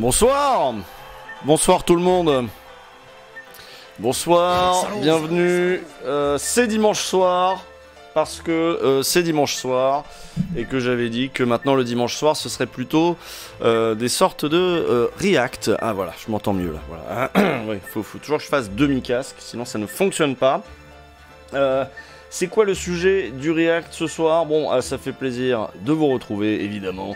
Bonsoir Bonsoir tout le monde Bonsoir, bienvenue. Euh, c'est dimanche soir, parce que euh, c'est dimanche soir, et que j'avais dit que maintenant le dimanche soir, ce serait plutôt euh, des sortes de React. Ah voilà, je m'entends mieux là. Voilà. faut, toujours que je fasse demi-casque, sinon ça ne fonctionne pas. c'est quoi le sujet du React ce soir Bon, ah, ça fait plaisir de vous retrouver, évidemment.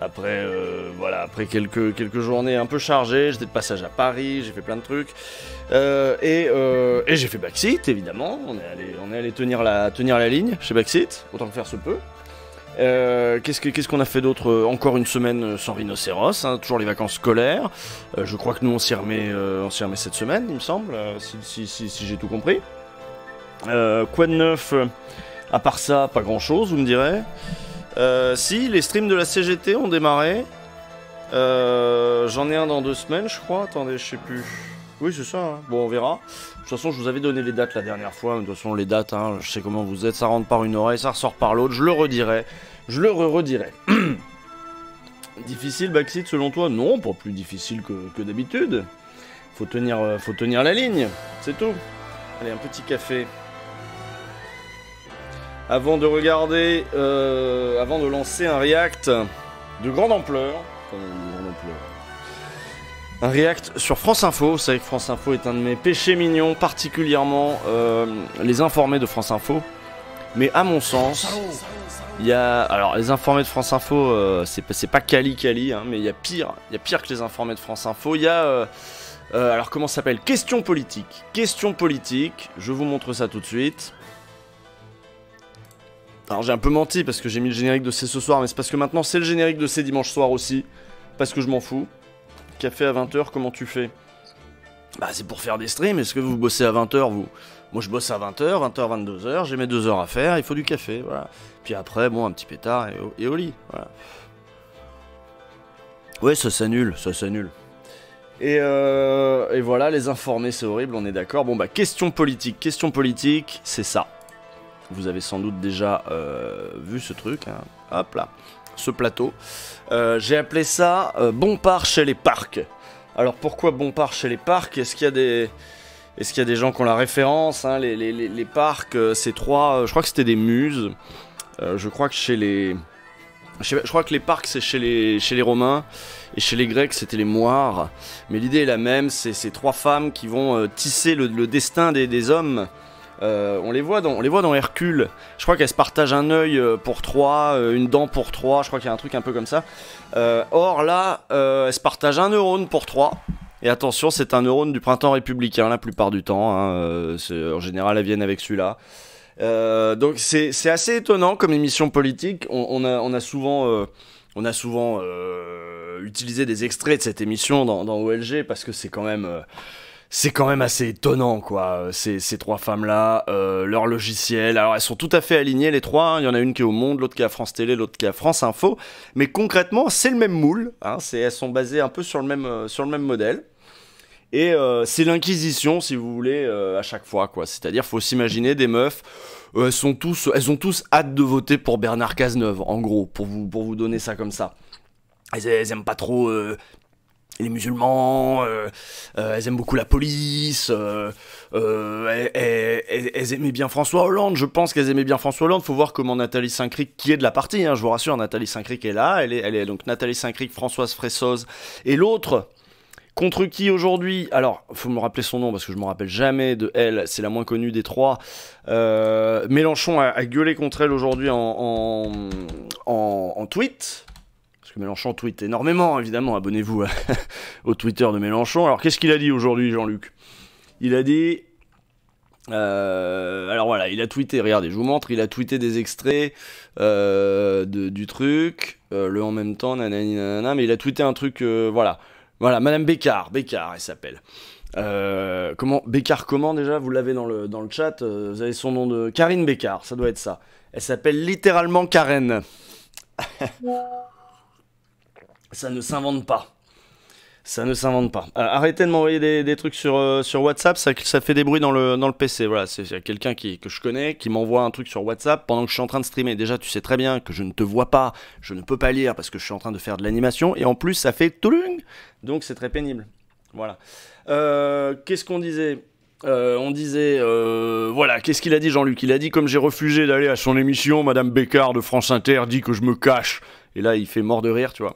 Après, euh, voilà, après quelques, quelques journées un peu chargées, j'étais de passage à Paris, j'ai fait plein de trucs. Euh, et, euh, et j'ai fait backseat, évidemment. On est allé, on est allé tenir, la, tenir la ligne chez backseat, autant que faire se peut. Euh, qu'est-ce qu'on a fait d'autre Encore une semaine sans rhinocéros, hein, toujours les vacances scolaires. je crois que nous on s'y remet, remet cette semaine, il me semble, si, si, si j'ai tout compris. quoi de neuf À part ça, pas grand-chose, vous me direz. Euh, si, les streams de la CGT ont démarré. Euh, j'en ai un dans deux semaines, je crois. Attendez, je sais plus. Oui, c'est ça. Hein. Bon, on verra. De toute façon, je vous avais donné les dates la dernière fois. De toute façon, les dates, hein, je sais comment vous êtes. Ça rentre par une oreille, ça ressort par l'autre. Je le redirai. Je le redirai. difficile, Backseat, selon toi Non, pas plus difficile que, d'habitude. Faut tenir, euh, faut tenir la ligne, c'est tout. Allez, un petit café avant de regarder, euh, avant de lancer un React de grande ampleur. Un React sur France Info. Vous savez que France Info est un de mes péchés mignons, particulièrement euh, les informés de France Info. Mais à mon sens, il y a. Alors, les informés de France Info, euh, c'est pas cali-cali, hein, mais il y a pire. Il y a pire que les informés de France Info. Il y a. alors, comment ça s'appelle Question politique. Question politique. Je vous montre ça tout de suite. Alors j'ai un peu menti parce que j'ai mis le générique de C'est ce soir, mais c'est parce que maintenant c'est le générique de C'est dimanche soir aussi. Parce que je m'en fous. Café à 20h, comment tu fais Bah c'est pour faire des streams, est-ce que vous bossez à 20h vous Moi je bosse à 20h, 20h, 22h, j'ai mes 2 heures à faire, il faut du café, voilà. Puis après, bon, un petit pétard et au, lit, voilà. Ouais, ça s'annule, ça s'annule. Et, euh, et voilà, les informés, c'est horrible, on est d'accord. Bon bah, question politique, question politique, c'est ça. Vous avez sans doute déjà euh, vu ce truc. Hein. Hop là, ce plateau. Euh, j'ai appelé ça euh, Bon Bompard chez les parcs. Alors pourquoi Bon Bompard chez les parcs Est-ce qu'il y a des... Est-ce qu'il y des gens qui ont la référence hein les, parcs, c'est trois, je crois que c'était des muses. je crois que chez les, je, crois que les parcs, c'est chez les, chez les Romains, et chez les Grecs, c'était les Moires. Mais l'idée est la même, c'est ces trois femmes qui vont tisser le, destin des, hommes euh, on, les voit dans, les voit dans Hercule. Je crois qu'elles se partagent un œil euh, pour trois, euh, une dent pour trois. Je crois qu'il y a un truc un peu comme ça. or là, elles se partagent un neurone pour trois. Et attention, c'est un neurone du printemps républicain la plupart du temps. Hein. en général, elles viennent avec celui-là. donc c'est assez étonnant comme émission politique. On, a, souvent on a souvent utilisé des extraits de cette émission dans, OLG parce que c'est quand même c'est quand même assez étonnant, quoi, euh, ces, trois femmes-là, euh, leur logiciel. Alors, elles sont tout à fait alignées, les trois. Hein. Il y en a une qui est au Monde, l'autre qui est à France Télé, l'autre qui est à France Info. Mais concrètement, c'est le même moule. Hein. elles sont basées un peu sur le même, euh, sur le même modèle. Et c'est l'inquisition, si vous voulez, à chaque fois, quoi. C'est-à-dire, faut s'imaginer des meufs. elles, sont tous, elles ont tous hâte de voter pour Bernard Cazeneuve, en gros, pour vous, pour vous donner ça comme ça. Elles, elles aiment pas trop les musulmans, euh, euh, elles aiment beaucoup la police, euh, elles, aimaient bien François Hollande, je pense qu'elles aimaient bien François Hollande, faut voir comment Nathalie Saint-Cric, qui est de la partie, hein, je vous rassure, Nathalie Saint-Cric est là, elle est, elle est donc Nathalie Saint-Cric, Françoise Fressoz, et l'autre, contre qui aujourd'hui, alors faut me rappeler son nom parce que je me rappelle jamais de elle, c'est la moins connue des trois, Mélenchon a, gueulé contre elle aujourd'hui en, en, en, en tweet, Mélenchon tweet énormément, évidemment, abonnez-vous au Twitter de Mélenchon. Alors qu'est-ce qu'il a dit aujourd'hui, Jean-Luc Il a dit... Euh, alors voilà, il a tweeté, regardez, je vous montre, il a tweeté des extraits euh, du truc, euh, le en même temps, nanani, nanana, mais il a tweeté un truc, voilà, voilà, Madame Bécard, Bécard, elle s'appelle. comment, Bécard comment déjà Vous l'avez dans le, dans le chat, vous avez son nom de... Karine Bécard, ça doit être ça. Elle s'appelle littéralement Karen. Ça ne s'invente pas. Ça ne s'invente pas. Euh, arrêtez de m'envoyer des, trucs sur, euh, sur WhatsApp, ça, ça fait des bruits dans le, dans le PC. Voilà, c'est quelqu'un qui, que je connais qui m'envoie un truc sur WhatsApp pendant que je suis en train de streamer. Déjà, tu sais très bien que je ne te vois pas, je ne peux pas lire parce que je suis en train de faire de l'animation et en plus, ça fait toulung. Donc, c'est très pénible. Voilà. Euh, qu'est-ce qu'on disait on disait, voilà, qu'est-ce qu'il a dit Jean-Luc Il a dit, comme j'ai refusé d'aller à son émission, Madame Bécard de France Inter dit que je me cache. Et là, il fait mort de rire, tu vois.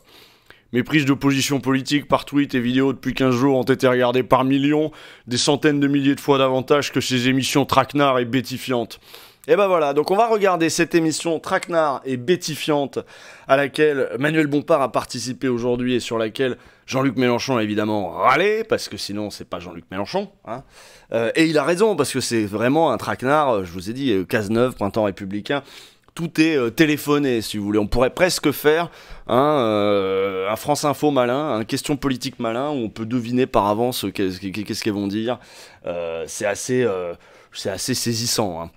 Mes prises de position politique par tweet et vidéo depuis 15 jours ont été regardées par millions, des centaines de milliers de fois davantage que ces émissions traquenards et bétifiantes. Et eh ben voilà, donc on va regarder cette émission traquenard et bétifiante à laquelle Manuel Bompard a participé aujourd'hui et sur laquelle Jean-Luc Mélenchon a évidemment râlé, parce que sinon c'est pas Jean-Luc Mélenchon. Hein. Euh, et il a raison, parce que c'est vraiment un traquenard, euh, je vous ai dit, euh, Cazeneuve, Printemps républicain, tout est euh, téléphoné, si vous voulez. On pourrait presque faire hein, euh, un, France Info malin, un question politique malin, où on peut deviner par avance qu'est-ce qu'ils vont dire. Euh, c'est assez, assez, saisissant. Hein.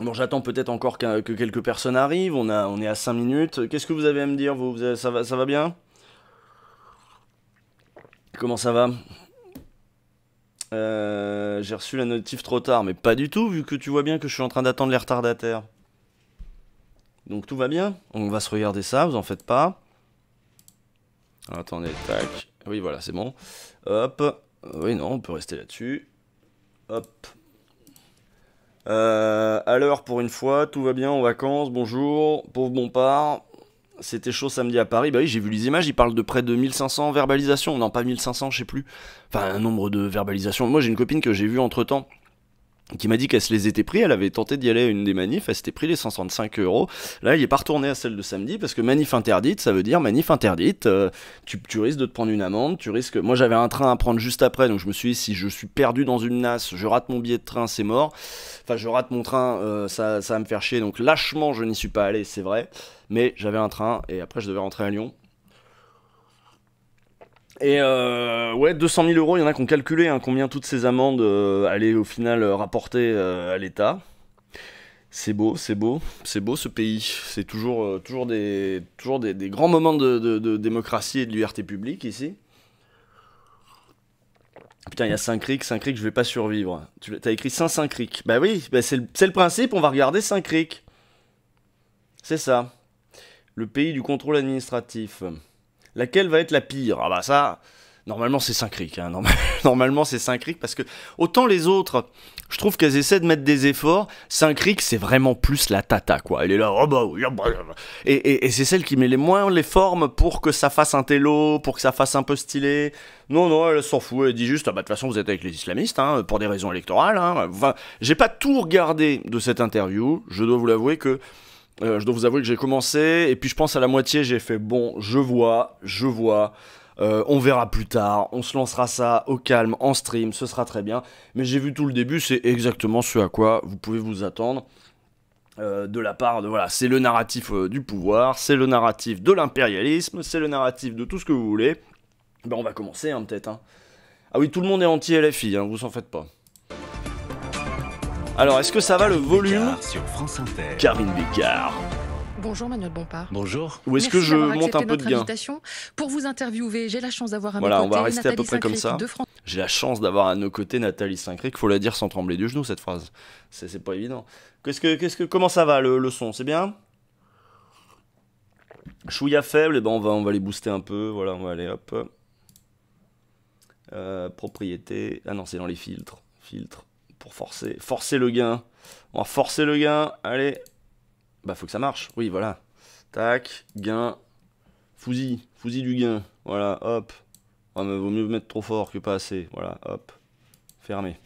Bon, j'attends peut-être encore que quelques personnes arrivent. On, est à 5 minutes. Qu'est-ce que vous avez à me dire ça, va, ça va bien Comment ça va J'ai reçu la notif trop tard, mais pas du tout, vu que tu vois bien que je suis en train d'attendre les retardataires. Donc tout va bien. On va se regarder ça, vous en faites pas. attendez, tac. Oui, voilà, c'est bon. Hop. Oui, non, on peut rester là-dessus. Hop. Alors, euh, pour une fois, tout va bien en vacances, bonjour, pauvre part. C'était chaud samedi à Paris. Bah oui, j'ai vu les images, ils parlent de près de 1500 verbalisations. Non, pas 1500, je sais plus. Enfin, un nombre de verbalisations. Moi, j'ai une copine que j'ai vue entre temps qui m'a dit qu'elle se les était pris, elle avait tenté d'y aller à une des manifs, elle s'était pris les 135 euros. Là, il est pas retourné à celle de samedi parce que manif interdite, ça veut dire manif interdite. Euh, tu, risques de te prendre une amende, tu risques. Moi, j'avais un train à prendre juste après, donc je me suis dit si je suis perdu dans une nasse, je rate mon billet de train, c'est mort. Enfin, je rate mon train, euh, ça, ça va me faire chier. Donc lâchement, je n'y suis pas allé, c'est vrai, mais j'avais un train et après je devais rentrer à Lyon. Et euh, ouais, 200 000 euros, il y en a qui ont calculé hein, combien toutes ces amendes euh, allaient au final euh, rapporter à l'État. C'est beau, c'est beau, c'est beau ce pays. C'est toujours, toujours, des, toujours des, grands moments de, démocratie et de liberté publique ici. Putain, il y a 5 cric, 5 cric, je vais pas survivre. Tu as écrit 5 5 Bah oui, bah c'est le, principe, on va regarder 5 cric. C'est ça. Le pays du contrôle administratif. Laquelle va être la pire Ah bah ça, normalement c'est saint hein. normalement c'est saint parce que autant les autres, je trouve qu'elles essaient de mettre des efforts. saint c'est vraiment plus la tata quoi. Elle est là, oh bah oui, oh bah, oh bah. et, et c'est celle qui met les moins les formes pour que ça fasse un télo, pour que ça fasse un peu stylé. Non, non, elle s'en fout, elle dit juste, ah bah de toute façon vous êtes avec les islamistes, hein, pour des raisons électorales. Hein. Enfin, j'ai pas tout regardé de cette interview, je dois vous l'avouer que euh, je dois vous avouer que j'ai commencé, et puis je pense à la moitié, j'ai fait bon, je vois, je vois. Euh, on verra plus tard, on se lancera ça au calme, en stream, ce sera très bien. Mais j'ai vu tout le début, c'est exactement ce à quoi vous pouvez vous attendre. Euh, de la part de voilà, c'est le narratif du pouvoir, c'est le narratif de l'impérialisme, c'est le narratif de tout ce que vous voulez. Ben on va commencer hein, peut-être. Hein. Ah oui, tout le monde est anti-LFI, hein, vous en faites pas. Alors, est-ce que ça va le volume sur France Bécard. Bonjour Manuel Bompard. Bonjour. Où est-ce que je monte un peu de gain Pour vous interviewer, j'ai la chance d'avoir à mes côtés on va rester à peu près comme ça. J'ai la chance d'avoir à nos côtés Nathalie Saint-Cric. Faut la dire sans trembler du genou cette phrase. C'est pas évident. Qu'est-ce que, comment ça va le, son C'est bien Chouïa faible, et eh ben on va, on va les booster un peu. Voilà, on va aller hop. Euh, propriété. Ah non, c'est dans les filtres. Filtres pour forcer, forcer le gain. On va forcer le gain, allez. Bah faut que ça marche, oui voilà. Tac, gain, fusil, fusil du gain, voilà, hop. on mais vaut mieux mettre trop fort que pas assez, voilà, hop. Fermé.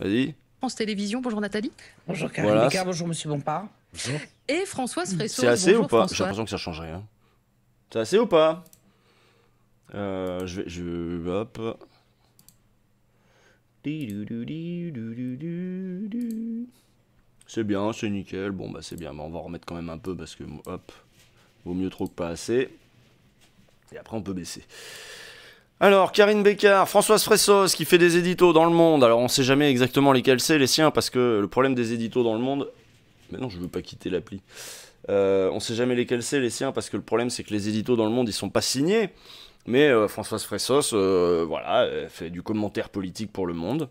Vas-y. France Télévision, bonjour Nathalie. Bonjour Karine bonjour Monsieur Bompard. Et Françoise Fresso, hein. C'est assez ou pas J'ai l'impression que ça change rien. C'est assez ou pas Je vais... Je, hop. C'est bien, c'est nickel. Bon, bah c'est bien, mais on va en remettre quand même un peu parce que, hop, vaut mieux trop que pas assez. Et après, on peut baisser. Alors, Karine Bécard, Françoise Fressos qui fait des éditos dans le monde. Alors, on sait jamais exactement lesquels c'est, les siens, parce que le problème des éditos dans le monde. Mais non, je veux pas quitter l'appli. Euh, on sait jamais lesquels c'est, les siens, parce que le problème, c'est que les éditos dans le monde, ils sont pas signés. Mais euh, Françoise Fressos, euh, voilà, fait du commentaire politique pour le monde.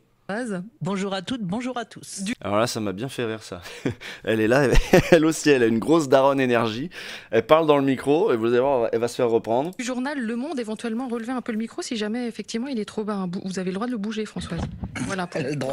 Bonjour à toutes, bonjour à tous. Alors là, ça m'a bien fait rire ça. Elle est là, elle aussi, elle a une grosse daronne énergie. Elle parle dans le micro et vous allez voir, elle va se faire reprendre. Du journal Le Monde, éventuellement relever un peu le micro si jamais effectivement il est trop bas. Vous avez le droit de le bouger, Françoise. Voilà.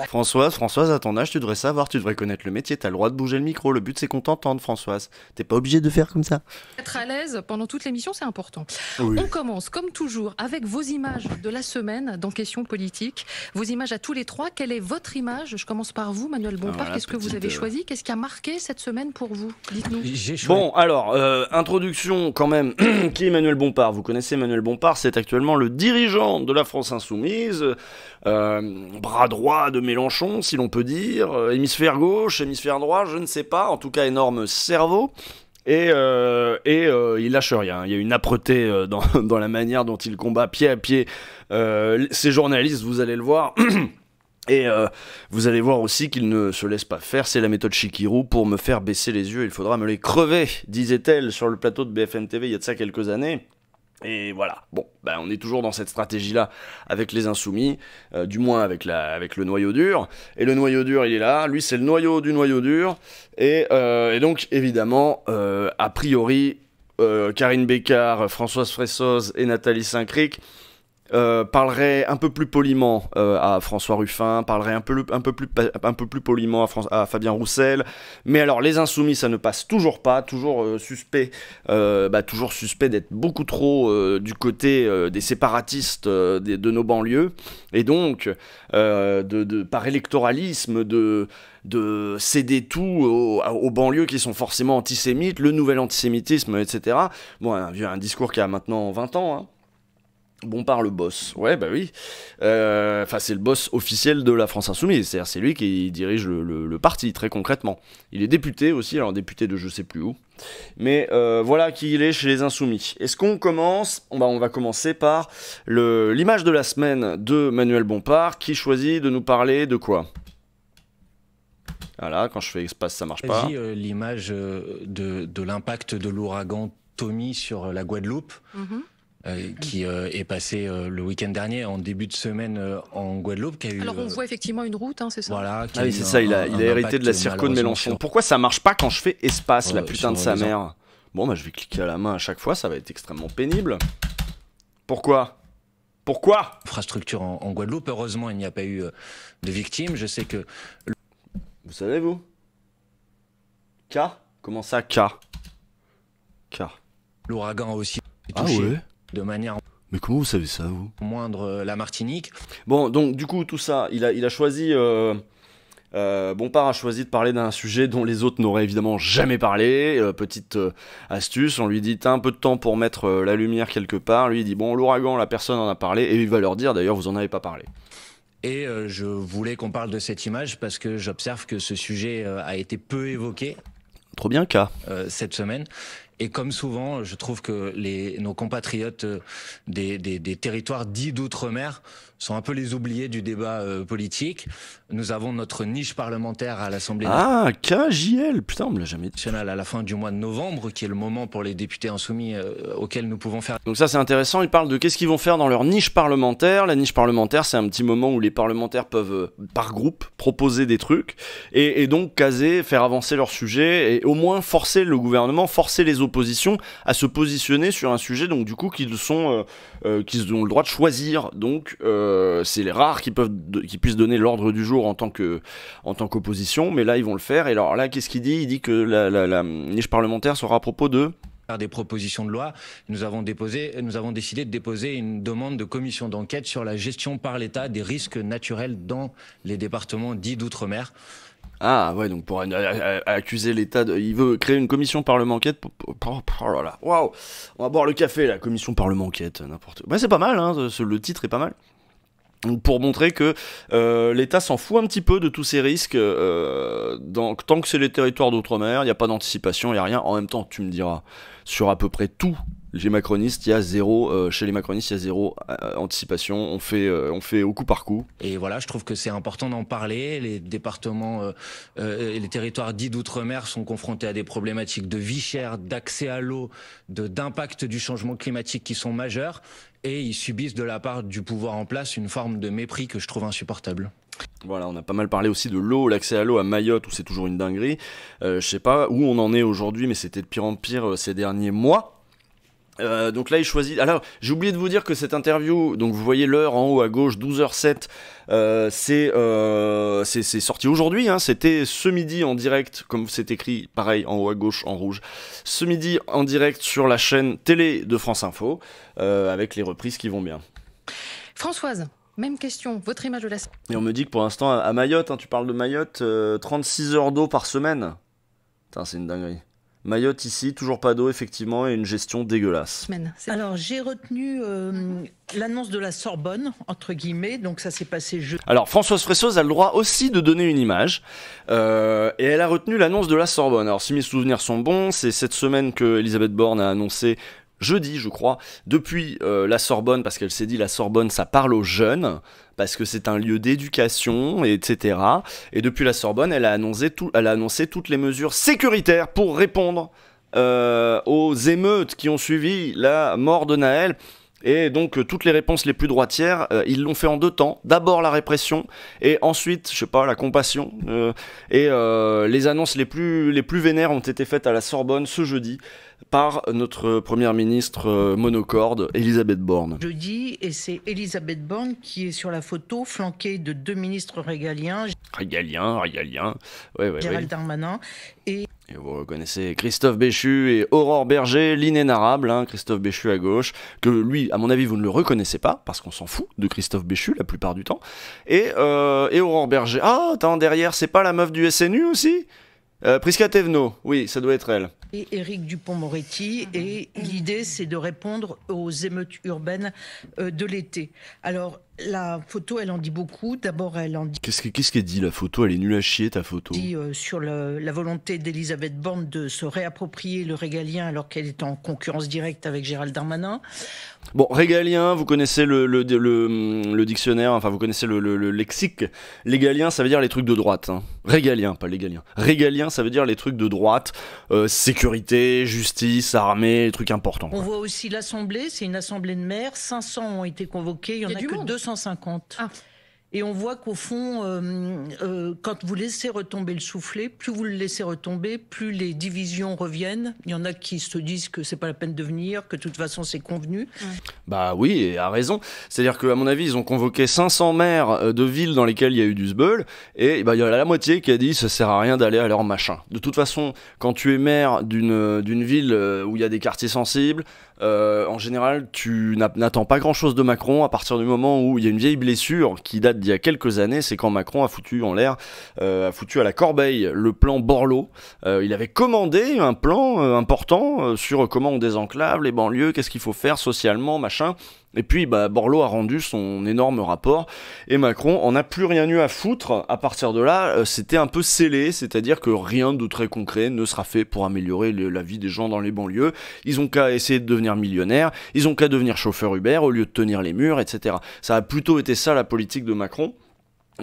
Françoise, Françoise, à ton âge, tu devrais savoir, tu devrais connaître le métier. T'as le droit de bouger le micro. Le but, c'est qu'on t'entende, Françoise. T'es pas obligé de faire comme ça. Être à l'aise pendant toute l'émission, c'est important. On commence, comme toujours, avec vos images de la semaine dans Question Politique. Vos images à tous les trois quelle est votre image Je commence par vous, Manuel Bompard. Qu'est-ce que vous avez euh, choisi Qu'est-ce qui a marqué cette semaine pour vous Dites-nous. Bon, alors, euh, introduction quand même. qui est Manuel Bompard Vous connaissez Manuel Bompard, c'est actuellement le dirigeant de la France Insoumise, euh, bras droit de Mélenchon, si l'on peut dire, hémisphère gauche, hémisphère droit, je ne sais pas, en tout cas énorme cerveau et, et il lâche rien. Il y a une âpreté dans, dans, la manière dont il combat pied à pied ces journalistes, vous allez le voir. Et euh, vous allez voir aussi qu'il ne se laisse pas faire, c'est la méthode Shikiru, pour me faire baisser les yeux, il faudra me les crever, disait-elle sur le plateau de BFM TV il y a de ça quelques années. Et voilà, bon, ben, on est toujours dans cette stratégie-là avec les insoumis, euh, du moins avec, avec le noyau dur. Et le noyau dur, il est là, lui c'est le noyau du noyau dur. Et, euh, donc évidemment, a priori, Karine Bécard, Françoise Fressoz et Nathalie saint euh, parlerait un peu plus poliment euh, à François Ruffin, parlerait un peu, un peu, plus, un peu plus poliment à, Fabien Roussel. Mais alors, les insoumis, ça ne passe toujours pas, toujours euh, suspect, bah, toujours suspect d'être beaucoup trop du côté des séparatistes de, nos banlieues, et donc de, par électoralisme de céder tout aux, banlieues qui sont forcément antisémites, le nouvel antisémitisme, etc. Bon, un, un discours qui a maintenant 20 ans, hein. Bon le boss, ouais bah oui. Euh, enfin c'est le boss officiel de la France Insoumise, c'est-à-dire c'est lui qui dirige le, parti très concrètement. Il est député aussi, alors député de je sais plus où. Mais euh, voilà qui il est chez les Insoumis. Est-ce qu'on commence bah, On va commencer par l'image de la semaine de Manuel Bompard qui choisit de nous parler de quoi Voilà, quand je fais espace ça marche pas. Euh, l'image de, l'impact de l'ouragan Tommy sur la Guadeloupe. Mm-hmm. Euh, qui euh, est passé euh, le week-end dernier, en début de semaine en Guadeloupe. Qui a eu, Alors on voit effectivement une route, hein, c'est ça Voilà. Ah oui, c'est ça, il a, il a hérité de la circo de Mélenchon. Pourquoi ça marche pas quand je fais espace, la putain de sa mère Bon, bah je vais cliquer à la main à chaque fois, ça va être extrêmement pénible. Pourquoi Pourquoi Infrastructure en, Guadeloupe, heureusement, il n'y a pas eu de victimes. Je sais que. Vous savez, vous K Comment ça, K K. L'ouragan aussi. ah touché. ouais de manière mais comment vous savez ça, vous Moindre euh, la Martinique. Bon, donc du coup, tout ça, il a, il a choisi. Bon, euh, euh a choisi de parler d'un sujet dont les autres n'auraient évidemment jamais parlé. Euh, petite astuce, on lui dit T'as un peu de temps pour mettre la lumière quelque part. Lui, il dit Bon, l'ouragan, la personne en a parlé. Et il va leur dire D'ailleurs, vous en avez pas parlé. Et je voulais qu'on parle de cette image parce que j'observe que ce sujet a été peu évoqué. Trop bien, K. cette semaine. Et comme souvent, je trouve que les, nos compatriotes euh, des, des territoires dits d'outre-mer sont un peu les oubliés du débat euh, politique. Nous avons notre niche parlementaire à l'Assemblée nationale. ah, KJL Putain, on me l'a jamais dit. à la fin du mois de novembre, qui est le moment pour les députés insoumis euh, auxquels nous pouvons faire. Donc ça, c'est intéressant. Ils parlent de qu'est-ce qu'ils vont faire dans leur niche parlementaire. La niche parlementaire, c'est un petit moment où les parlementaires peuvent, euh, par groupe, proposer des trucs et, et donc caser, faire avancer leur sujet et au moins forcer le gouvernement, forcer les oppositions à se positionner sur un sujet, donc du coup, qu'ils sont qui euh, qu'ils ont le droit de choisir. Donc, euh, c'est les rares qui, peuvent, qui puissent donner l'ordre du jour en tant qu'opposition. mais là, ils vont le faire. Et alors là, qu'est-ce qu'il dit Il dit que la, niche parlementaire sera à propos de des propositions de loi. Nous avons, déposé, nous avons décidé de déposer une demande de commission d'enquête sur la gestion par l'État des risques naturels dans les départements dits d'outre-mer. Ah ouais, donc pour euh, euh, accuser l'État, de... il veut créer une commission parlementaire. Oh là waouh On va boire le café, la commission parlementaire, n'importe. mais c'est pas mal, hein, le titre est pas mal pour montrer que euh, l'État s'en fout un petit peu de tous ces risques. tant que c'est les territoires d'outre-mer, il n'y a pas d'anticipation, il n'y a rien. En même temps, tu me diras, sur à peu près tout macronistes, il y zéro, euh, chez les macronistes, il y a zéro euh, euh, anticipation. On fait, on fait au coup par coup. Et voilà, je trouve que c'est important d'en parler. Les départements et les territoires dits d'outre-mer sont confrontés à des problématiques de vie chère, d'accès à l'eau, d'impact du changement climatique qui sont majeurs. Et ils subissent de la part du pouvoir en place une forme de mépris que je trouve insupportable. Voilà, on a pas mal parlé aussi de l'eau, l'accès à l'eau à Mayotte où c'est toujours une dinguerie. je sais pas où on en est aujourd'hui, mais c'était de pire en pire ces derniers mois. Euh, donc là, il choisit. Alors, j'ai oublié de vous dire que cette interview, donc vous voyez l'heure en haut à gauche, 12h07, euh, euh c'est sorti aujourd'hui. Hein. c'était ce midi en direct, comme c'est écrit, pareil en haut à gauche, en rouge. Ce midi en direct sur la chaîne télé de France Info, euh, avec les reprises qui vont bien. Françoise, même question, votre image de la Et on me dit que pour l'instant, à Mayotte, hein, tu parles de Mayotte, 36 heures d'eau par semaine. c'est une dinguerie. Mayotte ici, toujours pas d'eau effectivement et une gestion dégueulasse. Alors j'ai retenu euh, l'annonce de la Sorbonne, entre guillemets, donc ça s'est passé jeudi. Alors Françoise Fressoz a le droit aussi de donner une image euh, et elle a retenu l'annonce de la Sorbonne. Alors si mes souvenirs sont bons, c'est cette semaine que Elisabeth Borne a annoncé jeudi je crois, depuis euh, la Sorbonne, parce qu'elle s'est dit la Sorbonne ça parle aux jeunes, parce que c'est un lieu d'éducation, etc. Et depuis la Sorbonne, elle a annoncé, elle a annoncé toutes les mesures sécuritaires pour répondre euh, aux émeutes qui ont suivi la mort de Naël. Et donc euh, toutes les réponses les plus droitières, euh, ils l'ont fait en deux temps. D'abord la répression et ensuite, je sais pas, la compassion. Euh, et les annonces les plus, les plus vénères ont été faites à la Sorbonne ce jeudi par notre première ministre monocorde, Elisabeth Borne. Jeudi, et c'est Elisabeth Borne qui est sur la photo, flanquée de deux ministres régaliens. Régaliens, régaliens. oui, oui. Gérald Darmanin et et vous reconnaissez Christophe Béchu et Aurore Berger, l'inénarrable, hein, Christophe Béchu à gauche, que lui, à mon avis, vous ne le reconnaissez pas, parce qu'on s'en fout de Christophe Béchu la plupart du temps. Et, euh, Aurore Berger. Ah, attends, derrière, c'est pas la meuf du SNU aussi euh, Prisca Thévenot, oui, ça doit être elle. Et Eric Dupont-Moretti, et l'idée, c'est de répondre aux émeutes urbaines euh, de l'été. Alors, la photo, elle en dit beaucoup. D'abord, elle en dit. Qu'est-ce qu'elle dit la photo Elle est nulle à chier, ta photo. Dit, euh, sur la volonté d'Elisabeth Borne de se réapproprier le régalien alors qu'elle est en concurrence directe avec Gérald Darmanin. Bon, régalien, vous connaissez le, le, dictionnaire, enfin vous connaissez le, lexique. Légalien, ça veut dire les trucs de droite. Hein. Régalien, pas légalien. Régalien, ça veut dire les trucs de droite, euh, sécurité, justice, armée, les trucs importants. On voit aussi l'Assemblée, c'est une assemblée de maires, 500 ont été convoqués, il y en a, que 250. Ah. Et on voit qu'au fond, euh, euh, quand vous laissez retomber le soufflet, plus vous le laissez retomber, plus les divisions reviennent. Il y en a qui se disent que c'est pas la peine de venir, que de toute façon c'est convenu. Bah oui, et à raison. C'est-à-dire qu'à mon avis, ils ont convoqué 500 maires euh, de villes dans lesquelles il y a eu du zbeul, et bah, il y en a la moitié qui a dit ça sert à rien d'aller à leur machin. De toute façon, quand tu es maire d'une ville où il y a des quartiers sensibles, euh, en général, tu n'attends pas grand-chose de Macron à partir du moment où il y a une vieille blessure qui date d'il y a quelques années, c'est quand Macron a foutu en l'air, euh, a foutu à la corbeille le plan Borloo. Euh, il avait commandé un plan important sur comment on désenclave les banlieues, qu'est-ce qu'il faut faire socialement, machin. Et puis, bah, Borloo a rendu son énorme rapport et Macron en a plus rien eu à foutre. À partir de là, euh, c'était un peu scellé, c'est-à-dire que rien de très concret ne sera fait pour améliorer la vie des gens dans les banlieues. Ils ont qu'à essayer de devenir millionnaires, ils ont qu'à devenir chauffeur Uber au lieu de tenir les murs, etc. Ça a plutôt été ça la politique de Macron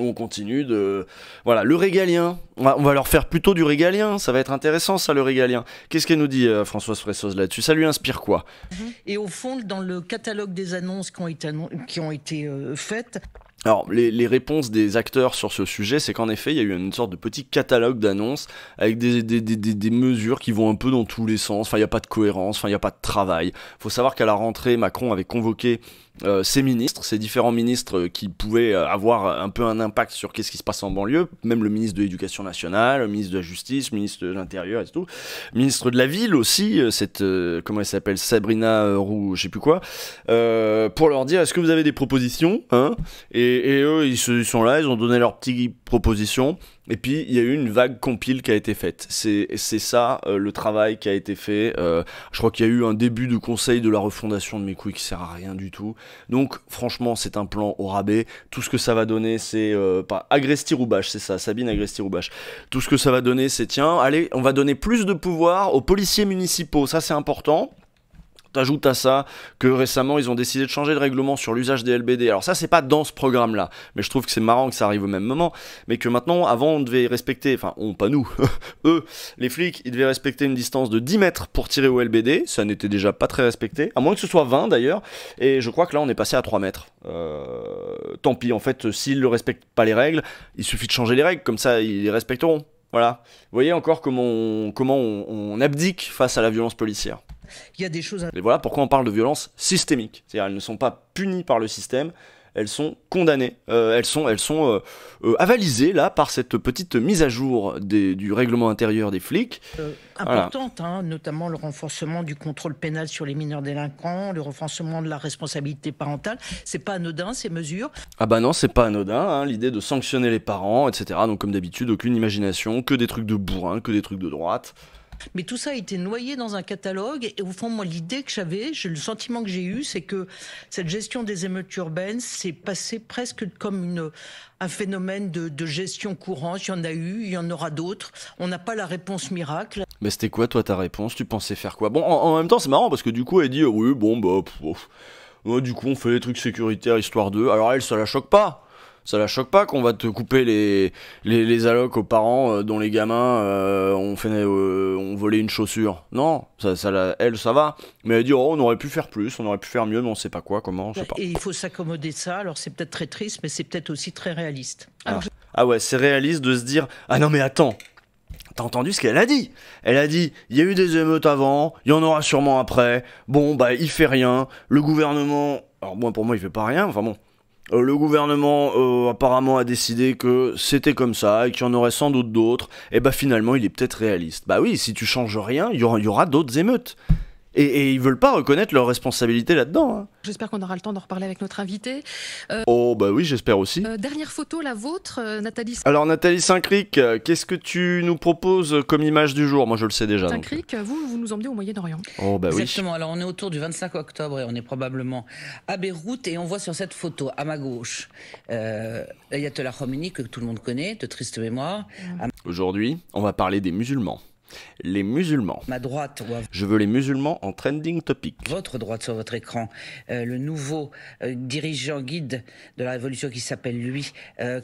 on continue de voilà le régalien. On va, leur faire plutôt du régalien. Ça va être intéressant ça le régalien. Qu'est-ce qu'elle nous dit euh, Françoise Fressoz là-dessus Ça lui inspire quoi mm-hmm. Et au fond, dans le catalogue des annonces qui ont été, qui ont été euh, faites. Alors, les, réponses des acteurs sur ce sujet, c'est qu'en effet, il y a eu une sorte de petit catalogue d'annonces avec des, des, mesures qui vont un peu dans tous les sens. Enfin, il n'y a pas de cohérence, enfin, il n'y a pas de travail. Il faut savoir qu'à la rentrée, Macron avait convoqué euh, ces ministres, ces différents ministres euh, qui pouvaient euh, avoir un peu un impact sur qu'est-ce qui se passe en banlieue, même le ministre de l'Éducation nationale, le ministre de la Justice, le ministre de l'Intérieur et tout, le ministre de la Ville aussi, cette comment elle s'appelle, Sabrina Roux, je sais plus quoi, euh, pour leur dire est-ce que vous avez des propositions, hein et, et, eux ils, se, ils, sont là, ils ont donné leurs petites propositions. Et puis, il y a eu une vague compile qui a été faite. C'est ça euh, le travail qui a été fait. Euh, je crois qu'il y a eu un début de conseil de la refondation de mes couilles qui sert à rien du tout. Donc, franchement, c'est un plan au rabais. Tout ce que ça va donner, c'est. Euh, pas Agresti-Roubache, c'est ça, Sabine Agresti-Roubache. Tout ce que ça va donner, c'est tiens, allez, on va donner plus de pouvoir aux policiers municipaux. Ça, c'est important ajoute à ça que récemment ils ont décidé de changer le règlement sur l'usage des LBD. Alors ça c'est pas dans ce programme là, mais je trouve que c'est marrant que ça arrive au même moment, mais que maintenant avant on devait respecter, enfin on pas nous, eux, les flics, ils devaient respecter une distance de 10 mètres pour tirer au LBD, ça n'était déjà pas très respecté, à moins que ce soit 20 d'ailleurs, et je crois que là on est passé à 3 mètres. Euh, tant pis, en fait s'ils ne respectent pas les règles, il suffit de changer les règles, comme ça ils les respecteront. Voilà. Vous voyez encore comment on, comment on, abdique face à la violence policière. Il y a des choses. Et voilà pourquoi on parle de violence systémique. C'est-à-dire, elles ne sont pas punies par le système, elles sont condamnées, euh, elles sont, elles sont euh, euh, avalisées là par cette petite mise à jour du règlement intérieur des flics. importante, hein, notamment le renforcement du contrôle pénal sur les mineurs délinquants, le renforcement de la responsabilité parentale. C'est pas anodin ces mesures. Ah bah non, c'est pas anodin. Hein, l'idée de sanctionner les parents, etc. Donc comme d'habitude, aucune imagination, que des trucs de bourrin, que des trucs de droite. Mais tout ça a été noyé dans un catalogue. Et au fond, moi, l'idée que j'avais, le sentiment que j'ai eu, c'est que cette gestion des émeutes urbaines s'est passée presque comme une, un phénomène de, gestion courante. Il y en a eu, il y en aura d'autres. On n'a pas la réponse miracle. Mais c'était quoi, toi, ta réponse Tu pensais faire quoi Bon, en, même temps, c'est marrant parce que du coup, elle dit oui, bon, bah. du coup, on fait les trucs sécuritaires histoire d'eux. Alors elle, ça la choque pas ça la choque pas qu'on va te couper les, les, allocs aux parents euh, dont les gamins euh, ont, fait, euh, volé une chaussure. Non, ça, elle, ça va. Mais elle dit, oh, on aurait pu faire plus, on aurait pu faire mieux, mais on sait pas quoi, comment, je sais pas. Et il faut s'accommoder de ça, alors c'est peut-être très triste, mais c'est peut-être aussi très réaliste. ah. ah ouais, c'est réaliste de se dire, ah non mais attends, T'as entendu ce qu'elle a dit Elle a dit, il y a eu des émeutes avant, il y en aura sûrement après, bon bah il fait rien, le gouvernement... Alors moi pour moi il fait pas rien, enfin bon, euh, le gouvernement euh, apparemment a décidé que c'était comme ça et qu'il y en aurait sans doute d'autres, et eh bah ben, finalement il est peut-être réaliste. Bah oui, si tu changes rien, il y aura d'autres émeutes et, ils ils veulent pas reconnaître leur responsabilité là-dedans. Hein. J'espère qu'on aura le temps d'en reparler avec notre invité. Euh, oh bah oui, j'espère aussi. Euh, dernière photo, la vôtre, euh, Nathalie. Alors Nathalie Saint-Cric, qu'est-ce que tu nous proposes comme image du jour Moi je le sais déjà. Saint-Cric, vous, vous nous emmenez au Moyen-Orient. Oh bah oui. Exactement, alors on est autour du 25 octobre et on est probablement à Beyrouth et on voit sur cette photo, à ma gauche, euh, Ayatollah Khomeini que tout le monde connaît, de triste mémoire. Mm. Aujourd'hui, on va parler des musulmans les musulmans. Ma droite. Je veux les musulmans en trending topic. Votre droite sur votre écran. Euh, le nouveau euh, dirigeant guide de la révolution qui s'appelle lui euh,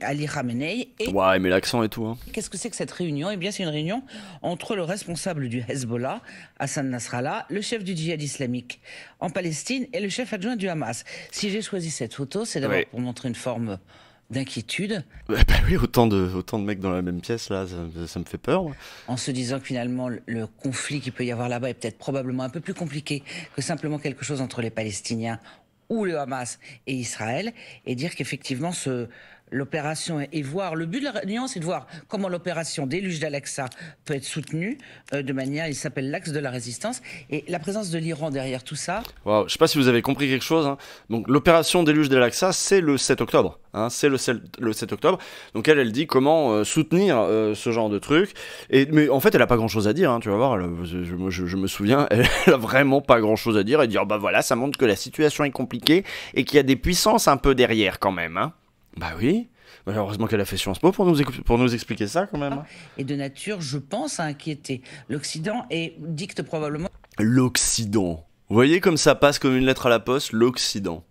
Ali Khamenei. Et... Ouais, mais l'accent et tout. Hein. Qu'est-ce que c'est que cette réunion Eh bien, c'est une réunion entre le responsable du Hezbollah, Hassan Nasrallah, le chef du djihad islamique en Palestine et le chef adjoint du Hamas. Si j'ai choisi cette photo, c'est d'abord pour montrer une forme d'inquiétude. Eh ben oui, autant de, autant de mecs dans la même pièce, là, ça, me fait peur. En se disant que finalement, le, le conflit qu'il peut y avoir là-bas est peut-être probablement un peu plus compliqué que simplement quelque chose entre les Palestiniens ou le Hamas et Israël, et dire qu'effectivement, ce, l'opération et voir. Le but de la réunion, c'est de voir comment l'opération déluge d'Alexa peut être soutenue euh, de manière, il s'appelle l'axe de la résistance, et la présence de l'Iran derrière tout ça. Je ne sais pas si vous avez compris quelque chose. Hein. Donc l'opération déluge d'Alexa, c'est le 7 octobre. Hein, c'est le, 7 octobre. Donc elle, elle dit comment euh, soutenir euh, ce genre de truc. Et, mais en fait, elle n'a pas grand-chose à dire. Hein, tu vas voir, je, me souviens, elle n'a vraiment pas grand-chose à dire et dire, oh, bah voilà, ça montre que la situation est compliquée et qu'il y a des puissances un peu derrière quand même. Bah oui. Malheureusement bah, qu'elle a fait Sciences Po pour nous, pour nous expliquer ça quand même. Hein. Et de nature, je pense, à inquiéter l'Occident et dicte probablement... L'Occident. Vous voyez comme ça passe comme une lettre à la poste, l'Occident.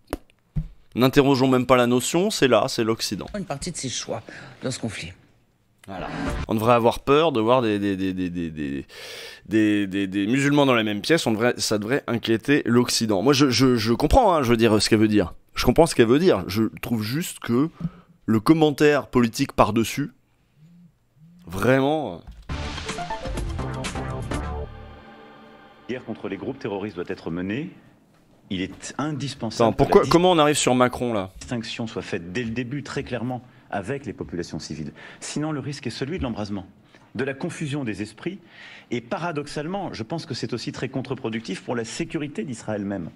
N'interrogeons même pas la notion, c'est là, c'est l'Occident. Une partie de ses choix dans ce conflit. Voilà. On devrait avoir peur de voir des, des, des, des musulmans dans la même pièce, on devrait, ça devrait inquiéter l'Occident. Moi je, je, je comprends, hein, je veux dire ce qu'elle veut dire. Je comprends ce qu'elle veut dire. Je trouve juste que le commentaire politique par-dessus, vraiment. La euh, guerre contre les groupes terroristes doit être menée. Il est indispensable. pourquoi, comment on arrive sur Macron là Distinction soit faite dès le début, très clairement, avec les populations civiles. Sinon, le risque est celui de l'embrasement de la confusion des esprits. Et paradoxalement, je pense que c'est aussi très contre-productif pour la sécurité d'Israël même.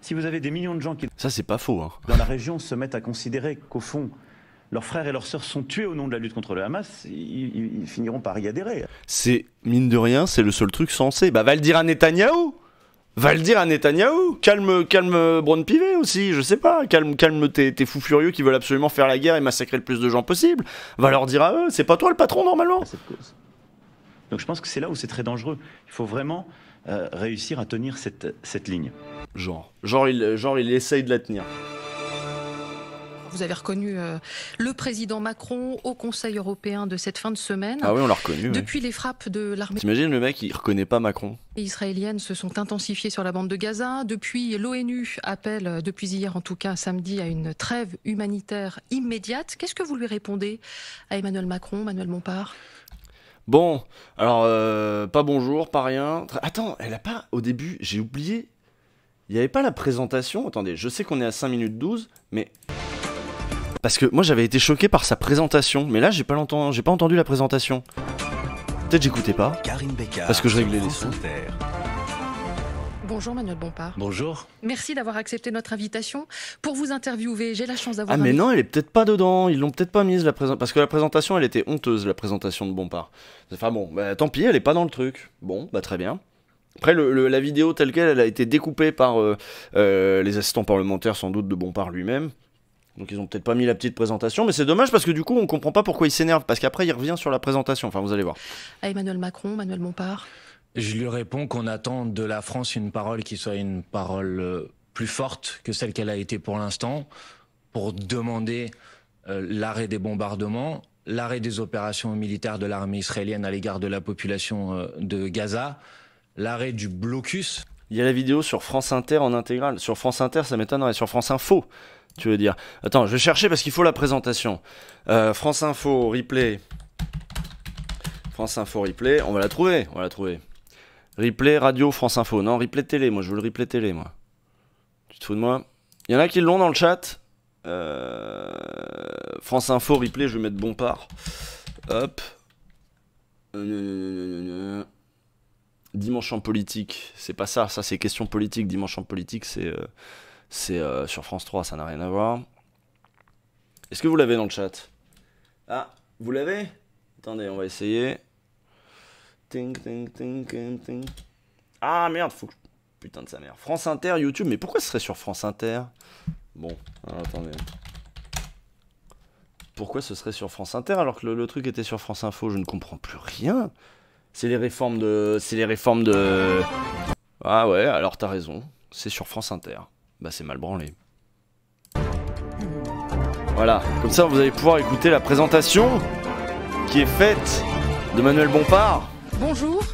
Si vous avez des millions de gens qui. Ça, c'est pas faux. Hein. Dans la région se mettent à considérer qu'au fond, leurs frères et leurs sœurs sont tués au nom de la lutte contre le Hamas, ils, finiront par y adhérer. C'est, mine de rien, c'est le seul truc sensé. Bah, va le dire à Netanyahou Va le dire à Netanyahou Calme, calme euh, Brown Pivet aussi, je sais pas. Calme, calme tes, fous furieux qui veulent absolument faire la guerre et massacrer le plus de gens possible. Va leur dire à eux, c'est pas toi le patron normalement. Donc je pense que c'est là où c'est très dangereux. Il faut vraiment euh, réussir à tenir cette, ligne. Genre. Genre il, genre, il essaye de la tenir. Vous avez reconnu euh, le président Macron au Conseil européen de cette fin de semaine. Ah oui, on l'a reconnu. Depuis les frappes de l'armée. T'imagines le mec, il reconnaît pas Macron. Les israéliennes se sont intensifiées sur la bande de Gaza. Depuis, l'ONU appelle, euh, depuis hier en tout cas, samedi, à une trêve humanitaire immédiate. Qu'est-ce que vous lui répondez à Emmanuel Macron, Manuel Montpard Bon, alors, euh, pas bonjour, pas rien. Attends, elle a pas, au début, j'ai oublié. Il n'y avait pas la présentation. Attendez, je sais qu'on est à 5 minutes 12, mais. Parce que moi j'avais été choqué par sa présentation, mais là j'ai pas, j'ai pas entendu la présentation. Peut-être j'écoutais pas. Parce que je réglais les sons. Bonjour Manuel Bompard. Bonjour. Merci d'avoir accepté notre invitation. Pour vous interviewer, j'ai la chance d'avoir. Ah, mais non, elle est peut-être pas dedans. Ils l'ont peut-être pas mise, la présentation. Parce que la présentation, elle était honteuse, la présentation de Bompard. Enfin bon, bah, tant pis, elle est pas dans le truc. Bon, bah très bien. Après, la vidéo telle qu'elle, elle a été découpée par euh, euh, les assistants parlementaires, sans doute de Bompard lui-même. Donc ils ont peut-être pas mis la petite présentation, mais c'est dommage parce que du coup on comprend pas pourquoi il s'énerve, parce qu'après il revient sur la présentation, enfin vous allez voir. À ah, Emmanuel Macron, Manuel Bompard. Je lui réponds qu'on attend de la France une parole qui soit une parole euh, plus forte que celle qu'elle a été pour l'instant, pour demander euh, l'arrêt des bombardements, l'arrêt des opérations militaires de l'armée israélienne à l'égard de la population euh, de Gaza, l'arrêt du blocus. Il y a la vidéo sur France Inter en intégrale. Sur France Inter, ça m'étonnerait. Sur France Info, tu veux dire. Attends, je vais chercher parce qu'il faut la présentation. France Info, replay. France Info, replay. On va la trouver. On va la trouver. Replay radio France Info. Non, replay télé, moi je veux le replay télé, moi. Tu te fous de moi Il y en a qui l'ont dans le chat. Euh, France Info, replay, je vais mettre bon part. Hop. Euh, Dimanche en politique, c'est pas ça, ça c'est question politique. Dimanche en politique, c'est euh, c'est sur France 3, ça n'a rien à voir. Est-ce que vous l'avez dans le chat Ah, vous l'avez Attendez, on va essayer. Ah merde, faut que. Putain de sa mère. France Inter, YouTube, mais pourquoi ce serait sur France Inter Bon, attendez. Pourquoi ce serait sur France Inter alors que le, le truc était sur France Info Je ne comprends plus rien. C'est les réformes de. C'est les réformes de. Ah ouais, alors t'as raison. C'est sur France Inter. Bah c'est mal branlé. Voilà, comme ça vous allez pouvoir écouter la présentation qui est faite de Manuel Bompard. Bonjour,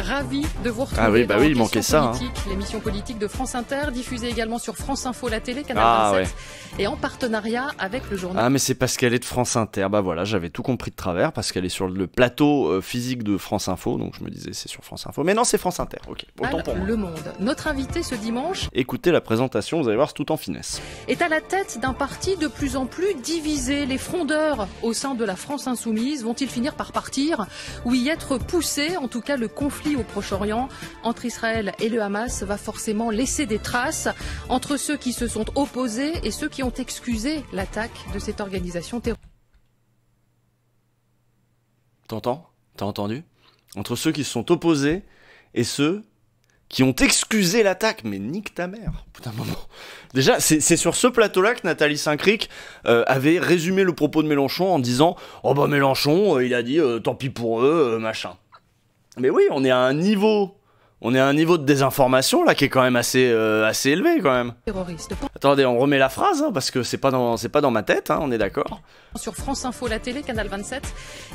ravi de vous retrouver. Ah oui, bah oui, il manquait ça. Hein. L'émission politique de France Inter, diffusée également sur France Info, la télé, Canal 27, ah et en partenariat avec le journal. Ah mais c'est parce qu'elle est de France Inter. Bah voilà, j'avais tout compris de travers parce qu'elle est sur le plateau euh, physique de France Info, donc je me disais c'est sur France Info. Mais non, c'est France Inter. Ok. Autant pour moi. Le Monde. Notre invité ce dimanche. Écoutez la présentation, vous allez voir, c'est tout en finesse. Est à la tête d'un parti de plus en plus divisé. Les frondeurs au sein de la France Insoumise vont-ils finir par partir ou y être poussés En tout cas, le conflit au Proche-Orient entre Israël et le Hamas va forcément laisser des traces entre ceux qui se sont opposés et ceux qui ont excusé l'attaque de cette organisation terroriste. T'entends T'as entendu Entre ceux qui se sont opposés et ceux qui ont excusé l'attaque, mais nique ta mère. Putain, moment. Déjà, c'est sur ce plateau-là que Nathalie Saint-Cric euh, avait résumé le propos de Mélenchon en disant Oh bah Mélenchon, euh, il a dit euh, tant pis pour eux, machin. Mais oui, on est à un niveau on est à un niveau de désinformation là qui est quand même assez, euh, assez élevé quand même. Terroriste. Attendez, on remet la phrase hein, parce que c'est pas dans pas dans ma tête, hein, on est d'accord. Sur France Info, la télé, Canal 27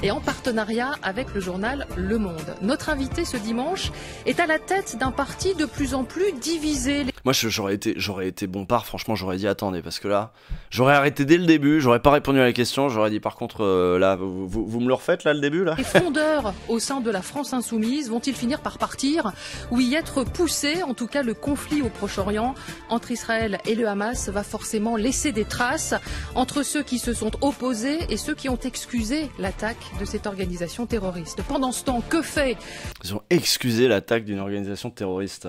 et en partenariat avec le journal Le Monde. Notre invité ce dimanche est à la tête d'un parti de plus en plus divisé. Moi j'aurais été j'aurais été bon part, franchement j'aurais dit attendez parce que là j'aurais arrêté dès le début, j'aurais pas répondu à la question, j'aurais dit par contre euh, là vous, me le refaites là le début là. Les fondeurs au sein de la France insoumise vont-ils finir par partir oui, y être poussé. En tout cas, le conflit au Proche-Orient entre Israël et le Hamas va forcément laisser des traces entre ceux qui se sont opposés et ceux qui ont excusé l'attaque de cette organisation terroriste. Pendant ce temps, que fait Ils ont excusé l'attaque d'une organisation terroriste.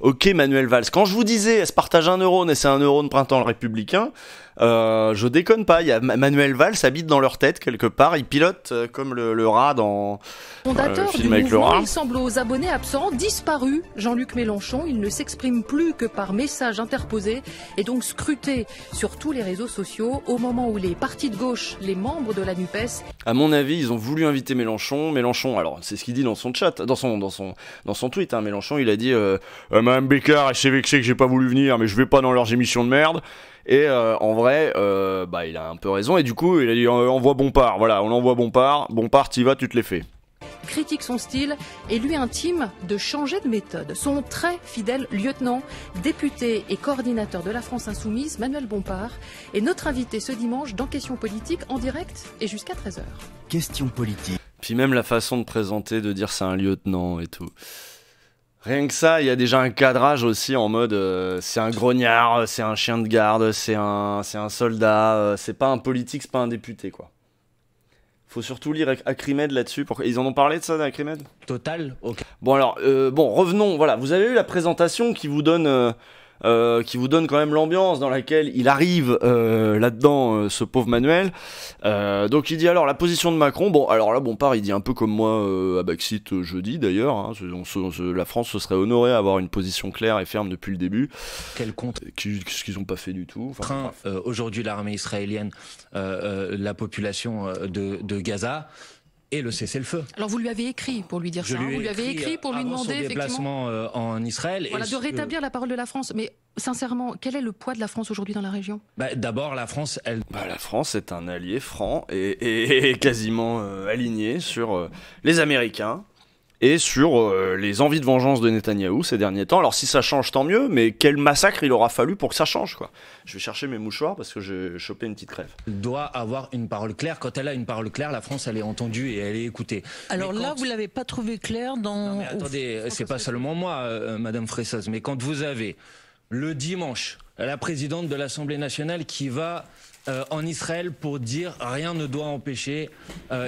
Ok, Manuel Valls, quand je vous disais, elle se partage un neurone et c'est un neurone printemps le républicain, euh, je déconne pas, il y a Manuel Valls habite dans leur tête quelque part, il pilote euh, comme le, rat dans euh, le film avec le rat. Il semble aux abonnés absents disparu. Jean-Luc Mélenchon, il ne s'exprime plus que par message interposé et donc scruté sur tous les réseaux sociaux au moment où les partis de gauche, les membres de la NUPES. À mon avis, ils ont voulu inviter Mélenchon. Mélenchon, alors c'est ce qu'il dit dans son chat, dans son, dans son, dans son tweet, hein. Mélenchon, il a dit euh, Madame Bécard, elle s'est vexée que j'ai pas voulu venir, mais je vais pas dans leurs émissions de merde. Et euh, en vrai, euh, bah, il a un peu raison. Et du coup, il a dit euh, envoie Bompard. Voilà, on l'envoie Bompard. Bompard, t'y vas, tu te les fais critique son style et lui intime de changer de méthode. Son très fidèle lieutenant, député et coordinateur de la France Insoumise, Manuel Bompard, est notre invité ce dimanche dans Question Politique, en direct et jusqu'à 13h. Question Politique. Puis même la façon de présenter, de dire c'est un lieutenant et tout. Rien que ça, il y a déjà un cadrage aussi en mode euh, c'est un grognard, euh, c'est un chien de garde, c'est un, c'est un soldat, euh, c'est pas un politique, c'est pas un député quoi. Faut surtout lire Acrimed là-dessus. Pour... Ils en ont parlé de ça d'Acrimed Total, ok. Bon alors, bon revenons, voilà, vous avez eu la présentation qui vous donne euh, qui vous donne quand même l'ambiance dans laquelle il arrive euh, là-dedans, euh, ce pauvre Manuel. donc il dit alors la position de Macron, bon alors là bon part il dit un peu comme moi à Baxit jeudi d'ailleurs, hein. la France se serait honorée à avoir une position claire et ferme depuis le début. Quel compte Qu'est-ce qu'ils n'ont pas fait du tout enfin, Aujourd'hui l'armée israélienne, la population de, de Gaza et le cessez-le-feu. Alors vous lui avez écrit pour lui dire Je ça, hein. vous lui avez écrit pour euh, lui demander déplacement effectivement, euh, en Israël voilà, de rétablir la parole de la France. Mais sincèrement, quel est le poids de la France aujourd'hui dans la région bah, D'abord, la France, elle. Bah, la France est un allié franc et, quasiment euh, aligné sur les Américains, et sur euh, les envies de vengeance de Netanyahou ces derniers temps. Alors si ça change, tant mieux, mais quel massacre il aura fallu pour que ça change, quoi. Je vais chercher mes mouchoirs parce que j'ai chopé une petite crève. Doit avoir une parole claire. Quand elle a une parole claire, la France, elle est entendue et elle est écoutée. Alors là, vous vous l'avez pas trouvé clair dans. Non, mais attendez, euh, c'est pas seulement moi, euh, Madame Fressaz, mais quand vous avez le dimanche la présidente de l'Assemblée nationale qui va en Israël pour dire rien ne doit empêcher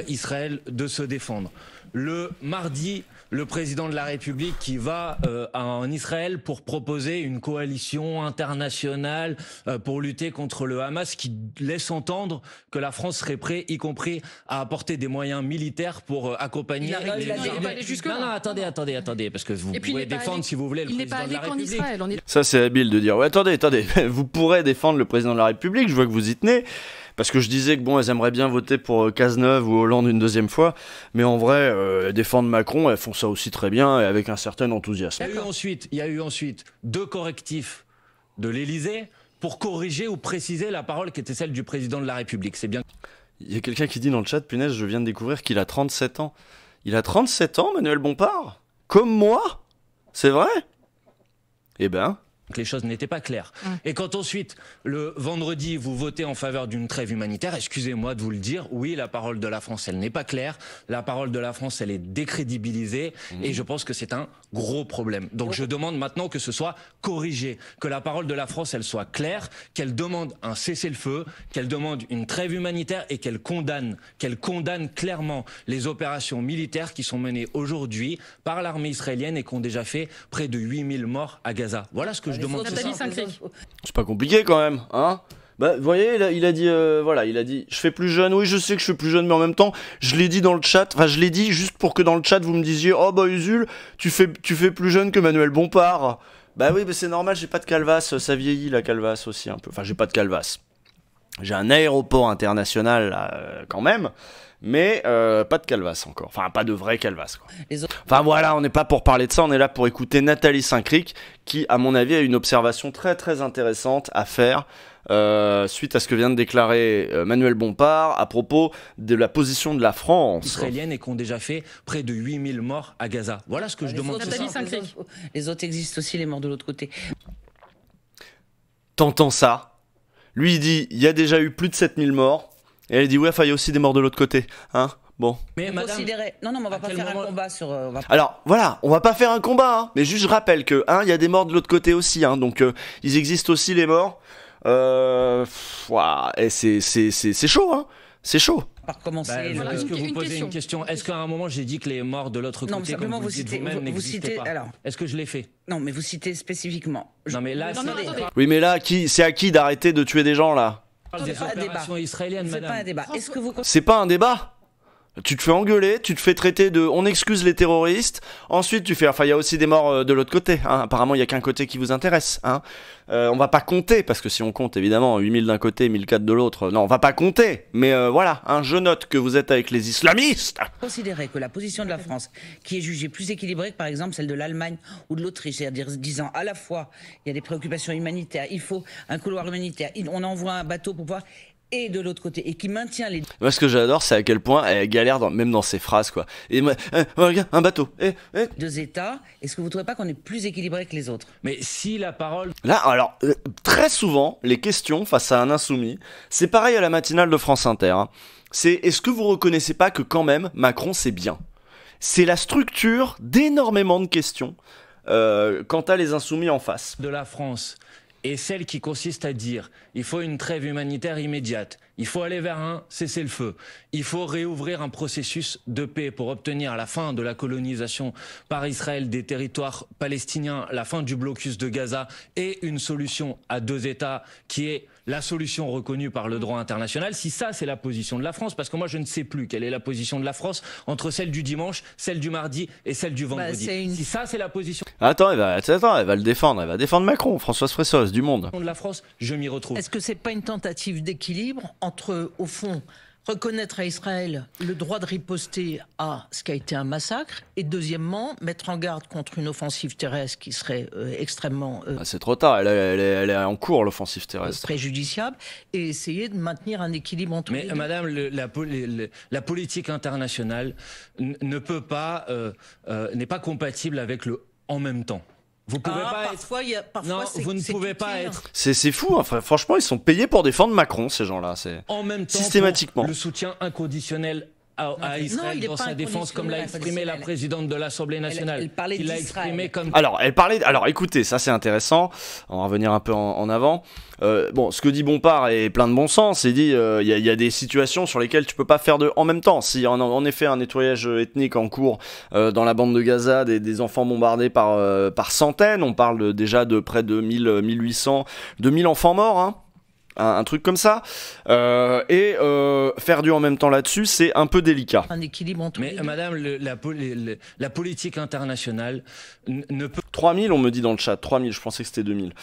Israël de se défendre le mardi le président de la République qui va euh, en Israël pour proposer une coalition internationale euh, pour lutter contre le Hamas, qui laisse entendre que la France serait prête, y compris à apporter des moyens militaires pour euh, accompagner. Il, non, non, attendez, attendez, attendez, parce que vous pouvez défendre si vous voulez le président de la République. Ça c'est habile de dire, ouais, attendez, attendez, vous pourrez défendre le président de la République, je vois que vous y tenez. Parce que je disais que bon, elles aimeraient bien voter pour euh, Cazeneuve ou Hollande une deuxième fois, mais en vrai, euh, elles défendent Macron, elles font ça aussi très bien et avec un certain enthousiasme. Il y a eu ensuite, il y eu ensuite deux correctifs de l'Élysée pour corriger ou préciser la parole qui était celle du président de la République. C'est bien. Il y a quelqu'un qui dit dans le chat, punaise, je viens de découvrir qu'il a 37 ans. Il a 37 ans, Manuel Bompard Comme moi C'est vrai Eh ben, les choses n'étaient pas claires. Et quand ensuite, le vendredi, vous votez en faveur d'une trêve humanitaire, excusez-moi de vous le dire, oui, la parole de la France, elle n'est pas claire, la parole de la France, elle est décrédibilisée, mmh. et je pense que c'est un gros problème. Donc je demande maintenant que ce soit corrigé, que la parole de la France, elle soit claire, qu'elle demande un cessez-le-feu, qu'elle demande une trêve humanitaire et qu'elle condamne, qu'elle condamne clairement les opérations militaires qui sont menées aujourd'hui par l'armée israélienne et qui ont déjà fait près de 8000 morts à Gaza. Voilà ce que je c'est pas compliqué quand même, hein bah, vous voyez, il a, dit, euh, voilà, il a dit, je fais plus jeune. Oui, je sais que je suis plus jeune, mais en même temps, je l'ai dit dans le chat. Enfin, je l'ai dit juste pour que dans le chat vous me disiez, oh bah Usul, tu fais, tu fais plus jeune que Manuel Bompard. Bah oui, mais c'est normal, j'ai pas de calvas, ça vieillit la calvasse aussi un peu. Enfin, j'ai pas de calvas J'ai un aéroport international euh, quand même mais euh, pas de calvas encore. Enfin, pas de vrai calvas. Enfin voilà, on n'est pas pour parler de ça, on est là pour écouter Nathalie Saint-Cric, qui, à mon avis, a une observation très très intéressante à faire. Euh, suite à ce que vient de déclarer euh, Manuel Bompard à propos de la position de la France. Israélienne et qui ont déjà fait près de 8000 morts à Gaza. Voilà ce que je demande. Nathalie Les autres existent aussi, les morts de l'autre côté. T'entends ça Lui, il dit il y a déjà eu plus de 7000 morts et elle dit ouais, il y a aussi des morts de l'autre côté, hein Bon. Mais madame, Non, non, mais on va pas faire un combat sur. Euh, alors voilà, on va pas faire un combat, hein, mais juste je rappelle que hein, il y a des morts de l'autre côté aussi, hein, donc euh, ils existent aussi les morts. Euh, ouah, et c'est chaud, hein. C'est chaud. Par commencer. Bah, euh, Est-ce que vous posez une question Est-ce qu'à un moment j'ai dit que les morts de l'autre côté, non, simplement vous, vous, citez, vous, vous citez, pas alors. Est-ce que je l'ai fait Non, mais vous citez spécifiquement. Non, mais là. oui, mais là, c'est à qui d'arrêter de tuer des gens là c'est pas un débat. Est-ce que vous C'est pas un débat tu te fais engueuler, tu te fais traiter de on excuse les terroristes, ensuite tu fais, enfin il y a aussi des morts euh, de l'autre côté, hein. apparemment il n'y a qu'un côté qui vous intéresse. Hein. ne euh, on va pas compter, parce que si on compte évidemment 8000 d'un côté, 1004 de l'autre, non on va pas compter, mais euh, voilà, hein, je note que vous êtes avec les islamistes. Considérer que la position de la France, qui est jugée plus équilibrée que par exemple celle de l'Allemagne ou de l'Autriche, c'est-à-dire disant à la fois il y a des préoccupations humanitaires, il faut un couloir humanitaire, on envoie un bateau pour voir », et de l'autre côté et qui maintient les. Moi, ce que j'adore, c'est à quel point elle galère dans, même dans ses phrases, quoi. Et hein, regarde, un bateau. Eh, eh. Deux États. Est-ce que vous trouvez pas qu'on est plus équilibré que les autres Mais si la parole. Là, alors euh, très souvent, les questions face à un insoumis, c'est pareil à la matinale de France Inter. Hein. C'est est-ce que vous reconnaissez pas que quand même Macron c'est bien C'est la structure d'énormément de questions. Euh, quant à les insoumis en face. De la France, et celle qui consiste à dire il faut une trêve humanitaire immédiate, il faut aller vers un cessez-le-feu, il faut réouvrir un processus de paix pour obtenir la fin de la colonisation par Israël des territoires palestiniens, la fin du blocus de Gaza et une solution à deux États qui est la solution reconnue par le droit international, si ça c'est la position de la France, parce que moi je ne sais plus quelle est la position de la France entre celle du dimanche, celle du mardi et celle du bah, vendredi. Si ça c'est la position. Ah, attends, elle va, attends, elle va le défendre, elle va défendre Macron, Françoise Fressoz, du Monde. De la France, je m'y retrouve. Est-ce que c'est pas une tentative d'équilibre entre, au fond, reconnaître à Israël le droit de riposter à ce qui a été un massacre, et deuxièmement, mettre en garde contre une offensive terrestre qui serait euh, extrêmement... Euh, ah, c'est trop tard, elle, est, en cours, l'offensive terrestre. Préjudiciable, et essayer de maintenir un équilibre entre... Mais Madame, la, la, politique internationale ne peut pas, euh, n'est pas compatible avec le en même temps. Vous pouvez ah, pas être... parfois ne pouvez pas être. C'est fou. franchement, ils sont payés pour défendre Macron, ces gens-là. C'est en même temps systématiquement le soutien inconditionnel à, Israël dans sa défense, comme l'a exprimé la présidente de l'Assemblée nationale. Elle, parlait exprimé comme... Alors, elle parlait. Alors, écoutez, ça c'est intéressant. On va revenir un peu en, avant. Euh, bon, ce que dit Bompard est plein de bon sens. Il dit euh, il y, a des situations sur lesquelles tu peux pas faire de en même temps. Si en, en effet un nettoyage ethnique en cours euh, dans la bande de Gaza, des, des enfants bombardés par, par centaines, on parle déjà de près de 1000, 1800, 2000 enfants morts. Hein un, truc comme ça. Euh, et euh, faire du en même temps là-dessus, c'est un peu délicat. Un équilibre entre. Mais madame, la, la, politique internationale ne peut. 3000, on me dit dans le chat. 3000, je pensais que c'était 2000.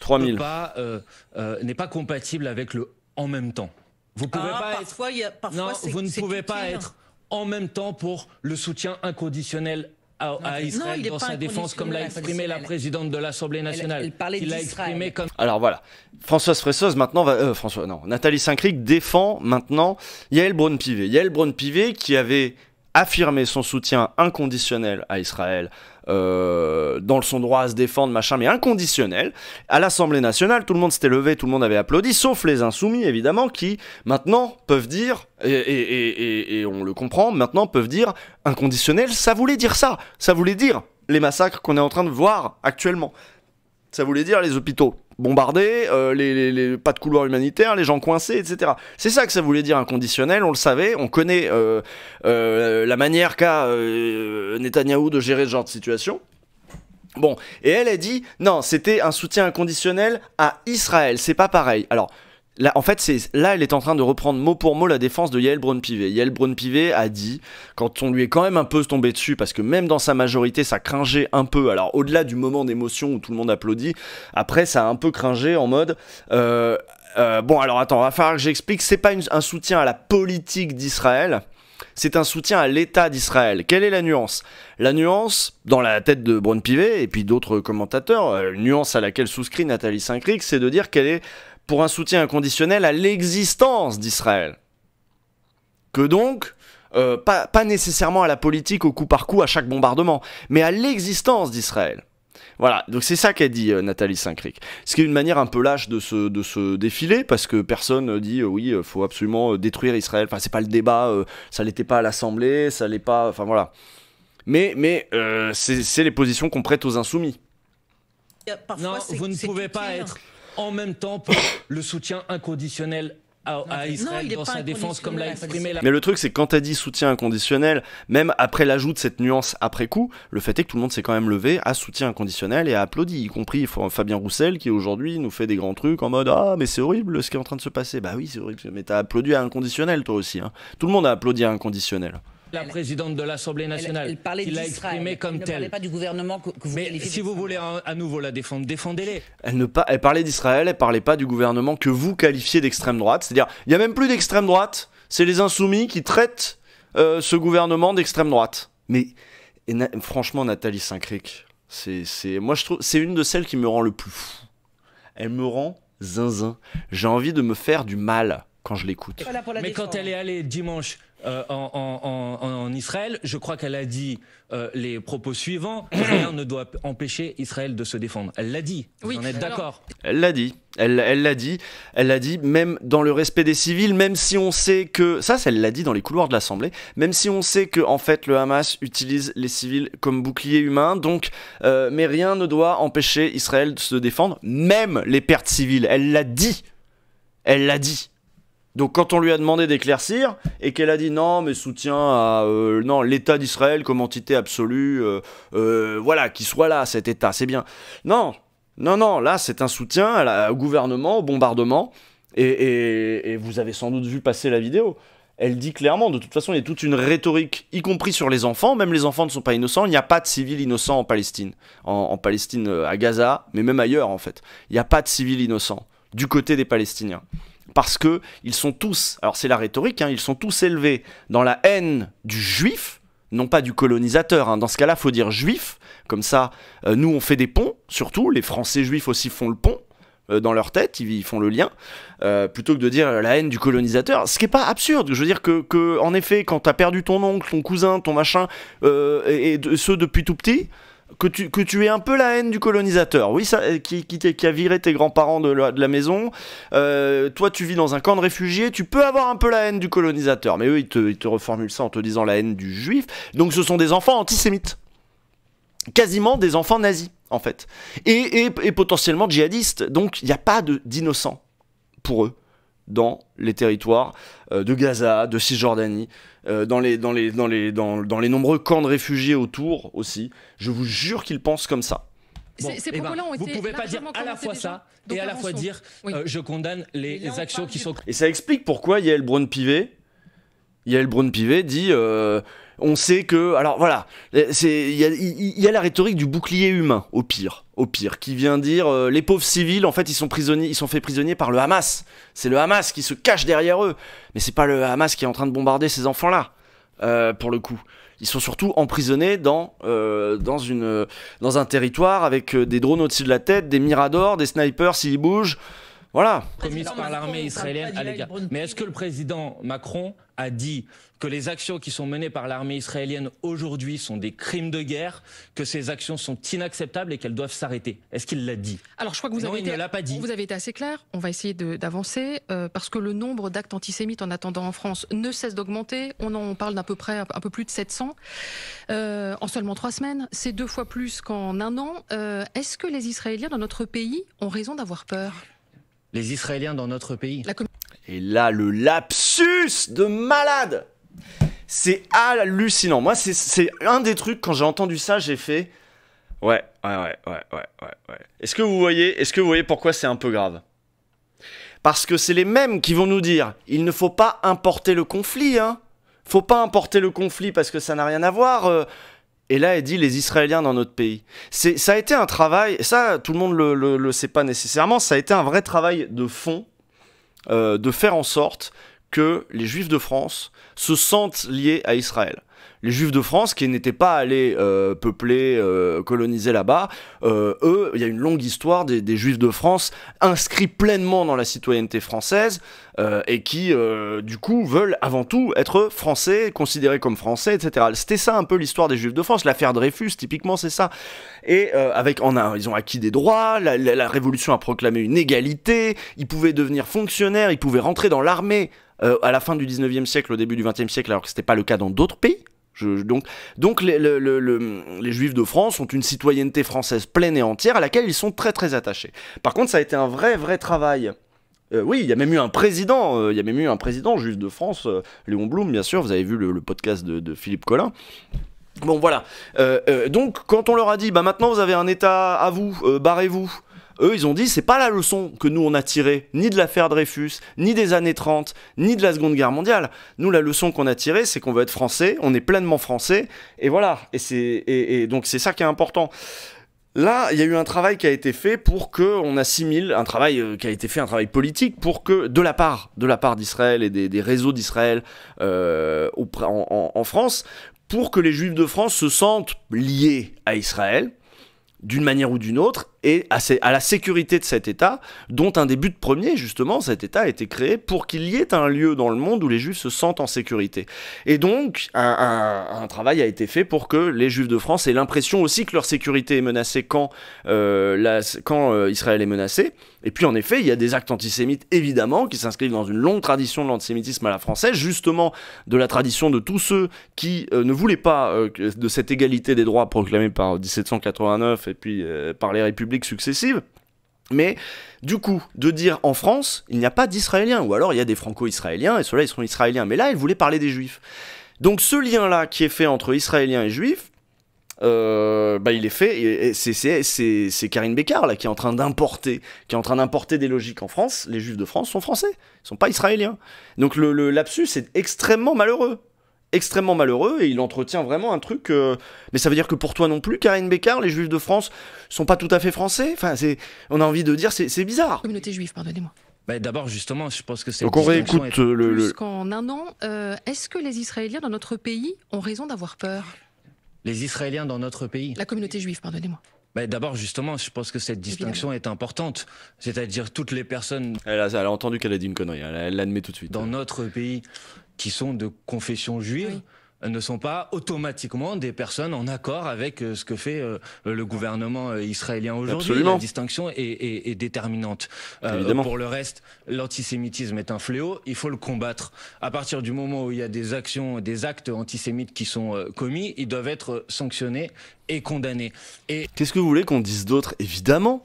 3000. Euh, euh, N'est pas, compatible avec le en même temps. Vous pouvez ah, pas être. non, vous ne pouvez pas être en même temps pour le soutien inconditionnel à, Israël dans sa défense, comme l'a exprimé la présidente de l'Assemblée nationale. Elle, parlait qui exprimé comme... Alors voilà, Françoise Fressoz maintenant va... Euh, François, non, Nathalie Saint-Cric défend maintenant Yael Braun-Pivet. Yael Braun-Pivet qui avait affirmé son soutien inconditionnel à Israël euh, dans son droit à se défendre, machin, mais inconditionnel. À l'Assemblée nationale, tout le monde s'était levé, tout le monde avait applaudi, sauf les insoumis, évidemment, qui maintenant peuvent dire, et, et on le comprend, maintenant peuvent dire, inconditionnel, ça voulait dire ça, ça voulait dire les massacres qu'on est en train de voir actuellement. Ça voulait dire les hôpitaux bombardés, euh, les, pas de couloir humanitaire, les gens coincés, etc. C'est ça que ça voulait dire inconditionnel, on le savait, on connaît euh, euh, la manière qu'a Netanyahou de gérer ce genre de situation. Bon, et elle a dit non, c'était un soutien inconditionnel à Israël, c'est pas pareil. Alors, Là, en fait, c'est là, elle est en train de reprendre mot pour mot la défense de Yael Braun-Pivet. Yael Braun-Pivet a dit, quand on lui est quand même un peu tombé dessus, parce que même dans sa majorité, ça cringeait un peu. Alors, au-delà du moment d'émotion où tout le monde applaudit, après, ça a un peu cringé en mode. Euh, euh, bon, alors attends, va falloir que j'explique. C'est pas un soutien à la politique d'Israël c'est un soutien à l'État d'Israël. Quelle est la nuance La nuance, dans la tête de Brun Pivet et puis d'autres commentateurs, une euh, nuance à laquelle souscrit Nathalie saint c'est de dire qu'elle est pour un soutien inconditionnel à l'existence d'Israël. Que donc, euh, pas, pas, nécessairement à la politique au coup par coup à chaque bombardement, mais à l'existence d'Israël. Voilà, donc c'est ça qu'a dit euh, Nathalie Saint-Cric. Ce qui est une manière un peu lâche de se, de se défiler, parce que personne dit euh, oui, oui, faut absolument détruire Israël. Enfin, c'est pas le débat, ça l'était pas à l'Assemblée, ça l'est pas. Enfin voilà. Mais, mais c'est les positions qu'on prête aux insoumis. non, vous ne pouvez pas être en même temps pour le soutien inconditionnel à, Israël dans sa défense, comme l'a exprimé Mais le truc, c'est quand t'as dit soutien inconditionnel, même après l'ajout de cette nuance après coup, le fait est que tout le monde s'est quand même levé à soutien inconditionnel et a applaudi, y compris Fabien Roussel qui aujourd'hui nous fait des grands trucs en mode Ah, mais c'est horrible ce qui est en train de se passer. Bah oui, c'est horrible, mais t'as applaudi à inconditionnel toi aussi. Hein. Tout le monde a applaudi à inconditionnel. La présidente de l'Assemblée nationale, elle, qui l'a exprimé comme telle. Elle ne parlait pas du gouvernement que, vous Mais si vous voulez à, nouveau la défendre, défendez-les. Elle, ne elle parlait d'Israël, elle parlait pas du gouvernement que vous qualifiez d'extrême droite. C'est-à-dire, il n'y a même plus d'extrême droite, c'est les insoumis qui traitent euh, ce gouvernement d'extrême droite. Mais franchement, Nathalie Saint-Cric, c'est moi c'est une de celles qui me rend le plus fou. Elle me rend zinzin. J'ai envie de me faire du mal quand je l'écoute. Mais quand elle est allée dimanche euh, en, en, Israël. Je crois qu'elle a dit euh, les propos suivants. Rien ne doit empêcher Israël de se défendre. Elle l'a dit. on est d'accord Elle l'a dit. Elle, l'a dit, elle l'a dit, même dans le respect des civils, même si on sait que ça, elle l'a dit dans les couloirs de l'Assemblée, même si on sait que en fait le Hamas utilise les civils comme bouclier humain, donc euh, mais rien ne doit empêcher Israël de se défendre, même les pertes civiles. Elle l'a dit, elle l'a dit. Donc quand on lui a demandé d'éclaircir et qu'elle a dit non mais soutien à euh, non l'État d'Israël comme entité absolue, euh, euh, voilà qui soit là cet État, c'est bien. Non, non, non, là c'est un soutien à la, au gouvernement, au bombardement et, vous avez sans doute vu passer la vidéo. Elle dit clairement, de toute façon, il y a toute une rhétorique, y compris sur les enfants, même les enfants ne sont pas innocents, il n'y a pas de civils innocents en Palestine, en, en Palestine à Gaza, mais même ailleurs en fait. Il n'y a pas de civils innocents du côté des Palestiniens parce que ils sont tous, alors c'est la rhétorique, hein, ils sont tous élevés dans la haine du juif, non pas du colonisateur. Hein. Dans ce cas-là, faut dire juif, comme ça, euh, nous on fait des ponts, surtout les Français juifs aussi font le pont euh, dans leur tête, ils, font le lien, euh, plutôt que de dire la haine du colonisateur, ce qui n'est pas absurde. Je veux dire que, en effet, quand tu as perdu ton oncle, ton cousin, ton machin, et, et ceux depuis tout petit, que tu, que aies un peu la haine du colonisateur, oui, ça, euh, qui, qui, a viré tes grands-parents de, la maison, euh, toi tu vis dans un camp de réfugiés, tu peux avoir un peu la haine du colonisateur, mais eux ils te, ils reformulent ça en te disant la haine du juif, donc ce sont des enfants antisémites, quasiment des enfants nazis en fait, et potentiellement djihadistes, donc il n'y a pas d'innocents pour eux dans les territoires euh, de Gaza, de Cisjordanie, euh, dans, les, dans, les, dans, les, dans, dans les nombreux camps de réfugiés autour aussi. Je vous jure qu'ils pensent comme ça. Eh ben, vous ne pouvez pas dire à la fois ça et à la fois dire euh, je condamne les, actions qui sont. Et ça explique pourquoi Yael brown pivet Yael brown pivet dit. Euh, on sait que, alors voilà, euh, il y, a, la rhétorique du bouclier humain, au pire, au pire, qui vient dire euh, les pauvres civils, en fait, ils sont prisonniers, ils sont faits prisonniers par le Hamas. C'est le Hamas qui se cache derrière eux, mais c'est pas le Hamas qui est en train de bombarder ces enfants-là, euh, pour le coup. Ils sont surtout emprisonnés dans, dans, une, dans un territoire avec des drones au-dessus de la tête, des miradors, des snipers s'ils bougent. Voilà. Commise par l'armée israélienne à l'égard. Mais est-ce que le président Macron a dit que les actions qui sont menées par l'armée israélienne aujourd'hui sont des crimes de guerre, que ces actions sont inacceptables et qu'elles doivent s'arrêter. Est-ce qu'il l'a dit Alors je crois que vous, avez, été, pas dit. vous avez été assez clair. On va essayer d'avancer euh, parce que le nombre d'actes antisémites en attendant en France ne cesse d'augmenter. On en parle d'à peu près un peu plus de 700 euh, en seulement trois semaines. C'est deux fois plus qu'en un an. Euh, est-ce que les Israéliens dans notre pays ont raison d'avoir peur les Israéliens dans notre pays. Et là, le lapsus de malade C'est hallucinant. Moi, c'est un des trucs, quand j'ai entendu ça, j'ai fait... Ouais, ouais, ouais, ouais, ouais, ouais. Est-ce que vous voyez, est-ce que vous voyez pourquoi c'est un peu grave Parce que c'est les mêmes qui vont nous dire, il ne faut pas importer le conflit, hein. Faut pas importer le conflit parce que ça n'a rien à voir. Euh, et là, elle dit les Israéliens dans notre pays. C'est, ça a été un travail, ça, tout le monde le, le, sait pas nécessairement, ça a été un vrai travail de fond euh, de faire en sorte que les Juifs de France se sentent liés à Israël les Juifs de France qui n'étaient pas allés euh, peupler, euh, coloniser là-bas, euh, eux, il y a une longue histoire des, Juifs de France inscrits pleinement dans la citoyenneté française et qui, du coup, veulent avant tout être français, considérés comme français, etc. C'était ça un peu l'histoire des Juifs de France. L'affaire Dreyfus, typiquement, c'est ça. Et avec, ils ont acquis des droits, la, Révolution a proclamé une égalité, ils pouvaient devenir fonctionnaires, ils pouvaient rentrer dans l'armée. à la fin du 19e siècle, au début du 20e siècle, alors que ce n'était pas le cas dans d'autres pays donc, donc les, Juifs de France ont une citoyenneté française pleine et entière à laquelle ils sont très très attachés. Par contre, ça a été un vrai vrai travail. Euh, oui, il y a même eu un président, euh, il y a même eu un président juif de France, euh, Léon Blum, bien sûr. Vous avez vu le, podcast de, Philippe Collin. Bon voilà. donc quand on leur a dit, bah maintenant vous avez un État à vous, barrez-vous. Eux, ils ont dit, c'est pas la leçon que nous on a tirée, ni de l'affaire Dreyfus, ni des années 30, ni de la Seconde Guerre mondiale. Nous, la leçon qu'on a tirée, c'est qu'on veut être français, on est pleinement français, et voilà. Et, c'est, et, donc c'est ça qui est important. Là, il y a eu un travail qui a été fait pour que on assimile un travail euh, qui a été fait, un travail politique pour que de la part, de la part d'Israël et des, réseaux d'Israël euh, en France, pour que les Juifs de France se sentent liés à Israël, d'une manière ou d'une autre, et à, la sécurité de cet État, dont un des buts premier justement, cet État a été créé pour qu'il y ait un lieu dans le monde où les Juifs se sentent en sécurité. Et donc, un, travail a été fait pour que les Juifs de France aient l'impression aussi que leur sécurité est menacée quand, euh, euh, Israël est menacé, et puis en effet, il y a des actes antisémites évidemment qui s'inscrivent dans une longue tradition de l'antisémitisme à la française, justement de la tradition de tous ceux qui euh, ne voulaient pas euh, de cette égalité des droits proclamée par 1789 et puis euh, par les républiques successives. Mais du coup, de dire en France, il n'y a pas d'Israéliens, ou alors il y a des Franco-Israéliens, et ceux-là, ils sont Israéliens. Mais là, ils voulaient parler des Juifs. Donc ce lien-là qui est fait entre Israéliens et Juifs, euh, bah, il est fait. c'est Karine Bécard là, qui est en train d'importer, qui est en train d'importer des logiques en France. Les Juifs de France sont français, ils sont pas israéliens. Donc le, le lapsus est extrêmement malheureux, extrêmement malheureux, et il entretient vraiment un truc. Euh, mais ça veut dire que pour toi non plus, Karine Bécard, les Juifs de France sont pas tout à fait français. Enfin, c'est, on a envie de dire, c'est bizarre. Communauté juive, pardonnez-moi. Bah, d'abord, justement, je pense que c'est. Donc on réécoute euh, le. le... un an, est-ce que les Israéliens dans notre pays ont raison d'avoir peur les Israéliens dans notre pays. La communauté juive, pardonnez-moi. D'abord, justement, je pense que cette distinction est importante, c'est-à-dire toutes les personnes... Elle a, entendu qu'elle a dit une connerie, elle l'admet tout de suite. Dans notre pays, qui sont de confession juive, euh, ne sont pas automatiquement des personnes en accord avec euh, ce que fait euh, le gouvernement israélien aujourd'hui. La distinction est, déterminante. pour le reste, l'antisémitisme est un fléau, il faut le combattre. À partir du moment où il y a des actions, des actes antisémites qui sont commis, ils doivent être sanctionnés et condamnés. Et... Qu'est-ce que vous voulez qu'on dise d'autre Évidemment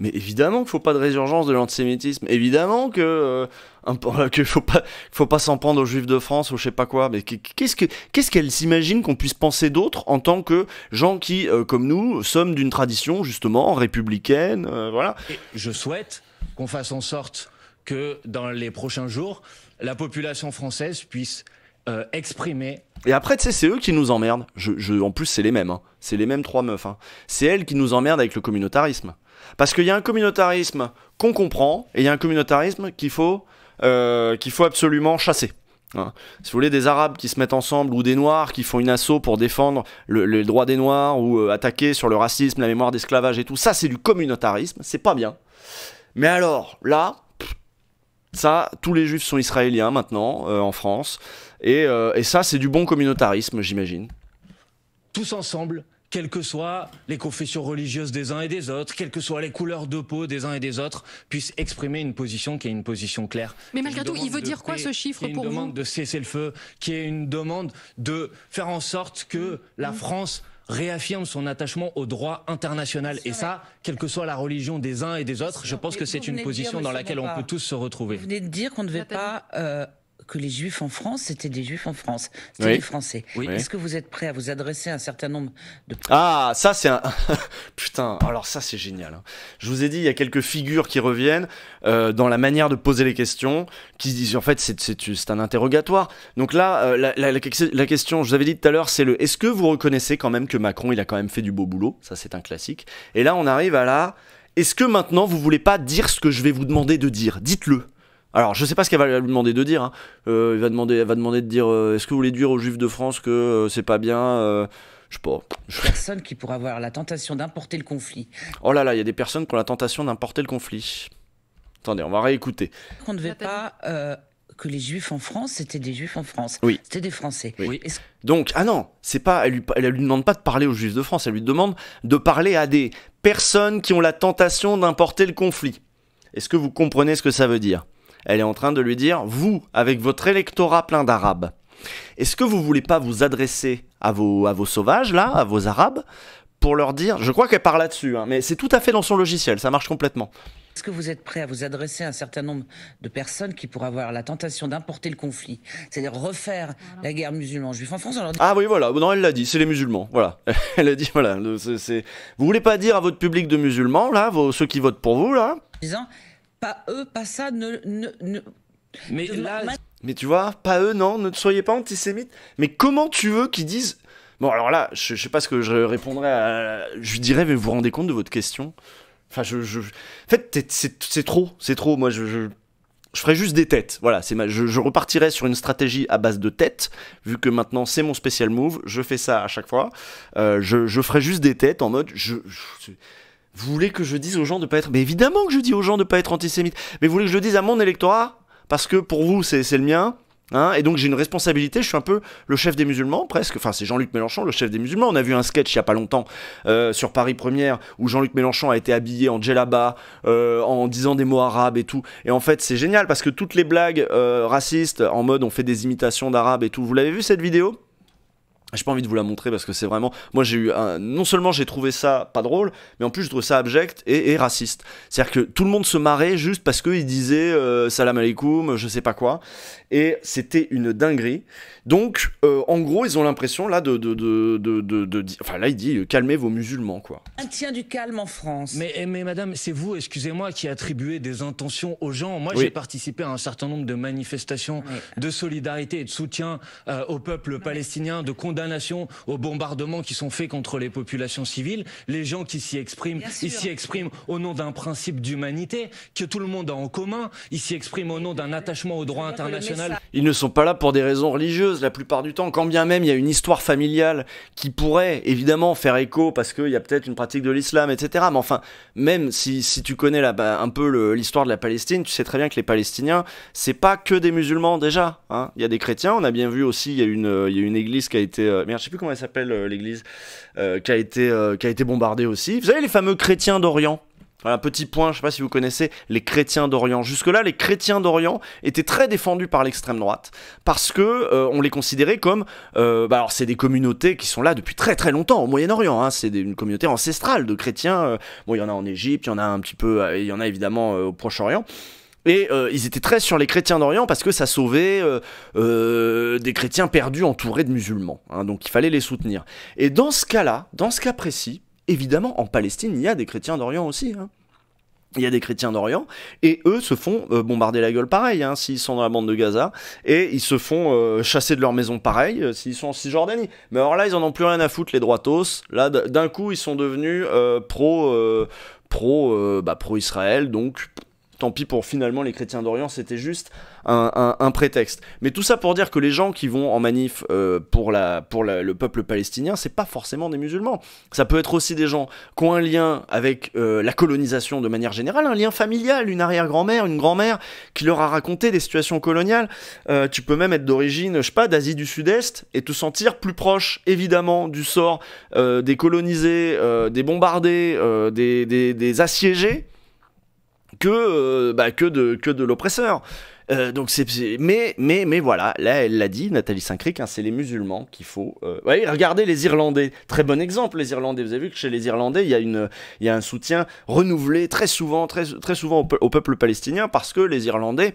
mais évidemment qu'il ne faut pas de résurgence de l'antisémitisme. Évidemment que Hein, qu'il faut pas, faut pas s'en prendre aux Juifs de France ou je sais pas quoi. Mais qu'est-ce que, qu'est-ce qu'elle s'imagine qu'on puisse penser d'autre en tant que gens qui, euh, comme nous, sommes d'une tradition justement républicaine, euh, voilà. je souhaite qu'on fasse en sorte que dans les prochains jours, la population française puisse euh, exprimer. Et après, tu c'est eux qui nous emmerdent. Je, je en plus, c'est les mêmes. Hein. C'est les mêmes trois meufs. Hein. C'est elles qui nous emmerdent avec le communautarisme. Parce qu'il y a un communautarisme qu'on comprend et il y a un communautarisme qu'il faut euh, qu'il faut absolument chasser. Hein. Si vous voulez des Arabes qui se mettent ensemble ou des Noirs qui font une assaut pour défendre le, les droits des Noirs ou euh, attaquer sur le racisme, la mémoire d'esclavage et tout, ça c'est du communautarisme, c'est pas bien. Mais alors, là, ça, tous les juifs sont israéliens maintenant euh, en France, et ça c'est du bon communautarisme, j'imagine. Tous ensemble, quelles que soient les confessions religieuses des uns et des autres, quelles que soient les couleurs de peau des uns et des autres, puissent exprimer une position qui est une position claire. Mais malgré tout, il veut dire quoi ce chiffre pour vous une demande de cesser le feu, qui est une demande de faire en sorte que mmh. la mmh. France réaffirme son attachement au droit international. Et ça, quelle que soit la religion des uns et des autres, je pense que c'est une position dans laquelle on peut tous se retrouver. Vous venez de dire qu'on ne devait pas... Euh, que les Juifs en France, c'était des Juifs en France, c'était des Français. Oui. Est-ce que vous êtes prêt à vous adresser à un certain nombre de... Ah, ça c'est un... Putain, alors ça c'est génial. Hein. Je vous ai dit, il y a quelques figures qui reviennent euh, dans la manière de poser les questions, qui se disent en fait c'est un interrogatoire. Donc là, euh, la, question, je vous avais dit tout à l'heure, c'est le... Est-ce que vous reconnaissez quand même que Macron, il a quand même fait du beau boulot Ça c'est un classique. Et là, on arrive à la... Est-ce que maintenant, vous voulez pas dire ce que je vais vous demander de dire Dites-le. Alors, je sais pas ce qu'elle va lui demander de dire. Hein. Euh, va demander, elle va demander de dire euh, est-ce que vous voulez dire aux juifs de France que euh, c'est pas bien Je sais pas. Personne qui pourrait avoir la tentation d'importer le conflit. Oh là là, il y a des personnes qui ont la tentation d'importer le conflit. Attendez, on va réécouter. On ne devait pas que les juifs en France, c'était des juifs en France. Oui. C'était des Français. Oui. Donc, ah non, c'est pas, elle lui, elle lui demande pas de parler aux juifs de France, elle lui demande de parler à des personnes qui ont la tentation d'importer le conflit. Est-ce que vous comprenez ce que ça veut dire elle est en train de lui dire, vous, avec votre électorat plein d'arabes, est-ce que vous voulez pas vous adresser à vos, à vos sauvages, là, à vos arabes, pour leur dire, je crois qu'elle parle là-dessus, hein, mais c'est tout à fait dans son logiciel, ça marche complètement. Est-ce que vous êtes prêt à vous adresser à un certain nombre de personnes qui pourraient avoir la tentation d'importer le conflit C'est-à-dire refaire la guerre musulmane-juif en France Ah oui, voilà, non, elle l'a dit, c'est les musulmans, voilà. Elle a dit, voilà, c'est... Vous voulez pas dire à votre public de musulmans, là, ceux qui votent pour vous, là pas eux, pas ça, ne. Mais tu vois, pas eux, non, ne soyez pas antisémites. Mais comment tu veux qu'ils disent. Bon, alors là, je, sais pas ce que je répondrai à. Je dirais, mais vous rendez compte de votre question Enfin, je. En fait, c'est trop, c'est trop. Moi, je, je je ferai juste des têtes. Voilà, c'est ma... je, je, repartirai sur une stratégie à base de têtes, vu que maintenant c'est mon spécial move, je fais ça à chaque fois. Euh, je, je, ferai juste des têtes en mode je vous voulez que je dise aux gens de ne pas être. Mais évidemment que je dis aux gens de ne pas être antisémite. Mais vous voulez que je le dise à mon électorat Parce que pour vous, c'est le mien. Hein, et donc j'ai une responsabilité, je suis un peu le chef des musulmans presque, enfin c'est Jean-Luc Mélenchon, le chef des musulmans. On a vu un sketch il y a pas longtemps euh, sur Paris Première où Jean-Luc Mélenchon a été habillé en djellaba, euh, en disant des mots arabes et tout. Et en fait c'est génial parce que toutes les blagues euh, racistes en mode on fait des imitations d'arabes et tout, vous l'avez vu cette vidéo j'ai pas envie de vous la montrer parce que c'est vraiment. Moi, j'ai eu un... Non seulement j'ai trouvé ça pas drôle, mais en plus, je trouve ça abject et, raciste. C'est-à-dire que tout le monde se marrait juste parce qu'il disait euh, salam alaikum, je sais pas quoi et c'était une dinguerie. Donc, euh, en gros, ils ont l'impression là de, de, de, de, Enfin, là, il dit euh, calmez vos musulmans, quoi. Un tient du calme en France. Mais, eh, mais madame, c'est vous, excusez-moi, qui attribuez des intentions aux gens. Moi, j'ai participé à un certain nombre de manifestations de solidarité et de soutien euh, au peuple palestinien, de condamnation aux bombardements qui sont faits contre les populations civiles. Les gens qui s'y expriment, ils s'y expriment au nom d'un principe d'humanité que tout le monde a en commun. Ils s'y expriment au nom d'un attachement au droit international ils ne sont pas là pour des raisons religieuses la plupart du temps, quand bien même il y a une histoire familiale qui pourrait évidemment faire écho parce qu'il y a peut-être une pratique de l'islam, etc. Mais enfin, même si, tu connais là, bah, un peu l'histoire de la Palestine, tu sais très bien que les Palestiniens, c'est pas que des musulmans déjà. Hein. Il y a des chrétiens, on a bien vu aussi, il y, a une, une église qui a été... Euh, merde, je sais plus comment elle s'appelle euh, l'église, euh, qui, a qui a été bombardée aussi. Vous savez, les fameux chrétiens d'Orient un petit point, je sais pas si vous connaissez les chrétiens d'Orient. Jusque-là, les chrétiens d'Orient étaient très défendus par l'extrême droite parce que euh, on les considérait comme, euh, bah, alors c'est des communautés qui sont là depuis très très longtemps au Moyen-Orient. Hein. c'est une communauté ancestrale de chrétiens. Euh. bon, il y en a en Égypte, il y en a un petit peu, il y en a évidemment au Proche-Orient. Et ils étaient très sur les chrétiens d'Orient parce que ça sauvait des chrétiens perdus entourés de musulmans. Hein. donc il fallait les soutenir. Et dans ce cas-là, dans ce cas précis, évidemment, en Palestine, il y a des chrétiens d'Orient aussi. Hein. il y a des chrétiens d'Orient, et eux se font euh, bombarder la gueule pareil, hein. s'ils sont dans la bande de Gaza, et ils se font euh, chasser de leur maison pareil, euh, s'ils sont en Cisjordanie. Mais alors là, ils en ont plus rien à foutre, les droitos. Là, d'un coup, ils sont devenus pro, pro, bah, pro Israël, donc Tant pis pour finalement les chrétiens d'Orient, c'était juste un, prétexte. Mais tout ça pour dire que les gens qui vont en manif euh, pour, la, pour le peuple palestinien, c'est pas forcément des musulmans. Ça peut être aussi des gens qui ont un lien avec euh, la colonisation de manière générale, un lien familial, une arrière-grand-mère, une grand-mère qui leur a raconté des situations coloniales. Euh, tu peux même être d'origine, je sais pas, d'Asie du Sud-Est et te sentir plus proche, évidemment, du sort des colonisés, des bombardés, des assiégés que, euh, bah, que de, que de l'oppresseur. Euh, donc c'est mais mais mais voilà là elle l'a dit Nathalie Saint-Cric hein, c'est les musulmans qu'il faut euh, ouais, regardez les Irlandais très bon exemple les Irlandais vous avez vu que chez les Irlandais il y a une il y un soutien renouvelé très souvent très très souvent au, peuple palestinien parce que les Irlandais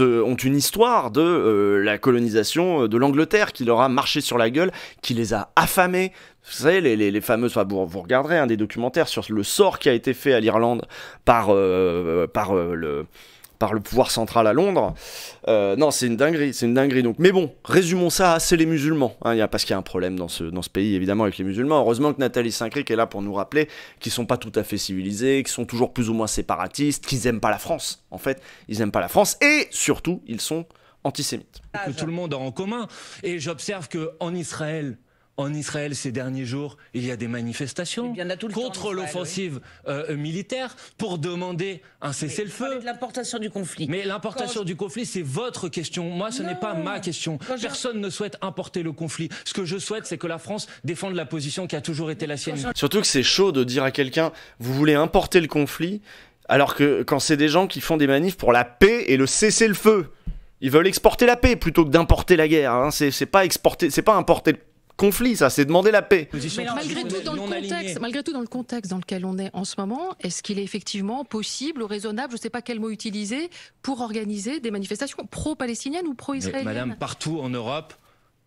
ont une histoire de la colonisation de l'Angleterre qui leur a marché sur la gueule, qui les a affamés, vous savez, les, fameux, vous, regarderez un hein, des documentaires sur le sort qui a été fait à l'Irlande par, euh, par euh, le par le pouvoir central à Londres. Euh, non, c'est une dinguerie, c'est une dinguerie. Donc, mais bon, résumons ça c'est les musulmans. Hein. Il y a, parce qu'il y a un problème dans ce, pays, évidemment, avec les musulmans. Heureusement que Nathalie Saint-Cric est là pour nous rappeler qu'ils sont pas tout à fait civilisés, qu'ils sont toujours plus ou moins séparatistes, qu'ils aiment pas la France. En fait, ils aiment pas la France et surtout, ils sont antisémites. tout le monde a en commun. Et j'observe qu'en Israël, en Israël ces derniers jours, il y a des manifestations eh contre l'offensive euh, militaire pour demander un cessez-le-feu. l'importation du conflit. Mais l'importation du conflit, c'est votre question. Moi, ce n'est pas ma question. Personne ne souhaite importer le conflit. Ce que je souhaite, c'est que la France défende la position qui a toujours été la sienne. Surtout que c'est chaud de dire à quelqu'un, vous voulez importer le conflit, alors que quand c'est des gens qui font des manifs pour la paix et le cessez-le-feu. Ils veulent exporter la paix plutôt que d'importer la guerre. Hein. C'est pas exporter, c'est pas importer conflit, ça, c'est demander la paix. malgré, tout, dans le contexte, malgré tout, dans le contexte dans lequel on est en ce moment, est-ce qu'il est effectivement possible ou raisonnable, je ne sais pas quel mot utiliser, pour organiser des manifestations pro-palestiniennes ou pro-israéliennes Madame, partout en Europe,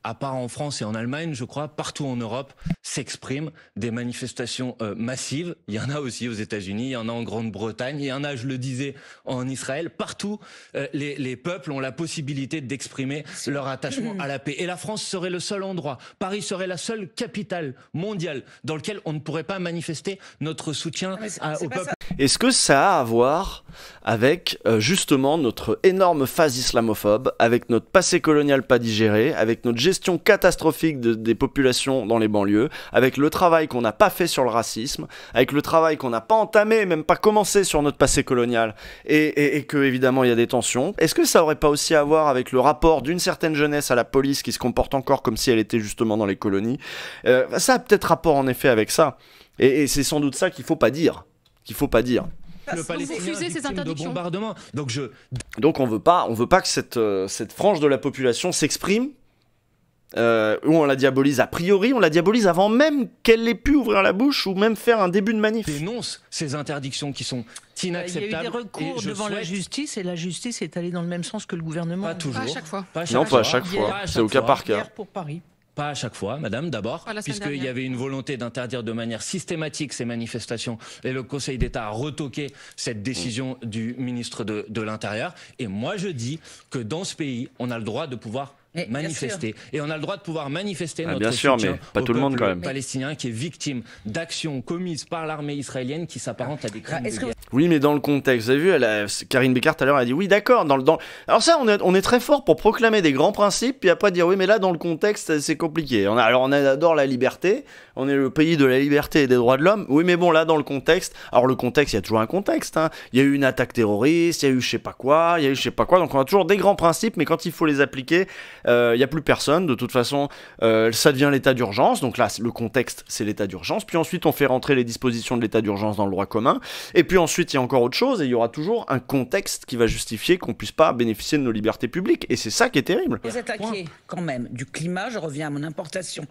à part en France et en Allemagne, je crois, partout en Europe s'expriment des manifestations euh, massives. Il y en a aussi aux États-Unis, il y en a en Grande-Bretagne, il y en a, je le disais, en Israël. Partout, euh, les, peuples ont la possibilité d'exprimer leur attachement à la paix. Et la France serait le seul endroit, Paris serait la seule capitale mondiale dans lequel on ne pourrait pas manifester notre soutien ah, au peuple. Est-ce que ça a à voir avec euh, justement notre énorme phase islamophobe, avec notre passé colonial pas digéré, avec notre catastrophique des populations dans les banlieues, avec le travail qu'on n'a pas fait sur le racisme, avec le travail qu'on n'a pas entamé, même pas commencé sur notre passé colonial, et, que évidemment il y a des tensions. Est-ce que ça aurait pas aussi à voir avec le rapport d'une certaine jeunesse à la police qui se comporte encore comme si elle était justement dans les colonies euh, Ça a peut-être rapport en effet avec ça. Et, c'est sans doute ça qu'il faut pas dire. Qu'il faut pas dire. Le Donc je. Donc on veut pas, on veut pas que cette, euh, cette frange de la population s'exprime euh, où on la diabolise a priori, on la diabolise avant même qu'elle ait pu ouvrir la bouche ou même faire un début de manif. Dénonce ces interdictions qui sont inacceptables. Il y a eu des recours devant la justice et la justice est allée dans le même sens que le gouvernement. Pas toujours. à chaque fois. non, pas à chaque fois. C'est au cas par cas. Pour Paris. Pas à chaque fois, madame, d'abord, puisqu'il y avait une volonté d'interdire de manière systématique ces manifestations et le Conseil d'État a retoqué cette décision mm. du ministre de l'Intérieur. Et moi, je dis que dans ce pays, on a le droit de pouvoir eh, manifester. Et on a le droit de pouvoir manifester ah, notre bien sûr, mais pas tout le monde quand même. palestinien qui est victime d'actions commises par l'armée israélienne qui s'apparente à des crimes ah, Oui, mais dans le contexte, vous avez vu, Karine Bécart tout à l'heure a dit oui, d'accord. Dans le, dans... Alors ça, on est, on est très fort pour proclamer des grands principes, puis après dire oui, mais là, dans le contexte, c'est compliqué. On a, alors on adore la liberté, on est le pays de la liberté et des droits de l'homme. Oui, mais bon, là, dans le contexte, alors le contexte, il y a toujours un contexte. Hein. Il y a eu une attaque terroriste, il y a eu je sais pas quoi, il y a eu je sais pas quoi. Donc on a toujours des grands principes, mais quand il faut les appliquer, il euh, n'y a plus personne, de toute façon, euh, ça devient l'état d'urgence, donc là, le contexte, c'est l'état d'urgence, puis ensuite, on fait rentrer les dispositions de l'état d'urgence dans le droit commun, et puis ensuite, il y a encore autre chose, et il y aura toujours un contexte qui va justifier qu'on puisse pas bénéficier de nos libertés publiques, et c'est ça qui est terrible. Vous attaquez quand même du climat, je reviens à mon importation.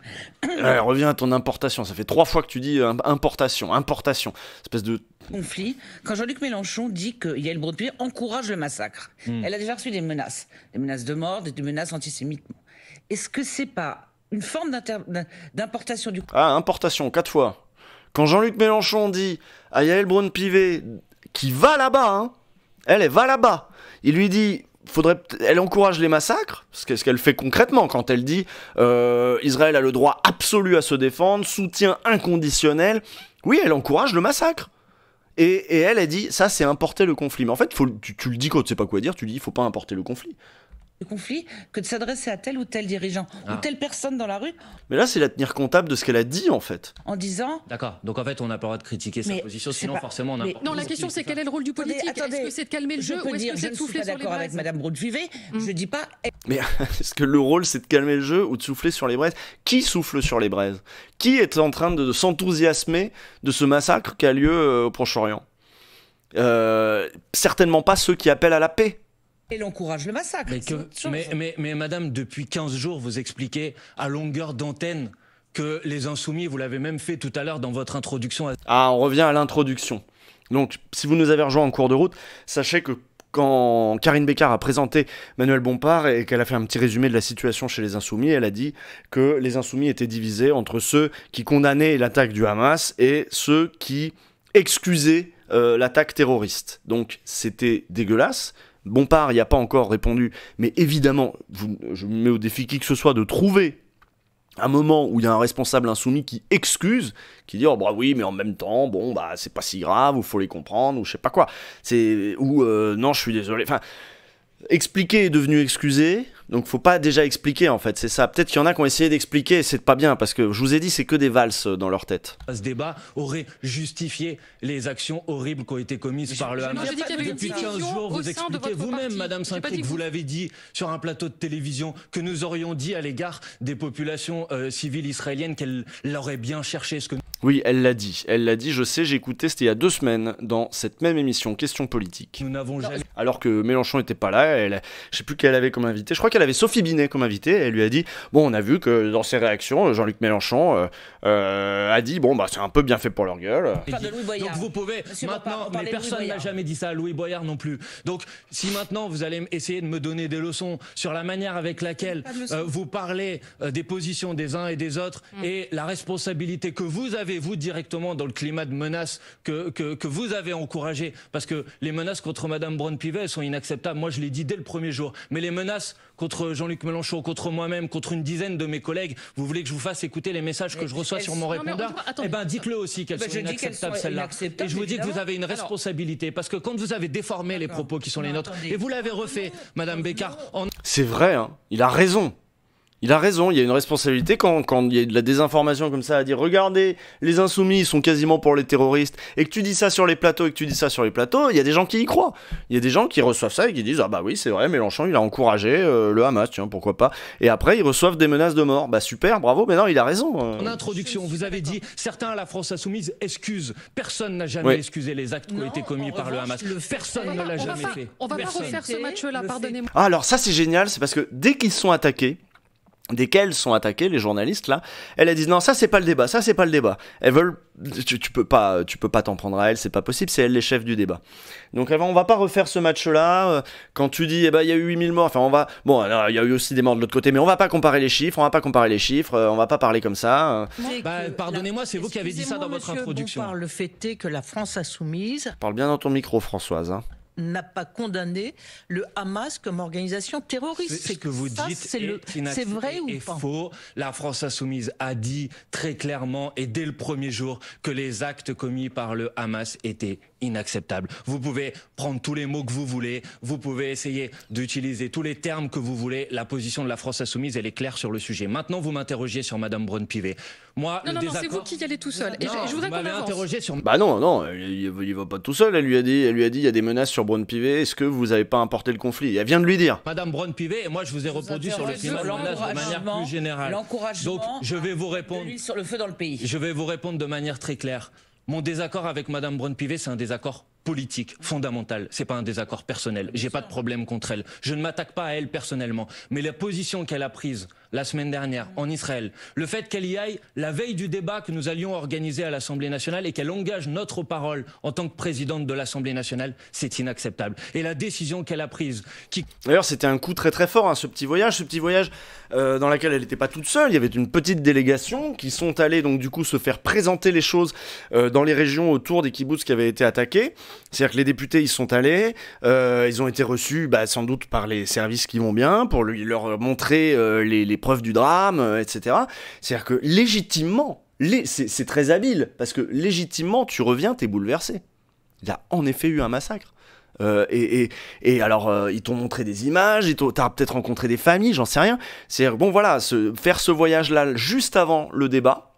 Ouais, euh, reviens à ton importation, ça fait trois fois que tu dis importation, importation, espèce de conflit quand Jean-Luc Mélenchon dit que Yael brown encourage le massacre. Hmm. Elle a déjà reçu des menaces, des menaces de mort, des menaces antisémites. Est-ce que c'est pas une forme d'importation du... Ah, importation, quatre fois. Quand Jean-Luc Mélenchon dit à Yael brown qui va là-bas, hein, elle, elle va là-bas, il lui dit, faudrait, elle encourage les massacres, ce qu'elle fait concrètement quand elle dit euh, Israël a le droit absolu à se défendre, soutien inconditionnel. Oui, elle encourage le massacre. Et, elle, a dit, ça c'est importer le conflit. Mais en fait, tu, le dis quand tu sais pas quoi dire, tu dis, il faut pas importer le conflit le conflit, que de s'adresser à tel ou tel dirigeant ou ah. telle personne dans la rue. Mais là, c'est la tenir comptable de ce qu'elle a dit, en fait. En disant. D'accord. Donc, en fait, on n'a pas le droit de critiquer sa position, sinon, forcément, on Non, la question, c'est quel est le rôle du politique Est-ce que c'est de calmer le jeu ou est-ce que c'est de souffler sur les braises d'accord avec Madame hum. je dis pas. Mais est-ce que le rôle, c'est de calmer le jeu ou de souffler sur les braises Qui souffle sur les braises Qui est en train de s'enthousiasmer de ce massacre qui a lieu euh, au Proche-Orient euh, certainement pas ceux qui appellent à la paix. Elle encourage le massacre. Mais, mais, mais, madame, depuis 15 jours, vous expliquez à longueur d'antenne que les insoumis, vous l'avez même fait tout à l'heure dans votre introduction. Ah, on revient à l'introduction. Donc, si vous nous avez rejoints en cours de route, sachez que quand Karine Bécard a présenté Manuel Bompard et qu'elle a fait un petit résumé de la situation chez les Insoumis, elle a dit que les Insoumis étaient divisés entre ceux qui condamnaient l'attaque du Hamas et ceux qui excusaient euh, l'attaque terroriste. Donc c'était dégueulasse, il n'y a pas encore répondu, mais évidemment, je me mets au défi qui que ce soit de trouver un moment où il y a un responsable insoumis qui excuse, qui dit oh bah oui mais en même temps bon bah c'est pas si grave ou faut les comprendre ou je sais pas quoi, c'est ou euh, non je suis désolé, enfin expliquer est devenu excuser, donc faut pas déjà expliquer en fait, c'est ça. Peut-être qu'il y en a qui ont essayé d'expliquer, c'est pas bien parce que je vous ai dit c'est que des valses euh, dans leur tête. Ce débat aurait justifié les actions horribles qui ont été commises par le Hamas. Depuis 15 jours, vous expliquez vous-même, Madame saint que vous l'avez dit sur un plateau de télévision, que nous aurions dit à l'égard des populations euh, civiles israéliennes qu'elle l'aurait bien cherché. Ce que oui, elle l'a dit. Elle l'a dit, je sais, j'ai écouté, c'était il y a deux semaines, dans cette même émission, Question politique. Nous n'avons jamais... Alors que Mélenchon n'était pas là, elle, je sais plus qu'elle avait comme invité, je crois avait Sophie Binet comme invitée, et elle lui a dit Bon, on a vu que dans ses réactions, Jean-Luc Mélenchon euh, euh, a dit Bon, bah, c'est un peu bien fait pour leur gueule. Donc vous pouvez maintenant, mais personne n'a jamais dit ça, à Louis Boyard non plus. Donc si maintenant vous allez essayer de me donner des leçons sur la manière avec laquelle euh, vous parlez des positions des uns et des autres mm. et la responsabilité que vous avez, vous directement, dans le climat de menaces que, que, que vous avez encouragé, parce que les menaces contre Madame Braun-Pivet, sont inacceptables. Moi, je l'ai dit dès le premier jour. Mais les menaces contre contre Jean-Luc Mélenchon, contre moi-même, contre une dizaine de mes collègues, vous voulez que je vous fasse écouter les messages que je reçois sur mon répondeur Eh bien, dites-le aussi qu'elles ben, sont inacceptables, celles-là. Et je vous dis que vous avez une responsabilité, parce que quand vous avez déformé les propos qui sont les nôtres, et vous l'avez refait, Madame Bécard, C'est vrai, hein. il a raison. Il a raison, il y a une responsabilité quand, il y a de la désinformation comme ça à dire regardez, les insoumis ils sont quasiment pour les terroristes et que tu dis ça sur les plateaux et que tu dis ça sur les plateaux, il y a des gens qui y croient. Il y a des gens qui reçoivent ça et qui disent ah bah oui, c'est vrai, Mélenchon il a encouragé euh, le Hamas, tiens, pourquoi pas. Et après ils reçoivent des menaces de mort. Bah super, bravo, mais non, il a raison. Euh. En introduction, vous avez dit certains à la France insoumise excusent. Personne n'a jamais excusé les actes qui ont été commis par le Hamas. Personne ne l'a jamais fait. On va pas refaire ce match-là, pardonnez-moi. Ah, alors ça c'est génial, c'est parce que dès qu'ils sont attaqués, Desquelles sont attaqués les journalistes là, elle a dit non ça c'est pas le débat, ça c'est pas le débat. Elles veulent tu, peux pas tu peux pas t'en prendre à elle, c'est pas possible, c'est elle les chefs du débat. Donc on va pas refaire ce match là euh, quand tu dis eh ben il y a eu 8000 morts, enfin on va bon il y a eu aussi des morts de l'autre côté mais on va pas comparer les chiffres, on va pas comparer les chiffres, euh, on va pas parler comme ça. Hein. Bah, pardonnez-moi, c'est vous qui avez dit ça dans votre introduction. le fait que la France a soumise. Parle bien dans ton micro Françoise hein n'a pas condamné le Hamas comme organisation terroriste. C'est ce que vous dites, c'est vrai ou faux. La France insoumise a dit très clairement et dès le premier jour que les actes commis par le Hamas étaient inacceptable. Vous pouvez prendre tous les mots que vous voulez, vous pouvez essayer d'utiliser tous les termes que vous voulez. La position de la France insoumise, elle est claire sur le sujet. Maintenant, vous m'interrogez sur Madame Braun-Pivet. Moi, non, non, c'est vous qui y allez tout seul. Et non, je, voudrais qu'on interrogé sur. Bah non, non, il, ne va pas tout seul. Elle lui a dit, elle lui a dit, il y a des menaces sur Braun-Pivet. Est-ce que vous n'avez pas importé le conflit Elle vient de lui dire. Madame Braun-Pivet, et moi, je vous ai répondu sur le climat de manière plus générale. Donc, je vais vous répondre. Sur le feu dans le pays. Je vais vous répondre de manière très claire. Mon désaccord avec Madame brune pivet c'est un désaccord politique fondamentale. C'est pas un désaccord personnel. J'ai pas de problème contre elle. Je ne m'attaque pas à elle personnellement, mais la position qu'elle a prise la semaine dernière en Israël, le fait qu'elle y aille la veille du débat que nous allions organiser à l'Assemblée nationale et qu'elle engage notre parole en tant que présidente de l'Assemblée nationale, c'est inacceptable. Et la décision qu'elle a prise, qui d'ailleurs c'était un coup très très fort, hein, ce petit voyage, ce petit voyage euh, dans lequel elle n'était pas toute seule. Il y avait une petite délégation qui sont allés donc du coup se faire présenter les choses euh, dans les régions autour des kibbutz qui avaient été attaqués. C'est-à-dire que les députés, ils sont allés, euh, ils ont été reçus bah, sans doute par les services qui vont bien, pour leur montrer euh, les, preuves du drame, euh, etc. C'est-à-dire que légitimement, c'est très habile, parce que légitimement, tu reviens, t'es bouleversé. Il a en effet eu un massacre. et, alors, ils t'ont montré des images, t'as peut-être rencontré des familles, j'en sais rien. C'est à dire bon, voilà, faire ce voyage-là juste avant le débat,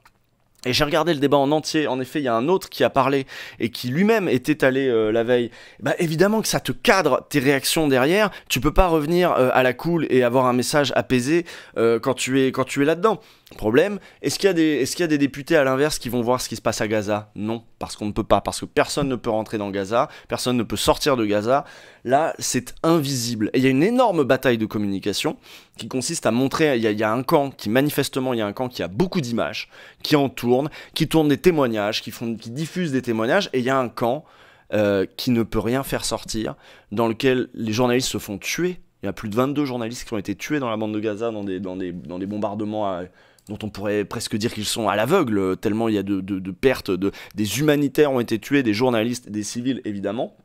et j'ai regardé le débat en entier. En effet, il y a un autre qui a parlé et qui lui-même était allé euh, la veille. Bah évidemment que ça te cadre tes réactions derrière. Tu peux pas revenir euh, à la cool et avoir un message apaisé euh, quand tu es quand tu es là-dedans. Problème, est-ce qu'il y, est y, a des députés à l'inverse qui vont voir ce qui se passe à Gaza Non, parce qu'on ne peut pas, parce que personne ne peut rentrer dans Gaza, personne ne peut sortir de Gaza. Là, c'est invisible. Et il y a une énorme bataille de communication qui consiste à montrer, il y, a, il un camp qui manifestement, il y a un camp qui a beaucoup d'images, qui en tourne, qui tourne des témoignages, qui, font, qui diffuse des témoignages, et il y a un camp euh, qui ne peut rien faire sortir, dans lequel les journalistes se font tuer. Il y a plus de 22 journalistes qui ont été tués dans la bande de Gaza, dans des, dans des, dans des bombardements à dont on pourrait presque dire qu'ils sont à l'aveugle, euh, tellement il y a de, pertes, de, des humanitaires ont été tués, des journalistes, des civils évidemment.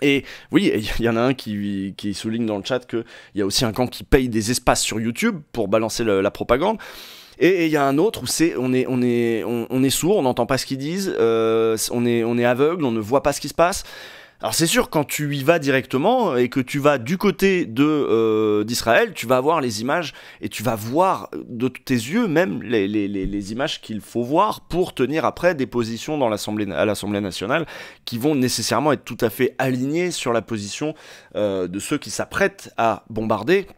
Et oui, il y en a un qui, souligne dans le chat qu'il y a aussi un camp qui paye des espaces sur YouTube pour balancer la propagande. Et il y a un autre où c'est on est on est on, est sourd, on n'entend pas ce qu'ils disent, euh, on est on est aveugle, on ne voit pas ce qui se passe. Alors c'est sûr, quand tu y vas directement et que tu vas du côté de euh, d'Israël, tu vas voir les images et tu vas voir euh, de tes yeux même les, les, les images qu'il faut voir pour tenir après des positions dans l'Assemblée à l'Assemblée nationale qui vont nécessairement être tout à fait alignées sur la position euh, de ceux qui s'apprêtent à bombarder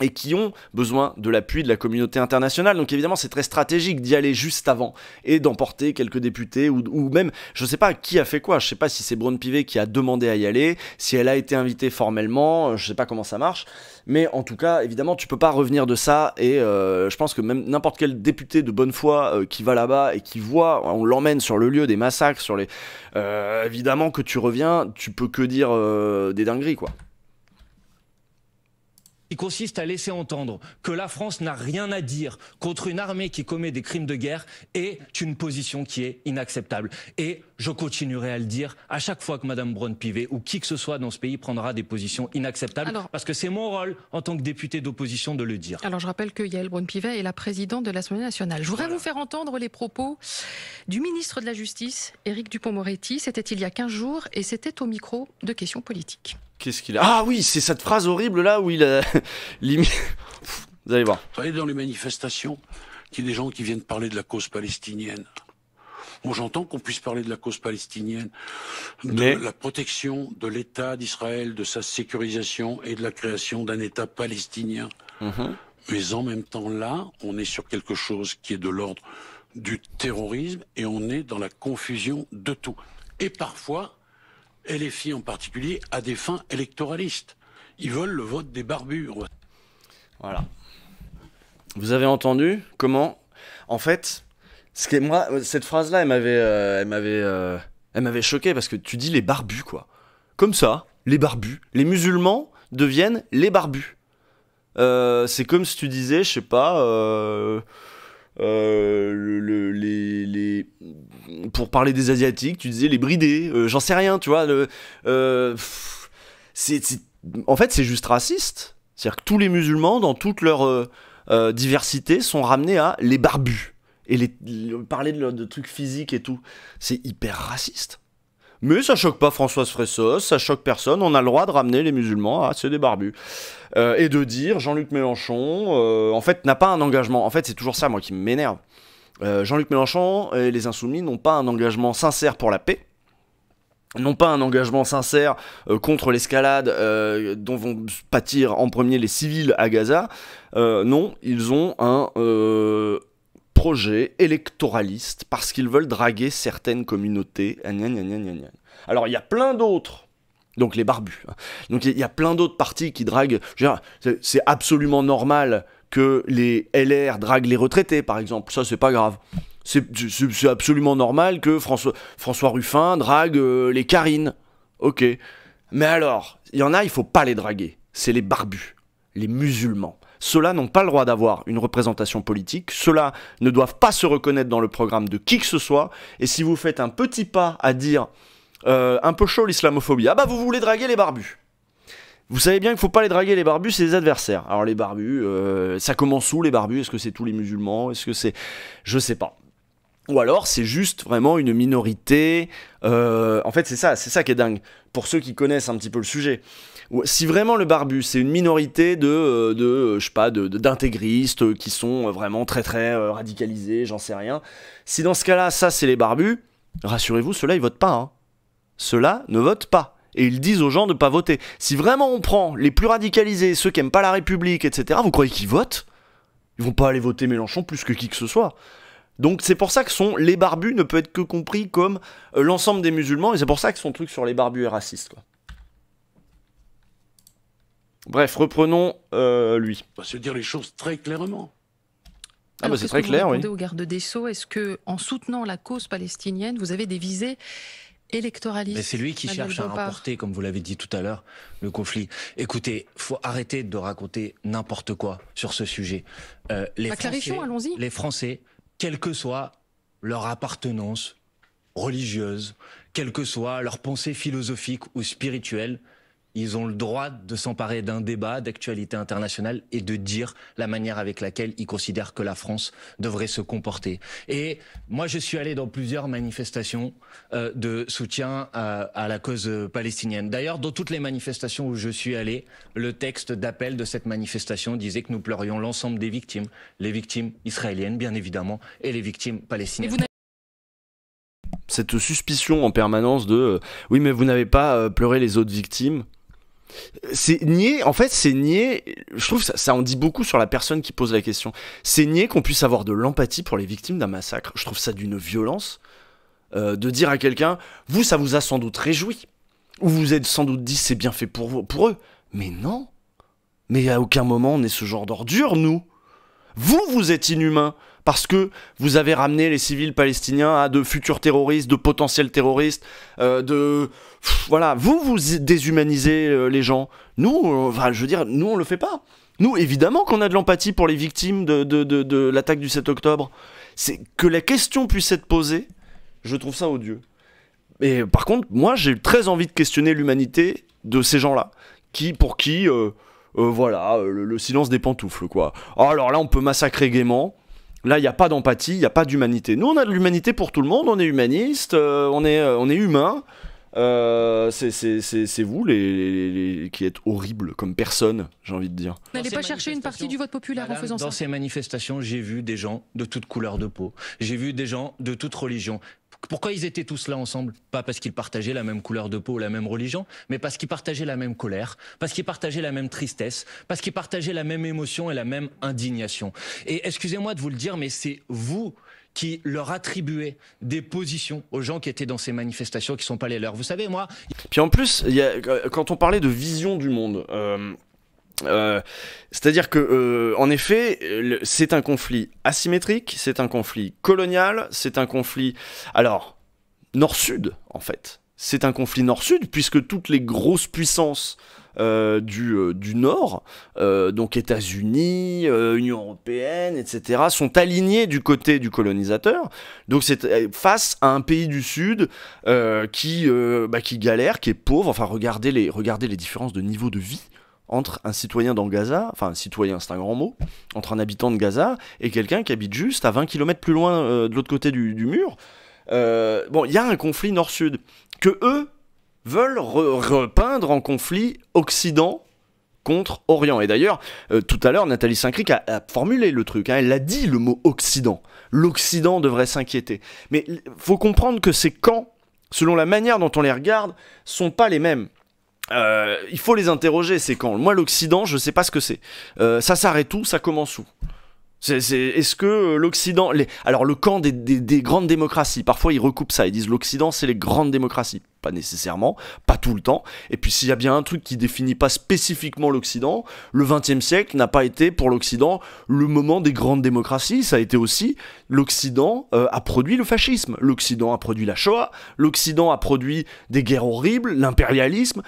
et qui ont besoin de l'appui de la communauté internationale. Donc évidemment, c'est très stratégique d'y aller juste avant et d'emporter quelques députés ou, même, je sais pas qui a fait quoi. Je sais pas si c'est Brown Pivet qui a demandé à y aller, si elle a été invitée formellement, je sais pas comment ça marche. Mais en tout cas, évidemment, tu peux pas revenir de ça et euh, je pense que même n'importe quel député de bonne foi euh, qui va là-bas et qui voit, on l'emmène sur le lieu des massacres, sur les, euh, évidemment que tu reviens, tu peux que dire des dingueries quoi qui consiste à laisser entendre que la France n'a rien à dire contre une armée qui commet des crimes de guerre est une position qui est inacceptable. Et je continuerai à le dire à chaque fois que Mme Braun-Pivet ou qui que ce soit dans ce pays prendra des positions inacceptables, parce que c'est mon rôle en tant que député d'opposition de le dire. Alors je rappelle que Yael Braun-Pivet est la présidente de l'Assemblée nationale. Je voudrais vous faire entendre les propos du ministre de la Justice, Éric Dupont-Moretti. C'était il y a 15 jours et c'était au micro de questions politiques. Qu'est-ce qu'il a Ah oui, c'est cette phrase horrible là où il a. Vous allez voir. Vous savez, dans les manifestations, qu'il y a des gens qui viennent parler de la cause palestinienne. Bon, j'entends qu'on puisse parler de la cause palestinienne, de la protection de l'État d'Israël, de sa sécurisation et de la création d'un État palestinien. Mm-hmm. Mais en même temps, là, on est sur quelque chose qui est de l'ordre du terrorisme et on est dans la confusion de tout. Et parfois, les filles en particulier, à des fins électoralistes. Ils veulent le vote des barbures. Voilà. Vous avez entendu comment En fait, ce qui moi, cette phrase-là, elle m'avait, euh, elle m'avait, euh, elle m'avait choqué parce que tu dis les barbus quoi. Comme ça, les barbus, les musulmans deviennent les barbus. Euh, c'est comme si tu disais, je sais pas euh, les, pour parler des asiatiques, tu disais les bridés, euh, j'en sais rien, tu vois. Le, euh, en fait, c'est juste raciste. C'est-à-dire que tous les musulmans, dans toute leur diversité, sont ramenés à les barbus et les, parler de, de trucs physiques et tout. C'est hyper raciste. Mais ça choque pas Françoise Fressos, ça choque personne, on a le droit de ramener les musulmans à ah, c'est des barbus. Euh, et de dire Jean-Luc Mélenchon, euh, en fait, n'a pas un engagement. En fait, c'est toujours ça, moi, qui m'énerve. Euh, Jean-Luc Mélenchon et les Insoumis n'ont pas un engagement sincère pour la paix n'ont pas un engagement sincère contre l'escalade dont vont pâtir en premier les civils à Gaza. non, ils ont un projet électoraliste parce qu'ils veulent draguer certaines communautés. Alors il y a plein d'autres donc les barbus. Hein. Donc il y a plein d'autres partis qui draguent. C'est absolument normal que les LR draguent les retraités, par exemple. Ça, c'est pas grave. C'est absolument normal que François, François Ruffin drague euh, les Carines. Ok. Mais alors, il y en a, il faut pas les draguer. C'est les barbus, les musulmans ceux-là n'ont pas le droit d'avoir une représentation politique, ceux-là ne doivent pas se reconnaître dans le programme de qui que ce soit, et si vous faites un petit pas à dire euh, un peu chaud l'islamophobie, ah bah vous voulez draguer les barbus vous savez bien qu'il ne faut pas les draguer, les barbus, c'est les adversaires. Alors les barbus, euh, ça commence où les barbus Est-ce que c'est tous les musulmans Est-ce que c'est... Je sais pas. Ou alors c'est juste vraiment une minorité. Euh, en fait, c'est ça, c'est ça qui est dingue. Pour ceux qui connaissent un petit peu le sujet, si vraiment le barbu, c'est une minorité de, euh, de je sais pas, d'intégristes qui sont euh, vraiment très très euh, radicalisés, j'en sais rien. Si dans ce cas-là, ça c'est les barbus, rassurez-vous, ceux-là ils votent pas. Hein. Ceux-là ne votent pas. Et ils disent aux gens de ne pas voter. Si vraiment on prend les plus radicalisés, ceux qui aiment pas la République, etc., vous croyez qu'ils votent Ils vont pas aller voter Mélenchon plus que qui que ce soit. Donc c'est pour ça que sont les barbus ne peut être que compris comme l'ensemble des musulmans, et c'est pour ça que son truc sur les barbus est raciste. Bref, reprenons euh, lui. On va se dire les choses très clairement. Ah bah c'est très que clair, vous oui. Au garde des Sceaux, est-ce que, en soutenant la cause palestinienne, vous avez des visées Mais C'est lui qui cherche à remporter, comme vous l'avez dit tout à l'heure, le conflit. Écoutez, faut arrêter de raconter n'importe quoi sur ce sujet. Euh, les, bah, Français, les Français, quelle que soit leur appartenance religieuse, quelle que soit leur pensée philosophique ou spirituelle, ils ont le droit de s'emparer d'un débat d'actualité internationale et de dire la manière avec laquelle ils considèrent que la France devrait se comporter. Et moi, je suis allé dans plusieurs manifestations euh, de soutien à, la cause palestinienne. D'ailleurs, dans toutes les manifestations où je suis allé, le texte d'appel de cette manifestation disait que nous pleurions l'ensemble des victimes, les victimes israéliennes, bien évidemment, et les victimes palestiniennes cette suspicion en permanence de euh, oui mais vous n'avez pas euh, pleuré les autres victimes c'est nier, en fait, c'est nier, je trouve ça, ça en dit beaucoup sur la personne qui pose la question. C'est nier qu'on puisse avoir de l'empathie pour les victimes d'un massacre. Je trouve ça d'une violence euh, de dire à quelqu'un, vous, ça vous a sans doute réjoui. Ou vous êtes sans doute dit, c'est bien fait pour, vous, pour eux. Mais non. Mais à aucun moment on est ce genre d'ordure, nous. Vous, vous êtes inhumain parce que vous avez ramené les civils palestiniens à de futurs terroristes, de potentiels terroristes, euh, de voilà, vous vous déshumanisez euh, les gens. Nous, euh, enfin, je veux dire, nous on le fait pas. Nous, évidemment qu'on a de l'empathie pour les victimes de, l'attaque du 7 octobre. C'est que la question puisse être posée, je trouve ça odieux. Mais par contre, moi, j'ai très envie de questionner l'humanité de ces gens-là, qui, pour qui, voilà, le, silence des pantoufles, quoi. Ah, alors là, on peut massacrer gaiement, Là, il n'y a pas d'empathie, il n'y a pas d'humanité. Nous, on a de l'humanité pour tout le monde, on est humaniste, euh, on, est, euh, on est humain. Euh, c'est vous les, qui êtes horribles comme personne, j'ai envie de dire. N'allez pas chercher une partie du vote populaire en faisant ça. Dans ces manifestations, j'ai vu des gens de toutes couleurs de peau, j'ai vu des gens de toute religion, pourquoi ils étaient tous là ensemble Pas parce qu'ils partageaient la même couleur de peau, la même religion, mais parce qu'ils partageaient la même colère, parce qu'ils partageaient la même tristesse, parce qu'ils partageaient la même émotion et la même indignation. Et excusez-moi de vous le dire, mais c'est vous qui leur attribuez des positions aux gens qui étaient dans ces manifestations qui ne sont pas les leurs. Vous savez, moi. Puis en plus, euh, quand on parlait de vision du monde. Euh, euh, c'est-à-dire que, euh, en effet, c'est un conflit asymétrique, c'est un conflit colonial, c'est un conflit, alors, nord-sud, en fait. C'est un conflit nord-sud, puisque toutes les grosses puissances euh, du, Nord, donc États-Unis, Union européenne, etc., sont alignées du côté du colonisateur. Donc c'est face à un pays du Sud qui, bah, qui galère, qui est pauvre. Enfin, regardez les, regardez les différences de niveau de vie entre un citoyen dans Gaza, enfin un citoyen c'est un grand mot, entre un habitant de Gaza et quelqu'un qui habite juste à 20 km plus loin euh, de l'autre côté du, mur. Euh, bon, il y a un conflit nord-sud que eux veulent repeindre en conflit Occident contre Orient. Et d'ailleurs, euh, tout à l'heure, Nathalie Saint-Cric a, formulé le truc, hein. elle a dit le mot Occident. L'Occident devrait s'inquiéter. Mais il faut comprendre que ces camps, selon la manière dont on les regarde, sont pas les mêmes. Euh, il faut les interroger, ces camps. Moi, l'Occident, je ne sais pas ce que c'est. Euh, ça s'arrête où Ça commence où est-ce que euh, l'Occident... Alors le camp des, grandes démocraties, parfois ils recoupent ça, ils disent l'Occident c'est les grandes démocraties. Pas nécessairement, pas tout le temps. Et puis s'il y a bien un truc qui définit pas spécifiquement l'Occident, le XXe siècle n'a pas été pour l'Occident le moment des grandes démocraties, ça a été aussi l'Occident a produit le fascisme, l'Occident a produit la Shoah, l'Occident a produit des guerres horribles, l'impérialisme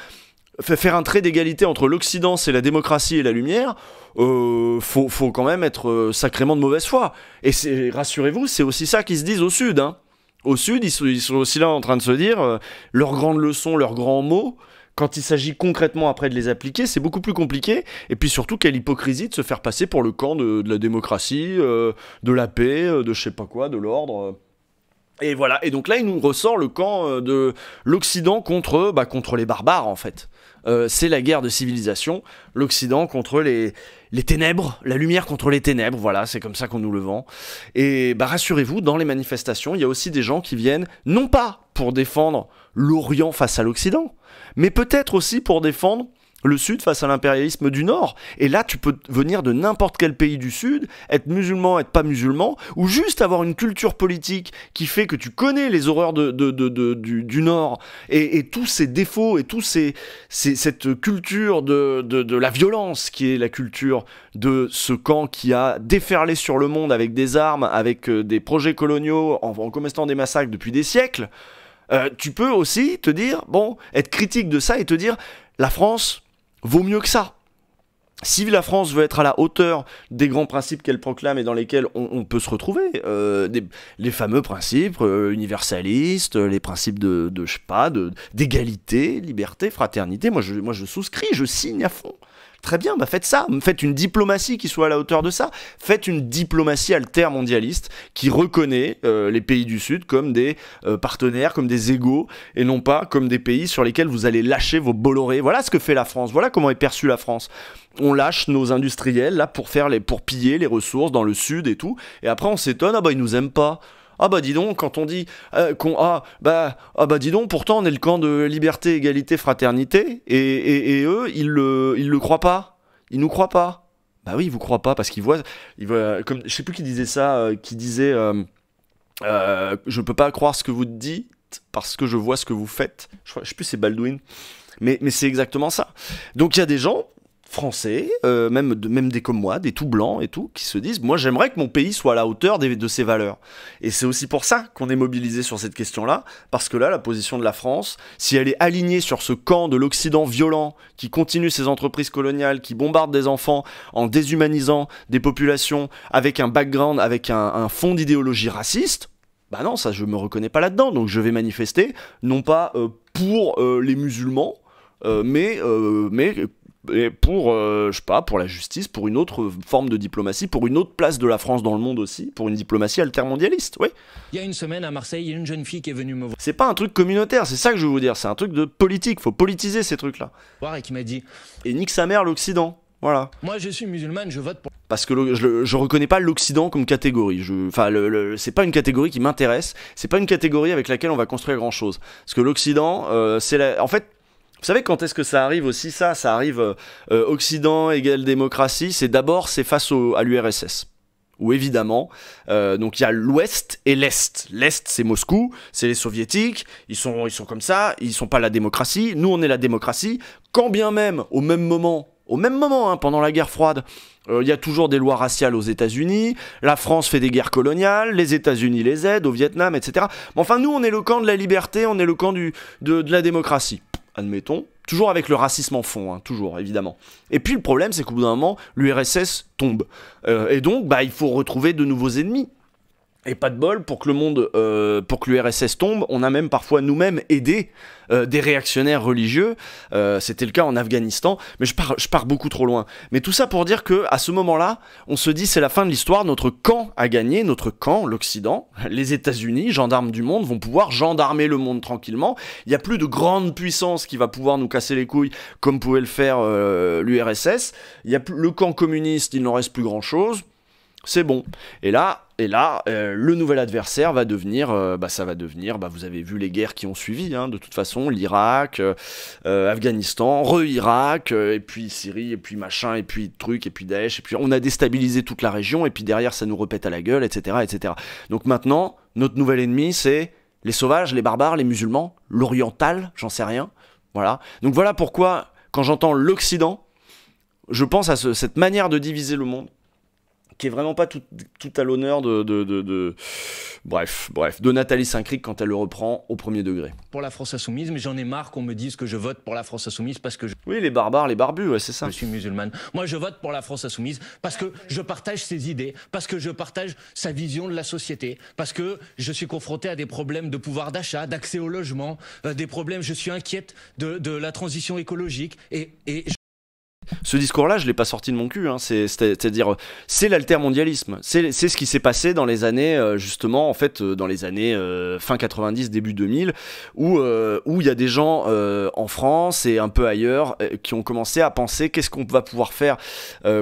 faire un trait d'égalité entre l'Occident, c'est la démocratie et la lumière, euh, faut, faut, quand même être euh, sacrément de mauvaise foi. Et rassurez-vous, c'est aussi ça qu'ils se disent au Sud. Hein. Au Sud, ils sont, aussi là en train de se dire, euh, leurs grandes leçons, leurs grands mots, quand il s'agit concrètement après de les appliquer, c'est beaucoup plus compliqué. Et puis surtout, quelle hypocrisie de se faire passer pour le camp de, la démocratie, de la paix, de je sais pas quoi, de l'ordre. Et voilà. Et donc là, il nous ressort le camp de l'Occident contre, bah, contre les barbares, en fait. Euh, c'est la guerre de civilisation, l'Occident contre les, les ténèbres, la lumière contre les ténèbres, voilà, c'est comme ça qu'on nous le vend. Et bah rassurez-vous, dans les manifestations, il y a aussi des gens qui viennent, non pas pour défendre l'Orient face à l'Occident, mais peut-être aussi pour défendre le Sud face à l'impérialisme du Nord. Et là, tu peux venir de n'importe quel pays du Sud, être musulman, être pas musulman, ou juste avoir une culture politique qui fait que tu connais les horreurs du, Nord et, tous ces défauts et tous cette culture de, la violence qui est la culture de ce camp qui a déferlé sur le monde avec des armes, avec euh, des projets coloniaux, en, commettant des massacres depuis des siècles. Euh, tu peux aussi te dire, bon, être critique de ça et te dire, la France, vaut mieux que ça. Si la France veut être à la hauteur des grands principes qu'elle proclame et dans lesquels on, peut se retrouver, euh, les fameux principes euh, universalistes, les principes de, de je sais pas, d'égalité, liberté, fraternité, moi je, moi je souscris, je signe à fond. Très bien, bah faites ça, faites une diplomatie qui soit à la hauteur de ça, faites une diplomatie alter-mondialiste qui reconnaît euh, les pays du Sud comme des euh, partenaires, comme des égaux, et non pas comme des pays sur lesquels vous allez lâcher vos Bolloré. Voilà ce que fait la France, voilà comment est perçue la France. On lâche nos industriels là pour faire les, pour piller les ressources dans le Sud et tout, et après on s'étonne, ah bah ils nous aiment pas. Ah bah dis donc, quand on dit euh, qu'on ah bah ah bah dis donc, pourtant on est le camp de liberté, égalité, fraternité, et, et, eux ils le le croient pas, ils nous croient pas. Bah oui, ils vous croient pas parce qu'ils voient, ils voient comme je sais plus qui disait ça, euh, qui disait Je euh, je peux pas croire ce que vous dites parce que je vois ce que vous faites. Je, sais plus c'est Baldwin. Mais, mais c'est exactement ça. Donc il y a des gens, français, euh, même, même des comme moi, des tout blancs et tout, qui se disent, moi j'aimerais que mon pays soit à la hauteur de ses valeurs. Et c'est aussi pour ça qu'on est mobilisé sur cette question-là, parce que là, la position de la France, si elle est alignée sur ce camp de l'Occident violent, qui continue ses entreprises coloniales, qui bombarde des enfants en déshumanisant des populations avec un background, avec un, fond d'idéologie raciste, bah non, ça je me reconnais pas là-dedans, donc je vais manifester, non pas euh, pour euh, les musulmans, mais, mais et pour, euh, je sais pas, pour la justice, pour une autre forme de diplomatie, pour une autre place de la France dans le monde aussi, pour une diplomatie altermondialiste, oui. Il y a une semaine à Marseille, il y a une jeune fille qui est venue me voir. C'est pas un truc communautaire, c'est ça que je veux vous dire, c'est un truc de politique, faut politiser ces trucs-là. Et qui m'a dit. Et nique sa mère l'Occident, voilà. Moi je suis musulmane, je vote pour. Parce que je, reconnais pas l'Occident comme catégorie. Enfin, c'est pas une catégorie qui m'intéresse, c'est pas une catégorie avec laquelle on va construire grand chose. Parce que l'Occident, euh, c'est la. En fait, vous savez quand est-ce que ça arrive aussi ça Ça arrive euh, euh, Occident égale démocratie, c'est d'abord c'est face à l'URSS. Où évidemment, euh, donc il y a l'Ouest et l'Est. L'Est c'est Moscou, c'est les Soviétiques, ils sont, ils sont comme ça, ils sont pas la démocratie, nous on est la démocratie, quand bien même, au même moment, au même moment, hein, pendant la guerre froide, il y a toujours des lois raciales aux États-Unis, la France fait des guerres coloniales, les États-Unis les aident, au Vietnam, etc. Mais enfin, nous, on est le camp de la liberté, on est le camp du, de la démocratie admettons, toujours avec le racisme en fond, hein, toujours évidemment. Et puis le problème, c'est qu'au bout d'un moment, l'URSS tombe, euh, et donc bah il faut retrouver de nouveaux ennemis. Et pas de bol, pour que le monde, euh, pour que l'URSS tombe, on a même parfois nous-mêmes aidé euh, des réactionnaires religieux. Euh, c'était le cas en Afghanistan, mais je pars, beaucoup trop loin. Mais tout ça pour dire que à ce moment-là, on se dit c'est la fin de l'histoire, notre camp a gagné, notre camp, l'Occident, les États-Unis, gendarmes du monde, vont pouvoir gendarmer le monde tranquillement. Il n'y a plus de grande puissance qui va pouvoir nous casser les couilles comme pouvait le faire l'URSS. Il y a plus, le camp communiste, il n'en reste plus grand-chose. C'est bon. Et là, et là, euh, le nouvel adversaire va devenir, euh, bah, ça va devenir, bah, vous avez vu les guerres qui ont suivi, hein, de toute façon, l'Irak, euh, Afghanistan, re-Irak, et puis Syrie, et puis machin, et puis truc, et puis Daesh, et puis on a déstabilisé toute la région, et puis derrière ça nous repète à la gueule, etc. etc. Donc maintenant, notre nouvel ennemi, c'est les sauvages, les barbares, les musulmans, l'oriental, j'en sais rien. Voilà. Donc voilà pourquoi, quand j'entends l'Occident, je pense à cette manière de diviser le monde qui est vraiment pas tout, à l'honneur de, bref, bref, de Nathalie Saint-Cric quand elle le reprend au premier degré. Pour la France insoumise, mais j'en ai marre qu'on me dise que je vote pour la France insoumise parce que je... Oui, les barbares, les barbus, c'est ça. Je suis musulmane. Moi, je vote pour la France insoumise parce que je partage ses idées, parce que je partage sa vision de la société, parce que je suis confronté à des problèmes de pouvoir d'achat, d'accès au logement, euh, des problèmes, je suis inquiète de, la transition écologique et, ce discours-là, je l'ai pas sorti de mon cul. Hein. C'est-à-dire, c'est l'altermondialisme. C'est ce qui s'est passé dans les années, euh, justement, en fait, euh, dans les années euh, fin 90, début 2000, où il y a des gens en France et un peu ailleurs qui ont commencé à penser qu'est-ce qu'on va pouvoir faire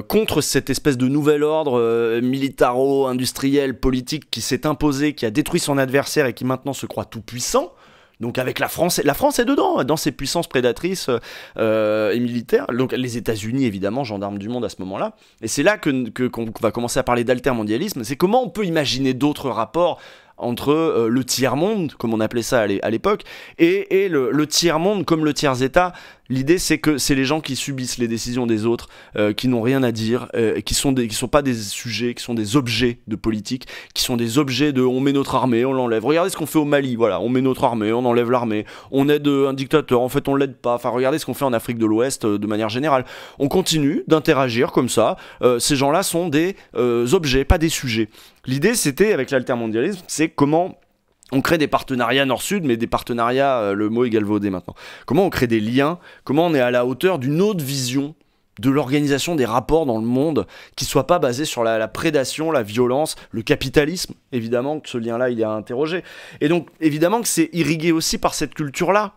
contre cette espèce de nouvel ordre militaro-industriel, politique qui s'est imposé, qui a détruit son adversaire et qui maintenant se croit tout puissant. Donc avec la France, la France est dedans, dans ses puissances prédatrices euh, euh, et militaires. Donc les États-Unis, évidemment, gendarmes du monde à ce moment-là. Et c'est là que qu'on va commencer à parler d'altermondialisme. C'est comment on peut imaginer d'autres rapports entre euh, le tiers-monde, comme on appelait ça à l'époque, et, le, tiers-monde comme le tiers-État. L'idée, c'est que c'est les gens qui subissent les décisions des autres, euh, qui n'ont rien à dire, euh, qui sont qui sont pas des sujets, qui sont des objets de politique, qui sont des objets de on met notre armée, on l'enlève. Regardez ce qu'on fait au Mali, voilà, on met notre armée, on enlève l'armée, on aide un dictateur, en fait on l'aide pas. Enfin, regardez ce qu'on fait en Afrique de l'Ouest de manière générale. On continue d'interagir comme ça. ces gens-là sont des objets, pas des sujets. L'idée, c'était, avec l'altermondialisme, c'est comment on crée des partenariats nord-sud, mais des partenariats, euh, le mot est galvaudé maintenant. Comment on crée des liens, comment on est à la hauteur d'une autre vision de l'organisation des rapports dans le monde qui ne soit pas basée sur la, la, prédation, la violence, le capitalisme. Évidemment que ce lien-là, il est à interroger. Et donc, évidemment que c'est irrigué aussi par cette culture-là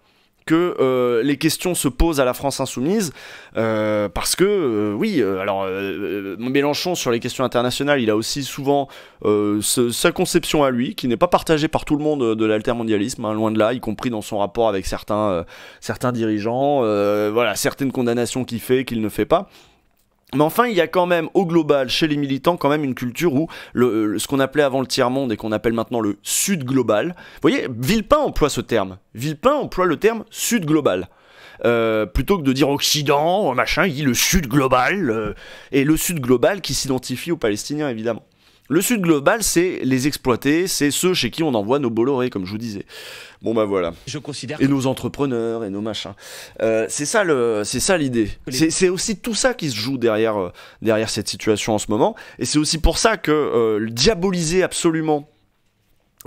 que euh, les questions se posent à la France insoumise, euh, parce que, euh, oui, alors Mélenchon, sur les questions internationales, il a aussi souvent sa conception à lui, qui n'est pas partagée par tout le monde de l'altermondialisme, hein, loin de là, y compris dans son rapport avec certains, certains dirigeants, voilà, certaines condamnations qu'il fait, qu'il ne fait pas. Mais enfin, il y a quand même au global, chez les militants, quand même une culture où ce qu'on appelait avant le tiers-monde et qu'on appelle maintenant le sud global, vous voyez, Villepin emploie ce terme. Villepin emploie le terme sud global. Euh, plutôt que de dire Occident, machin, il dit le Sud global, euh, et le Sud global qui s'identifie aux Palestiniens évidemment. Le Sud global, c'est les exploités, c'est ceux chez qui on envoie nos Bolloré, comme je vous disais. Bon bah voilà. Je considère. Et nos entrepreneurs et nos machins. Euh, c'est ça l'idée. C'est aussi tout ça qui se joue derrière euh, derrière cette situation en ce moment. Et c'est aussi pour ça que euh, diaboliser absolument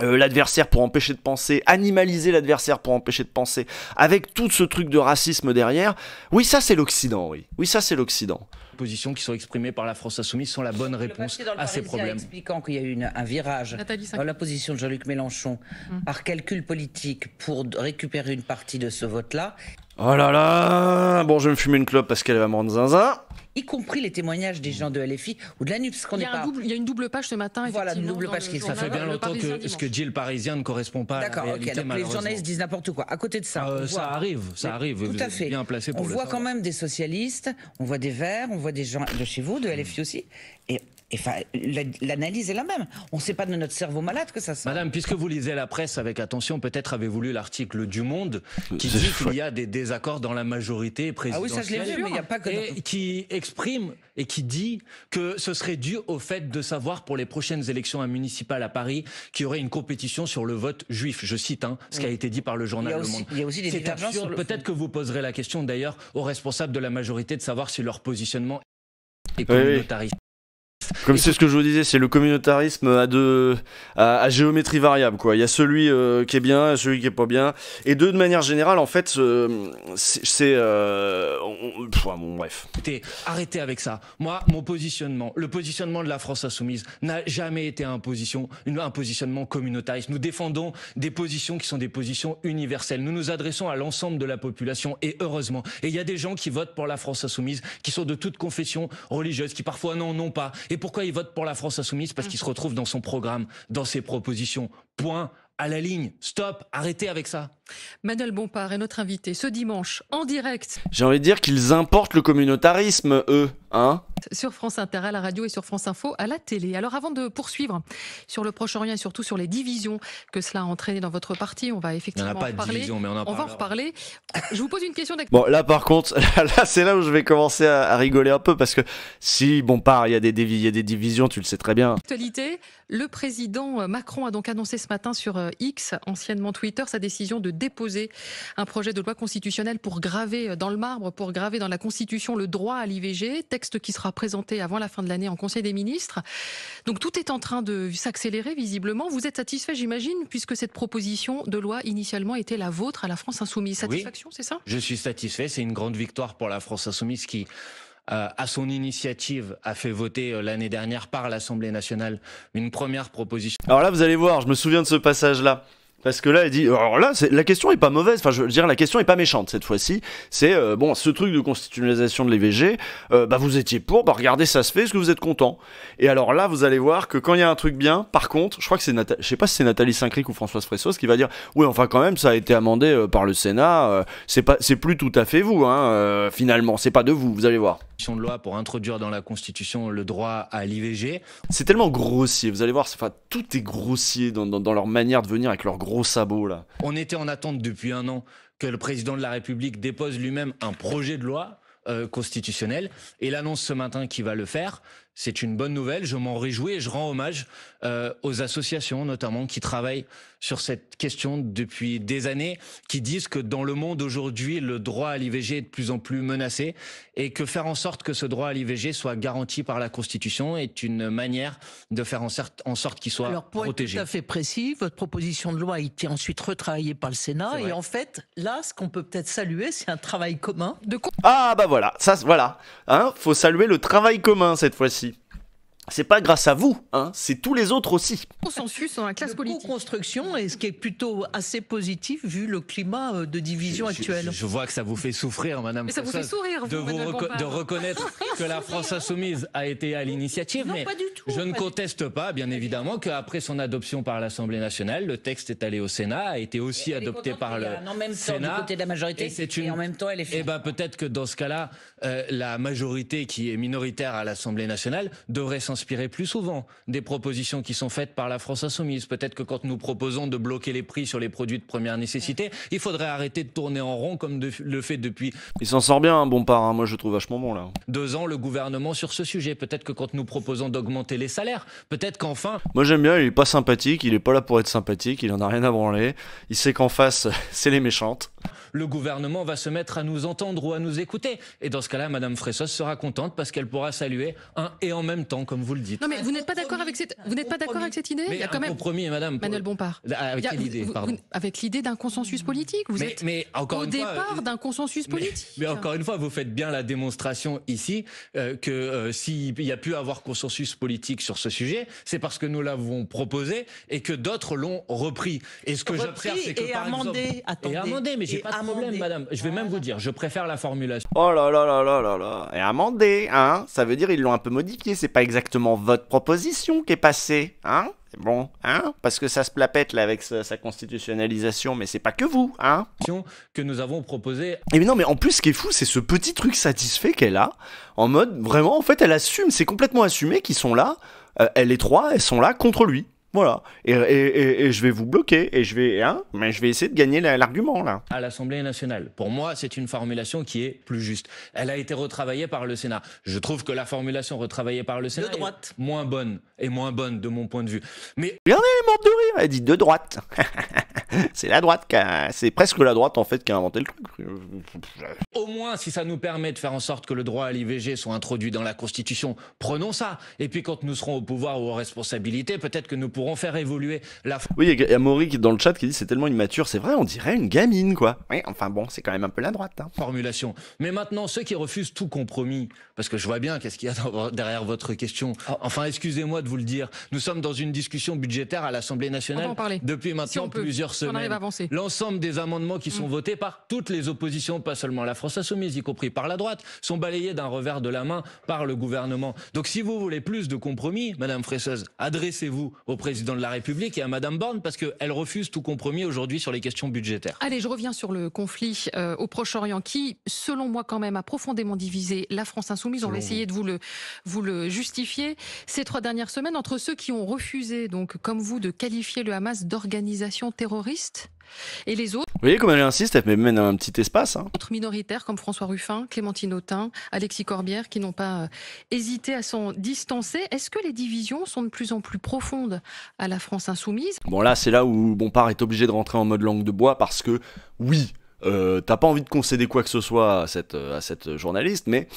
l'adversaire pour empêcher de penser, animaliser l'adversaire pour empêcher de penser, avec tout ce truc de racisme derrière. Oui, ça c'est l'Occident, oui. Oui, ça c'est l'Occident positions qui sont exprimées par la France Insoumise sont la bonne réponse dans le à ces problèmes. Expliquant qu'il y a eu un virage dans la position de Jean-Luc Mélenchon hum. par calcul politique pour récupérer une partie de ce vote-là. Oh là là Bon, je vais me fumer une clope parce qu'elle va me rendre zinzin y compris les témoignages des gens de LFI ou de la Il, y a pas... il y a une double page ce matin. Voilà, une double page qui Ça fait bien longtemps que ce que dit le Parisien ne correspond pas à la réalité, Les journalistes disent n'importe quoi. À côté de ça, ah, ça arrive, ça arrive. Tout à fait. Bien placé pour on voit quand même des socialistes, on voit des Verts, on voit des gens de chez vous, de LFI aussi, et enfin, l'analyse est la même. On ne sait pas de notre cerveau malade que ça sort. Madame, puisque vous lisez la presse avec attention, peut-être avez-vous lu l'article du Monde qui dit qu'il y a des désaccords dans la majorité présidentielle. Ah oui, ça je l'ai vu, mais il n'y a pas que. Et qui exprime et qui dit que ce serait dû au fait de savoir pour les prochaines élections municipales à Paris qu'il y aurait une compétition sur le vote juif. Je cite hein, ce qui a été dit par le journal Le Monde. Il y a aussi des divergences. Peut-être que vous poserez la question d'ailleurs aux responsables de la majorité de savoir si leur positionnement est communautariste. Comme c'est ce que je vous disais, c'est le communautarisme à deux, à, géométrie variable. Quoi. Il y a celui euh, qui est bien, celui qui est pas bien. Et deux, de manière générale, en fait, c'est, euh, ah bon, bref. Arrêtez avec ça. Moi, mon positionnement, le positionnement de la France insoumise n'a jamais été un, position, un positionnement communautariste. Nous défendons des positions qui sont des positions universelles. Nous nous adressons à l'ensemble de la population et heureusement. Et il y a des gens qui votent pour la France insoumise, qui sont de toute confession religieuse, qui parfois n'en ont pas. Et pour pourquoi il vote pour la France insoumise Parce qu'il se retrouve dans son programme, dans ses propositions. Point à la ligne. Stop, arrêtez avec ça. Manuel Bompard est notre invité ce dimanche en direct. J'ai envie de dire qu'ils importent le communautarisme, eux, hein Sur France Inter à la radio et sur France Info à la télé. Alors avant de poursuivre sur le Proche-Orient et surtout sur les divisions que cela a entraîné dans votre parti, on va effectivement on en, parler. on, va en reparler. Je vous pose une question d'actualité. Bon, là par contre, là c'est là où je vais commencer à, rigoler un peu parce que si Bompard, il y, a des y a des divisions, tu le sais très bien. Actualité, le président Macron a donc annoncé ce matin sur euh, X, anciennement Twitter, sa décision de déposer un projet de loi constitutionnelle pour graver dans le marbre, pour graver dans la Constitution le droit à l'IVG, texte qui sera présenté avant la fin de l'année en Conseil des ministres. Donc tout est en train de s'accélérer visiblement. Vous êtes satisfait, j'imagine, puisque cette proposition de loi initialement était la vôtre à la France insoumise. Satisfaction, c'est ça Je suis satisfait. C'est une grande victoire pour la France insoumise qui euh, à son initiative, a fait voter euh, l'année dernière par l'Assemblée nationale une première proposition. Alors là, vous allez voir, je me souviens de ce passage-là. Parce que là, elle dit, alors là, la question est pas mauvaise, enfin je veux dire, la question est pas méchante cette fois-ci, c'est, euh, bon, ce truc de constitutionnalisation de l'IVG, euh, bah vous étiez pour, bah regardez, ça se fait, est-ce que vous êtes content Et alors là, vous allez voir que quand il y a un truc bien, par contre, je crois que c'est, je sais pas si c'est Nathalie saint cric ou Françoise Fressos qui va dire, oui, enfin quand même, ça a été amendé euh, par le Sénat, c'est pas, c'est plus tout à fait vous, hein, finalement, c'est pas de vous, vous allez voir. De loi pour introduire dans la Constitution le droit à l'IVG. C'est tellement grossier, vous allez voir, enfin, tout est grossier dans, dans leur manière de venir avec leur gros on était en attente depuis un an que le président de la République dépose lui-même un projet de loi euh, constitutionnel et l'annonce ce matin qu'il va le faire, c'est une bonne nouvelle, je m'en réjouis et je rends hommage euh, aux associations notamment qui travaillent sur cette question depuis des années, qui disent que dans le monde aujourd'hui, le droit à l'IVG est de plus en plus menacé et que faire en sorte que ce droit à l'IVG soit garanti par la Constitution est une manière de faire en sorte, qu'il soit Alors pour protégé. Être tout à fait précis, votre proposition de loi a été ensuite retravaillée par le Sénat et en fait, là, ce qu'on peut peut-être saluer, c'est un travail commun de... Ah bah voilà, ça voilà, hein, faut saluer le travail commun cette fois-ci c'est pas grâce à vous, hein, c'est tous les autres aussi. Consensus dans la classe politique. construction et ce qui est plutôt assez positif vu le climat euh, de division actuel. Je, vois que ça vous fait souffrir, Madame. Mais ça vous fait sourire, vous, de, reconnaître que la France insoumise a été à l'initiative. Mais je ne conteste pas, bien évidemment, qu'après son adoption par l'Assemblée nationale, le texte est allé au Sénat, a été aussi adopté par le Sénat. côté de la majorité. Et Et en même temps, elle est. Et eh ben, peut-être que dans ce cas-là, euh, la majorité qui est minoritaire à l'Assemblée nationale devrait s'en inspirer plus souvent des propositions qui sont faites par la France insoumise. Peut-être que quand nous proposons de bloquer les prix sur les produits de première nécessité, il faudrait arrêter de tourner en rond comme le fait depuis. Il s'en sort bien, bon par moi, je le trouve vachement bon là. Deux ans, le gouvernement sur ce sujet. Peut-être que quand nous proposons d'augmenter les salaires, peut-être qu'enfin. Moi, j'aime bien. Il est pas sympathique. Il est pas là pour être sympathique. Il en a rien à branler. Il sait qu'en face, c'est les méchantes. Le gouvernement va se mettre à nous entendre ou à nous écouter. Et dans ce cas-là, Madame Fressos sera contente parce qu'elle pourra saluer un et en même temps, comme vous vous le dites. Non, mais vous n'êtes pas d'accord avec cette, vous n'êtes pas d'accord avec cette idée Il y a quand même compromis, Madame. Manuel Bompard. Ah, avec Pardon. Avec l'idée d'un consensus politique. Vous êtes mais encore au départ d'un consensus politique. Mais, encore une fois, vous faites bien la démonstration ici euh, que euh, s'il y a pu avoir consensus politique sur ce sujet, c'est parce que nous l'avons proposé et que d'autres l'ont repris. Et ce que j'observe, c'est que par amendé, exemple, attendez, et amendé, mais j'ai pas de problème, Madame. Je vais même vous dire, je préfère la formulation. Oh là là là là là là. Et amendé, hein Ça veut dire ils l'ont un peu modifié. C'est pas exactement votre proposition qui est passée, hein Bon, hein Parce que ça se plapette là avec sa, constitutionnalisation, mais c'est pas que vous, hein Que nous avons proposé. Et mais non, mais en plus, ce qui est fou, c'est ce petit truc satisfait qu'elle a, en mode vraiment, en fait, elle assume, c'est complètement assumé qu'ils sont là. Euh, elle les trois, elles sont là contre lui. Voilà. Et, je vais vous bloquer. Et je vais, hein, mais je vais essayer de gagner l'argument, là. À l'Assemblée nationale. Pour moi, c'est une formulation qui est plus juste. Elle a été retravaillée par le Sénat. Je trouve que la formulation retravaillée par le Sénat. De droite. moins bonne. Et moins bonne, de mon point de vue. Mais. Regardez, elle est morte de rire. Elle dit de droite. c'est la droite c'est presque la droite en fait qui a inventé le truc. Au moins, si ça nous permet de faire en sorte que le droit à l'IVG soit introduit dans la Constitution, prenons ça. Et puis quand nous serons au pouvoir ou aux responsabilités, peut-être que nous pourrons faire évoluer la. Oui, il y a Maury dans le chat qui dit c'est tellement immature, c'est vrai, on dirait une gamine quoi. Oui, enfin bon, c'est quand même un peu la droite. Hein. Formulation. Mais maintenant, ceux qui refusent tout compromis, parce que je vois bien qu'est-ce qu'il y a derrière votre question. Oh. Enfin, excusez-moi de vous le dire, nous sommes dans une discussion budgétaire à l'Assemblée nationale depuis maintenant plusieurs semaines l'ensemble des amendements qui sont mm. votés par toutes les oppositions, pas seulement la France insoumise, y compris par la droite, sont balayés d'un revers de la main par le gouvernement. Donc si vous voulez plus de compromis, Madame Fraisseuse, adressez-vous au président de la République et à Madame Borne parce qu'elle refuse tout compromis aujourd'hui sur les questions budgétaires. Allez, je reviens sur le conflit euh, au Proche-Orient qui, selon moi quand même, a profondément divisé la France insoumise. On va essayer de vous le, vous le justifier. Ces trois dernières semaines, entre ceux qui ont refusé, donc comme vous, de qualifier le Hamas d'organisation terroriste, et les autres. Vous voyez comme elle insiste, elle met même un petit espace. Hein. Autres minoritaires comme François Ruffin, Clémentine Autain, Alexis Corbière, qui n'ont pas euh, hésité à s'en distancer. Est-ce que les divisions sont de plus en plus profondes à la France insoumise Bon, là, c'est là où Bompard est obligé de rentrer en mode langue de bois parce que, oui, euh, t'as pas envie de concéder quoi que ce soit cette, euh, à cette journaliste, mais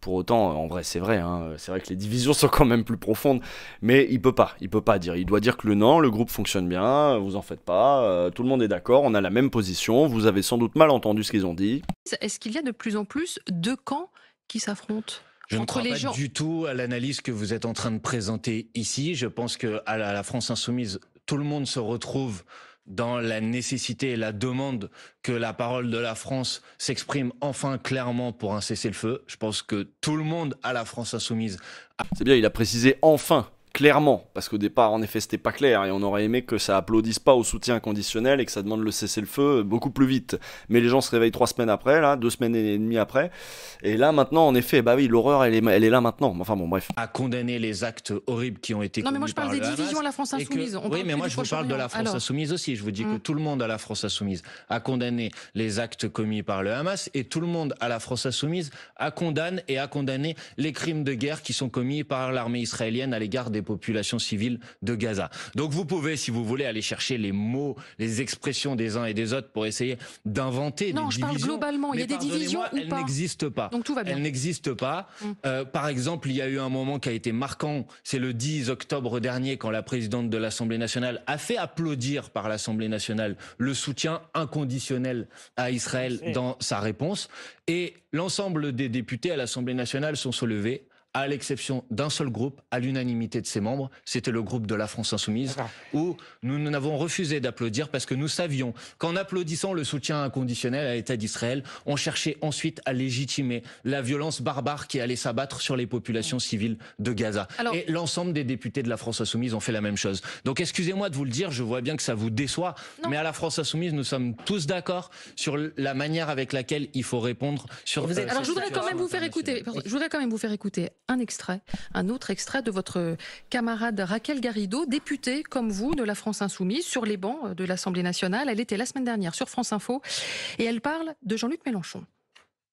pour autant, euh, en vrai, c'est vrai, hein. c'est vrai que les divisions sont quand même plus profondes, mais il peut pas, il peut pas dire. Il doit dire que le non, le groupe fonctionne bien, vous en faites pas, euh, tout le monde est d'accord, on a la même position, vous avez sans doute mal entendu ce qu'ils ont dit. Est-ce qu'il y a de plus en plus deux camps qui s'affrontent je ne crois pas gens. du tout à l'analyse que vous êtes en train de présenter ici. Je pense que à la France insoumise, tout le monde se retrouve dans la nécessité et la demande que la parole de la France s'exprime enfin clairement pour un cessez-le-feu. Je pense que tout le monde à la France insoumise. C'est bien, il a précisé enfin clairement, parce qu'au départ, en effet, c'était pas clair, et on aurait aimé que ça applaudisse pas au soutien conditionnel et que ça demande le cessez-le-feu euh, beaucoup plus vite. Mais les gens se réveillent trois semaines après, là, deux semaines et demie après, et là, maintenant, en effet, bah oui, l'horreur, elle est, elle est là maintenant. Enfin bon, bref. À condamner les actes horribles qui ont été Non, mais moi, je parle des divisions à la France Insoumise. oui, mais moi, je vous parle de la France Insoumise aussi. Je vous dis que tout le monde à la France Insoumise a condamné les actes commis par le Hamas, et tout le monde à la France Insoumise a condamné et a condamné les crimes de guerre qui sont commis par l'armée israélienne à l'égard des population civile de Gaza. Donc vous pouvez, si vous voulez, aller chercher les mots, les expressions des uns et des autres pour essayer d'inventer des divisions. Non, je parle globalement. Il y a des divisions ou pas. pas. Donc tout va bien. Elles n'existe pas. Mm. Euh, par exemple, il y a eu un moment qui a été marquant. C'est le 10 octobre dernier quand la présidente de l'Assemblée nationale a fait applaudir par l'Assemblée nationale le soutien inconditionnel à Israël dans sa réponse. Et l'ensemble des députés à l'Assemblée nationale sont soulevés à l'exception d'un seul groupe, à l'unanimité de ses membres. C'était le groupe de la France Insoumise, où nous n'avons refusé d'applaudir parce que nous savions qu'en applaudissant le soutien inconditionnel à l'État d'Israël, on cherchait ensuite à légitimer la violence barbare qui allait s'abattre sur les populations civiles de Gaza. Et l'ensemble des députés de la France Insoumise ont fait la même chose. Donc excusez-moi de vous le dire, je vois bien que ça vous déçoit, mais à la France Insoumise, nous sommes tous d'accord sur la manière avec laquelle il faut répondre sur. Euh, Alors je voudrais quand même vous faire écouter. je voudrais quand même vous faire écouter un extrait, un autre extrait de votre camarade Raquel Garrido, députée comme vous de la France Insoumise sur les bancs de l'Assemblée nationale. Elle était la semaine dernière sur France Info et elle parle de Jean-Luc Mélenchon.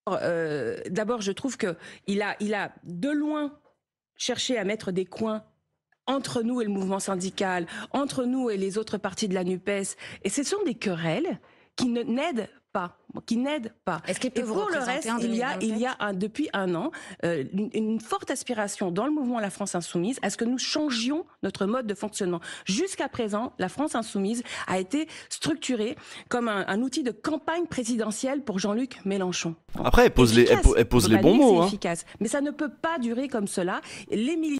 Euh, d'abord, je trouve qu'il a, il a de loin cherché à mettre des coins entre nous et le mouvement syndical, entre nous et les autres partis de la NUPES. Et ce sont des querelles qui n'aident pas qui n'aide pas. Est-ce pour le reste, il y a, il y a un, depuis un an euh, une, forte aspiration dans le mouvement La France Insoumise à ce que nous changions notre mode de fonctionnement. Jusqu'à présent, La France Insoumise a été structurée comme un, outil de campagne présidentielle pour Jean-Luc Mélenchon. Après, elle pose les, pose les bons mots. Hein. Mais ça ne peut pas durer comme cela. Les militants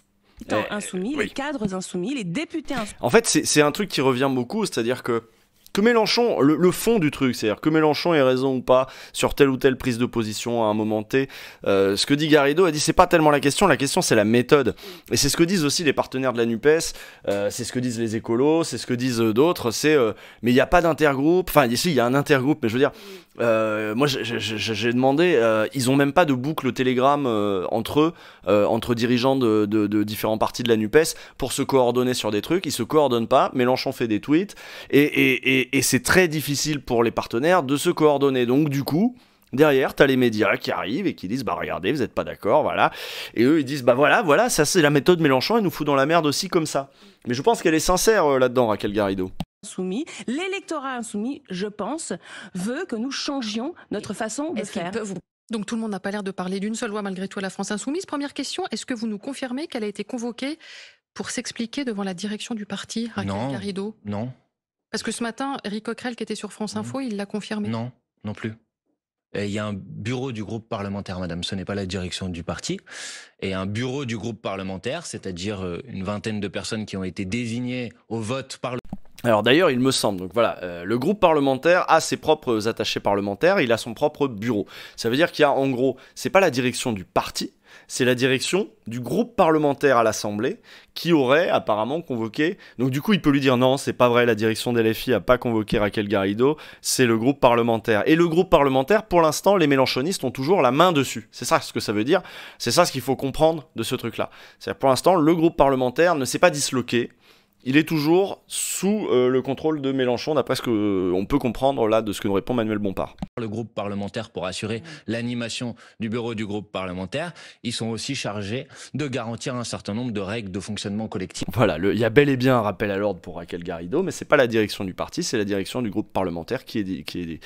eh, insoumis, les cadres insoumis, les députés insoumis. En fait, c'est un truc qui revient beaucoup, c'est-à-dire que que Mélenchon, le, fond du truc, c'est-à-dire que Mélenchon ait raison ou pas sur telle ou telle prise de position à un moment T, euh, ce que dit Garrido, a dit c'est pas tellement la question, la question c'est la méthode. Et c'est ce que disent aussi les partenaires de la NUPES, euh, c'est ce que disent les écolos, c'est ce que disent euh, d'autres, c'est mais il n'y a pas d'intergroupe, enfin ici il y a un intergroupe, mais je veux dire, euh, moi, j'ai demandé, euh, ils ont même pas de boucle télégramme euh, entre eux, euh, entre dirigeants de, de, de, différents partis de la Nupes, pour se coordonner sur des trucs. Ils se coordonnent pas. Mélenchon fait des tweets et, et, c'est très difficile pour les partenaires de se coordonner. Donc du coup. Derrière, t'as les médias qui arrivent et qui disent bah regardez, vous n'êtes pas d'accord, voilà. Et eux ils disent bah voilà, voilà, ça c'est la méthode Mélenchon, Et nous fout dans la merde aussi comme ça. Mais je pense qu'elle est sincère là-dedans, Raquel Garrido l'électorat insoumis, je pense, veut que nous changions notre façon de faire. Donc tout le monde n'a pas l'air de parler d'une seule loi malgré tout à la France insoumise. Première question, est-ce que vous nous confirmez qu'elle a été convoquée pour s'expliquer devant la direction du parti, Raquel non, Garrido Non. Parce que ce matin, Eric Coquerel, qui était sur France Info, il l'a confirmé. Non, non plus. il y a un bureau du groupe parlementaire, madame, ce n'est pas la direction du parti. Et un bureau du groupe parlementaire, c'est-à-dire euh, une vingtaine de personnes qui ont été désignées au vote par le... Alors d'ailleurs, il me semble, donc voilà, euh, le groupe parlementaire a ses propres attachés parlementaires, il a son propre bureau. Ça veut dire qu'il y a en gros, c'est pas la direction du parti, c'est la direction du groupe parlementaire à l'Assemblée qui aurait apparemment convoqué. Donc du coup, il peut lui dire non, c'est pas vrai, la direction d'LFI a pas convoqué Raquel Garrido, c'est le groupe parlementaire. Et le groupe parlementaire, pour l'instant, les mélanchonistes ont toujours la main dessus. C'est ça ce que ça veut dire, c'est ça ce qu'il faut comprendre de ce truc-là. C'est-à-dire pour l'instant, le groupe parlementaire ne s'est pas disloqué, il est toujours sous euh, le contrôle de Mélenchon, d'après ce qu'on euh, peut comprendre là de ce que nous répond Manuel Bompard. Le groupe parlementaire pour assurer l'animation du bureau du groupe parlementaire, ils sont aussi chargés de garantir un certain nombre de règles de fonctionnement collectif. Voilà, il y a bel et bien un rappel à l'ordre pour Raquel Garrido, mais c'est pas la direction du parti, c'est la direction du groupe parlementaire qui est, qui, est,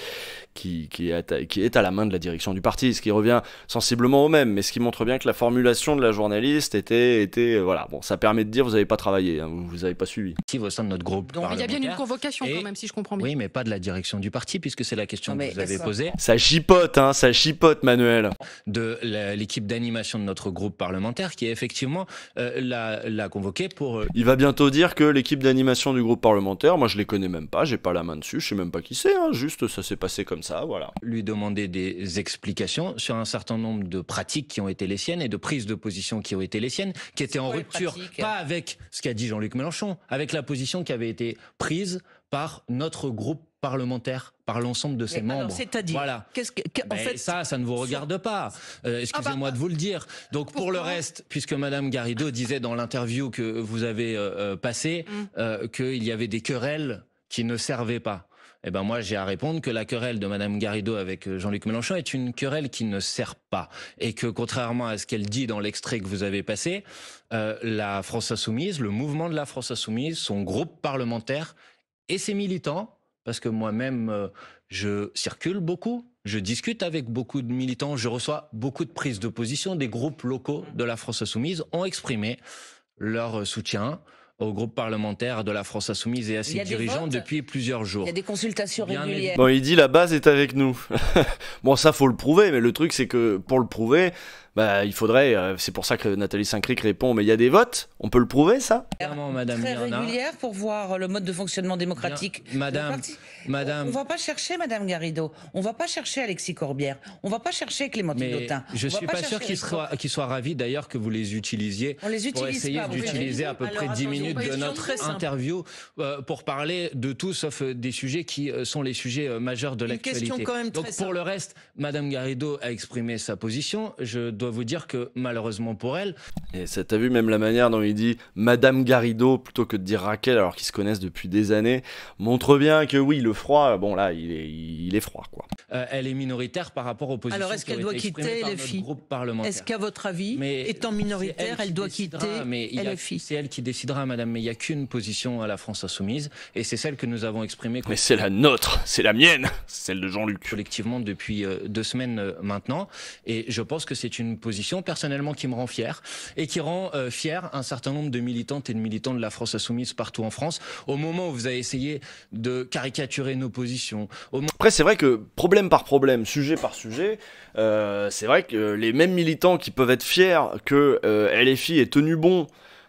qui, qui, est à, qui est à la main de la direction du parti, ce qui revient sensiblement au même, mais ce qui montre bien que la formulation de la journaliste était, était euh, voilà, bon, ça permet de dire vous n'avez pas travaillé, hein, vous n'avez pas suivi. Si au sein de notre groupe. il y a bien une convocation quand même, si je comprends bien. Oui, mais pas de la direction du parti, puisque c'est la question que vous avez posée. Ça chipote, hein, ça chipote, Manuel. De l'équipe d'animation de notre groupe parlementaire, qui effectivement euh, l'a convoqué pour. Euh, il va bientôt dire que l'équipe d'animation du groupe parlementaire, moi je les connais même pas, j'ai pas la main dessus, je sais même pas qui c'est, hein. juste ça s'est passé comme ça, voilà. Lui demander des explications sur un certain nombre de pratiques qui ont été les siennes et de prises de position qui ont été les siennes, qui étaient en rupture, pas avec ce qu'a dit Jean-Luc Mélenchon, avec la position qui avait été prise par notre groupe parlementaire par l'ensemble de ses membres. C'est-à-dire, voilà. ça, ça ne vous regarde pas. Euh, ah excusez-moi bah, de vous le dire. Donc pour le reste, puisque Madame Garrido disait dans l'interview que vous avez euh, euh, passée hum. qu'il y avait des querelles qui ne servaient pas eh ben moi j'ai à répondre que la querelle de Madame Garrido avec euh, Jean-Luc Mélenchon est une querelle qui ne sert pas et que contrairement à ce qu'elle dit dans l'extrait que vous avez passé, euh, la France insoumise, le mouvement de la France insoumise, son groupe parlementaire et ses militants, parce que moi-même euh, je circule beaucoup, je discute avec beaucoup de militants, je reçois beaucoup de prises d'opposition des groupes locaux de la France insoumise ont exprimé leur soutien, au groupe parlementaire de la France Insoumise et à ses dirigeants depuis plusieurs jours. Il y a des consultations régulières. Bon, il dit la base est avec nous. bon, ça faut le prouver, mais le truc c'est que pour le prouver, bah, il faudrait. Euh, c'est pour ça que Nathalie Saint-Cric répond mais il y a des votes, on peut le prouver ça Clairement, Madame très régulière pour voir le mode de fonctionnement démocratique. Madame, Madame. On va pas chercher Madame Garrido, on ne va pas chercher Alexis Corbière, on ne va pas chercher Clémentine Dautin. je ne suis pas sûr qu'il soit, qu'il soit ravi d'ailleurs que vous les utilisiez On les pour essayer d'utiliser à peu près 10 minutes de notre interview euh, pour parler de tout sauf euh, des sujets qui sont les sujets majeurs de l'actualité. Donc pour le reste, Madame Garrido a exprimé sa position. Je dois vous dire que malheureusement pour elle. Et ça, t'a vu même la manière dont il dit Madame Garrido plutôt que de dire Raquel, alors qu'ils se connaissent depuis des années, montre bien que oui, le froid, bon là, il est, il est froid quoi. Euh, elle est minoritaire par rapport aux positions. Alors est-ce qu'elle doit quitter les filles Est-ce qu'à votre avis, mais étant minoritaire, elle, doit quitter mais C'est elle qui décidera, Madame. Mais il n'y a qu'une position à la France insoumise, et c'est celle que nous avons exprimée. Mais c'est la nôtre, c'est la mienne, celle de Jean-Luc. Collectivement depuis euh, deux semaines euh, maintenant, et je pense que c'est une une position personnellement qui me rend fier et qui rend euh, fier un certain nombre de militantes et de militants de la France insoumise partout en France au moment où vous avez essayé de caricaturer nos positions. Après, c'est vrai que problème par problème, sujet par sujet, euh, c'est vrai que les mêmes militants qui peuvent être fiers que euh, LFI est tenu bon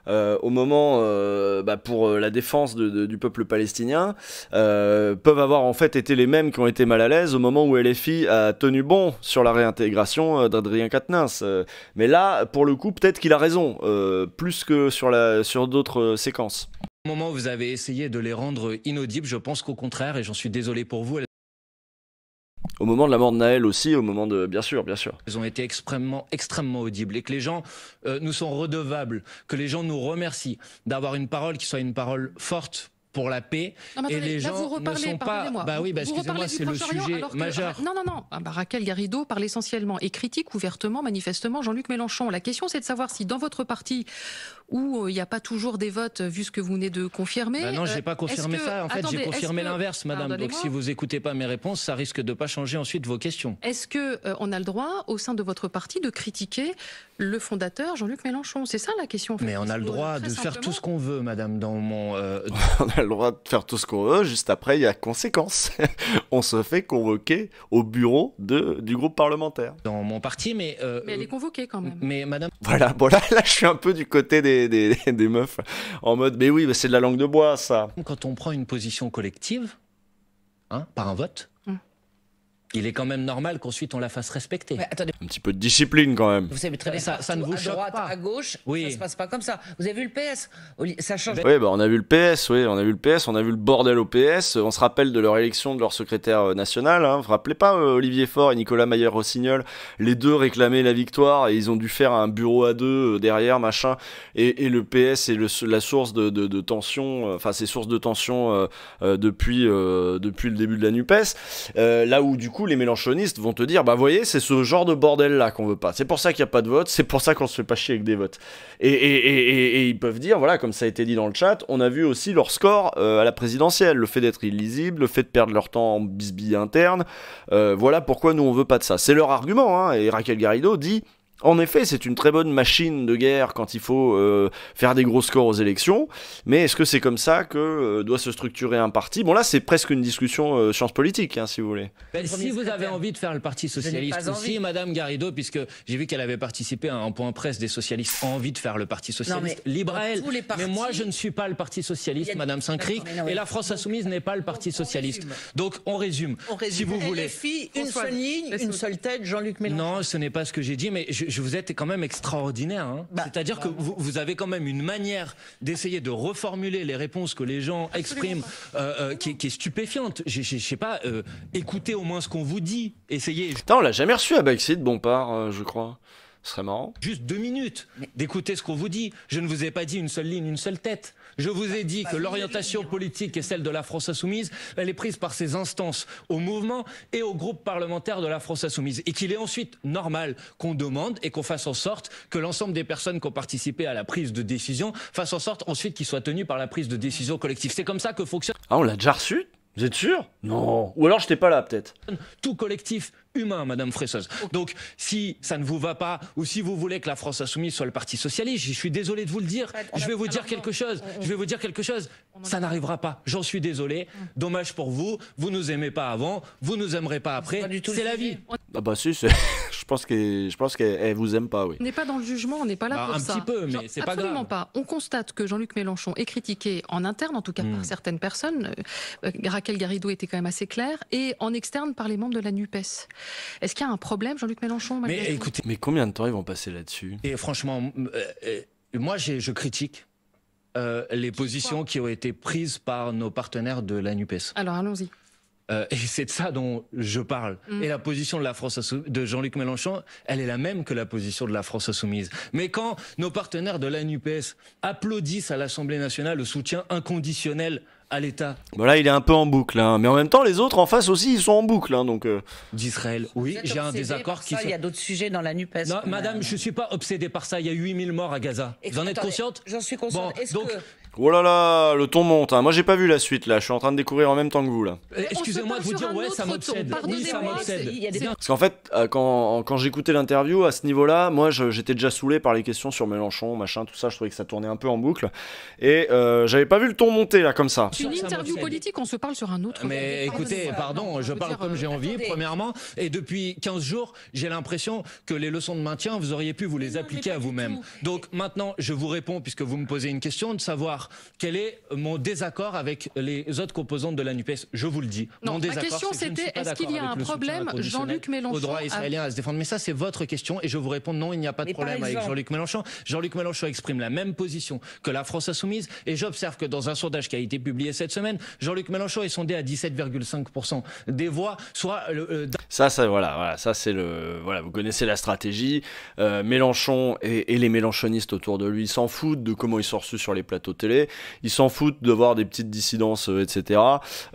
euh, au moment euh, bah, pour euh, la défense du peuple palestinien peuvent avoir en fait été les mêmes qui ont été mal à l'aise au moment où LFI a tenu bon sur la réintégration d'Adrien Quatennens. mais là, pour le coup, peut-être qu'il a raison, plus que sur, sur d'autres séquences. Au moment où vous avez essayé de les rendre inaudibles, je pense qu'au contraire, et j'en suis désolé pour vous, au moment de la mort de Naël aussi, au moment de... Bien sûr, bien sûr. Ils ont été extrêmement, extrêmement audibles et que les gens euh, nous sont redevables, que les gens nous remercient d'avoir une parole qui soit une parole forte pour la paix. Non, et les gens vous ne sont pas. Bah oui, bah, excusez-moi, c'est le sujet majeur. Ah, non, non, non. Bah, Raquel Garrido parle essentiellement et critique ouvertement, manifestement, Jean-Luc Mélenchon. La question, c'est de savoir si dans votre parti, où euh, il n'y a pas toujours des votes, vu ce que vous venez de confirmer. Bah non, je n'ai euh, pas confirmé ça. En fait, j'ai confirmé l'inverse, madame. Donc si vous n'écoutez pas mes réponses, ça risque de ne pas changer ensuite vos questions. Est-ce que euh, on a le droit, au sein de votre parti, de critiquer le fondateur Jean-Luc Mélenchon C'est ça la question. Mais on a le droit de faire tout ce qu'on veut, madame, dans mon... on a le droit de faire tout ce qu'on veut, juste après, il y a conséquence. on se fait convoquer au bureau de, du groupe parlementaire. Dans mon parti, mais... mais elle est convoquée quand même. Mais madame... Voilà, voilà, là, là je suis un peu du côté des, des, meufs en mode Mais oui, c'est de la langue de bois, ça. Quand on prend une position collective, hein, par un vote, il est quand même normal qu'ensuite on la fasse respecter. Un petit peu de discipline quand même. Vous savez très ça, ne vous choque pas. À gauche, oui. ça se passe pas comme ça. Vous avez vu le PS Ça change. Oui, bah, on a vu le PS, oui, on a vu le PS, on a vu le bordel au PS. On se rappelle de leur élection de leur secrétaire euh, national. Hein. Vous vous rappelez pas euh, Olivier Faure et Nicolas Mayer-Rossignol Les deux réclamaient la victoire et ils ont dû faire un bureau à deux euh, derrière, machin. Et, le PS est la source de, de, tension, enfin, c'est source de tension depuis, depuis le début de la NUPES. là où, du coup, les mélanchonistes vont te dire bah, voyez, c'est ce genre de bordel-là qu'on veut pas. C'est pour ça qu'il n'y a pas de vote, c'est pour ça qu'on se fait pas chier avec des votes. Et, et, et, et, ils peuvent dire voilà, comme ça a été dit dans le chat, on a vu aussi leur score euh, à la présidentielle, le fait d'être illisible, le fait de perdre leur temps en bisbille interne. Euh, voilà pourquoi nous, on veut pas de ça. C'est leur argument, hein, et Raquel Garrido dit en effet, c'est une très bonne machine de guerre quand il faut euh, faire des gros scores aux élections, mais est-ce que c'est comme ça que euh, doit se structurer un parti Bon là, c'est presque une discussion euh, science politique, hein, si vous voulez. Ben, si vous avez envie de faire le Parti Socialiste, aussi, Madame Garrido, puisque j'ai vu qu'elle avait participé à un point presse des socialistes, envie de faire le Parti Socialiste, Libraël. mais moi, je ne suis pas le Parti Socialiste, Madame Saint-Cric, et la France Insoumise n'est pas le Parti Socialiste. Donc on résume, si vous voulez. une seule ligne, une seule tête, Jean-Luc Mélenchon. Non, ce n'est pas ce que j'ai dit, mais je vous êtes quand même extraordinaire. Hein. Bah, C'est-à-dire que vous, avez quand même une manière d'essayer de reformuler les réponses que les gens expriment euh, euh, qui, est stupéfiante. Je, ne sais pas, euh, écoutez au moins ce qu'on vous dit, essayez. Putain, on l'a jamais reçu à Backseat, bon part, je crois. Ce serait marrant. Juste deux minutes d'écouter ce qu'on vous dit. Je ne vous ai pas dit une seule ligne, une seule tête. Je vous ai dit que l'orientation politique est celle de la France insoumise, elle est prise par ses instances au mouvement et au groupe parlementaire de la France insoumise. Et qu'il est ensuite normal qu'on demande et qu'on fasse en sorte que l'ensemble des personnes qui ont participé à la prise de décision fassent en sorte ensuite qu'ils soient tenus par la prise de décision collective. C'est comme ça que fonctionne. Ah, on l'a déjà reçu vous êtes sûr Non. Ou alors j'étais pas là, peut-être. Tout collectif humain, Madame Fresseuse. Donc, si ça ne vous va pas, ou si vous voulez que la France insoumise soit le Parti socialiste, je suis désolé de vous le dire. Je vais vous dire quelque chose. Je vais vous dire quelque chose. Ça n'arrivera pas. J'en suis désolé. Hum. Dommage pour vous. Vous nous aimez pas avant. Vous nous aimerez pas après. C'est la vie. Ah bah je pense que je pense qu'elle vous aime pas. Oui. On n'est pas dans le jugement. On n'est pas là bah, pour ça. Un petit peu, mais c'est pas grave. Absolument pas. On constate que Jean-Luc Mélenchon est critiqué en interne, en tout cas par hmm. certaines personnes. Euh, Raquel Garrido était quand même assez claire, et en externe par les membres de la Nupes. Est-ce qu'il y a un problème, Jean-Luc Mélenchon Mais écoutez, mais combien de temps ils vont passer là-dessus Et franchement, euh, euh, moi, je critique. Euh, les positions qui ont été prises par nos partenaires de l'ANUPS. Alors allons-y. et c'est de ça dont je parle. Mm. Et la position de la France de Jean-Luc Mélenchon, elle est la même que la position de la France insoumise. Mais quand nos partenaires de l'ANUPS applaudissent à l'Assemblée nationale le soutien inconditionnel à l'État. Voilà, bah il est un peu en boucle, hein. mais en même temps, les autres en face aussi, ils sont en boucle. Hein, donc, euh. D'Israël, oui, j'ai un désaccord qui. Il y a d'autres sujets dans la NUPES. Non, madame, je ne suis pas obsédé par ça. Il y a 8000 morts à Gaza. vous en êtes consciente J'en suis consciente. Bon, ce que... Oh là là, le ton monte. Hein. Moi, j'ai pas vu la suite là. Je suis en train de découvrir en même temps que vous là. Eh, excusez-moi de vous dire, ouais, ça m'obsède. Parce qu'en fait, euh, quand, j'écoutais l'interview à ce niveau-là, moi, j'étais déjà saoulé par les questions sur Mélenchon, machin, tout ça. Je trouvais que ça tournait un peu en boucle. Et je euh, j'avais pas vu le ton monter là comme ça. C'est Une interview politique, on se parle sur un autre. Mais ah, écoutez, pardon, je parle comme j'ai euh, envie, premièrement. Et depuis 15 jours, j'ai l'impression que les leçons de maintien, vous auriez pu vous les appliquer à vous-même. Donc maintenant, je vous réponds, puisque vous me posez une question, de savoir quel est mon désaccord avec les autres composantes de la NUPES. Je vous le dis. Non, ma question c'était est-ce qu'il y a un problème, Jean-Luc Mélenchon Au droit israélien à se défendre. Mais ça, c'est votre question et je vous réponds non, il n'y a pas de problème avec Jean-Luc Mélenchon. Jean-Luc Mélenchon exprime la même position que la France Insoumise et j'observe que dans un sondage qui a été publié cette semaine, Jean-Luc Mélenchon est sondé à 17,5% des voix, soit. Euh, ça, ça, voilà, ça c'est le. Voilà, vous connaissez la stratégie. Euh, Mélenchon et, et les mélenchonistes autour de lui s'en foutent de comment ils sont reçus sur les plateaux télé ils s'en foutent de voir des petites dissidences, euh, etc.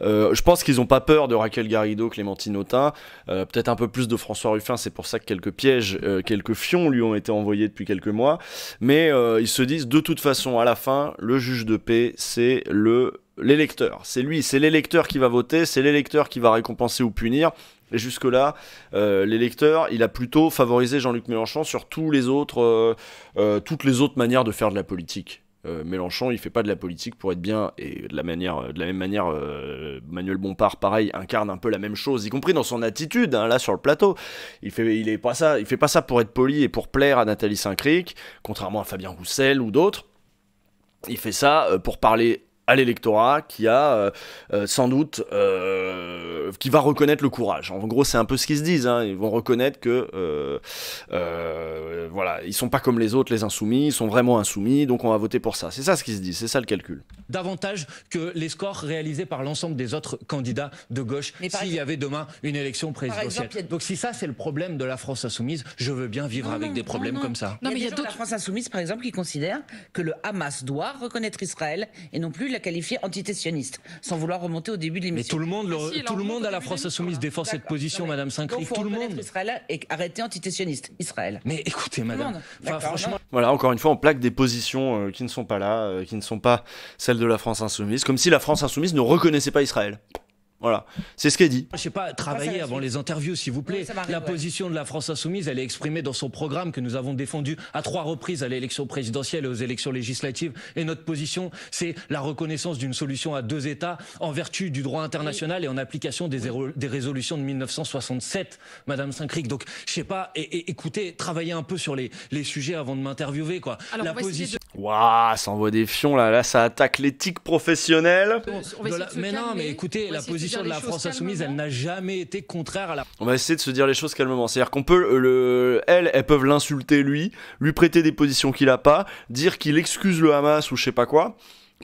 Euh, je pense qu'ils n'ont pas peur de Raquel Garrido, Clémentine Autain, euh, peut-être un peu plus de François Ruffin. C'est pour ça que quelques pièges, quelques fions lui ont été envoyés depuis quelques mois. Mais ils se disent de toute façon, à la fin, le juge de paix, c'est le l'électeur. C'est lui, c'est l'électeur qui va voter, c'est l'électeur qui va récompenser ou punir. Et jusque-là, l'électeur, il a plutôt favorisé Jean-Luc Mélenchon sur tous les autres, toutes les autres manières de faire de la politique. Euh, Mélenchon, il fait pas de la politique pour être bien, et de la, manière, de la même manière, euh, Manuel Bompard, pareil, incarne un peu la même chose, y compris dans son attitude, hein, là sur le plateau. Il fait, il est pas ça, il fait pas ça pour être poli et pour plaire à Nathalie Saint-Cric, contrairement à Fabien Roussel ou d'autres. Il fait ça euh, pour parler à l'électorat qui a euh, euh, sans doute euh, qui va reconnaître le courage. En gros, c'est un peu ce qu'ils se disent. Hein. Ils vont reconnaître que voilà, ils sont pas comme les autres, les insoumis, ils sont vraiment insoumis, donc on va voter pour ça. C'est ça ce qu'ils se disent, c'est ça le calcul. Davantage que les scores réalisés par l'ensemble des autres candidats de gauche s'il y avait demain une élection présidentielle. Donc si ça c'est le problème de la France insoumise, je veux bien vivre avec des problèmes comme ça. Non, mais il y a, y a d'autres. La France insoumise, par exemple, qui considère que le Hamas doit reconnaître Israël et non plus l'a qualifié sioniste sans vouloir remonter au début de l'émission. Mais tout le monde, ah tout le monde à la France Insoumise défend cette position, Madame Saint-Cricq. Tout le monde. Israël et arrêter sioniste Israël. Mais écoutez, Madame, franchement... Voilà, encore une fois, on plaque des positions euh, qui ne sont pas là, euh, qui ne sont pas celles de la France Insoumise, comme si la France Insoumise ne reconnaissait pas Israël. Voilà, c'est ce qu'elle dit. Je sais pas, travailler avant les interviews, s'il vous plaît. la position de la France insoumise, elle est exprimée dans son programme que nous avons défendu à trois reprises à l'élection présidentielle et aux élections législatives. Et notre position, c'est la reconnaissance d'une solution à deux États en vertu du droit international et en application des, des, résolutions de 1967, Madame Saint-Cric. Donc, je sais pas, et, écoutez, travaillez un peu sur les, sujets avant de m'interviewer, quoi. la position. Waouh, ça envoie des fions là, là ça attaque l'éthique professionnelle. Mais non, mais écoutez, la position de, la France insoumise, elle n'a jamais été contraire à la. On va essayer de se dire les choses calmement. C'est-à-dire qu'on peut euh, le, elles, elles peuvent l'insulter lui, lui prêter des positions qu'il n'a pas, dire qu'il excuse le Hamas ou je sais pas quoi.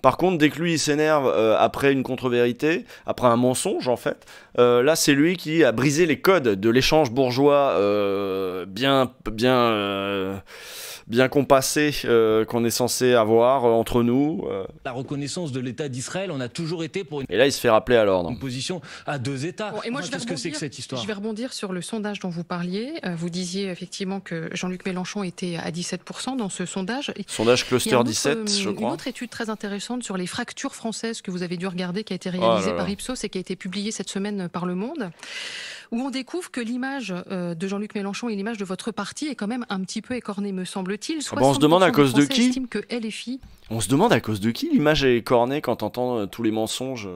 Par contre, dès que lui il s'énerve euh, après une contre-vérité, après un mensonge en fait, euh, là, c'est lui qui a brisé les codes de l'échange bourgeois euh, bien, bien, euh, bien compassé qu'on est censé avoir entre nous. La reconnaissance de l'État d'Israël, on a toujours été pour une. Et là, il se fait rappeler à l'ordre. position à deux États. et moi, je pense que c'est que cette histoire Je vais rebondir sur le sondage dont vous parliez. vous disiez effectivement que Jean-Luc Mélenchon était à 17 dans ce sondage. Sondage cluster 17, je Une autre étude très intéressante sur les fractures françaises que vous avez dû regarder, qui a été réalisée oh par Ipsos et qui a été publiée cette semaine par le monde où on découvre que l'image euh, de Jean-Luc Mélenchon et l'image de votre parti est quand même un petit peu écornée, me semble-t-il. Ah bah, on se demande à cause de qui On se demande à cause de qui l'image est écornée quand on entend euh, tous les mensonges.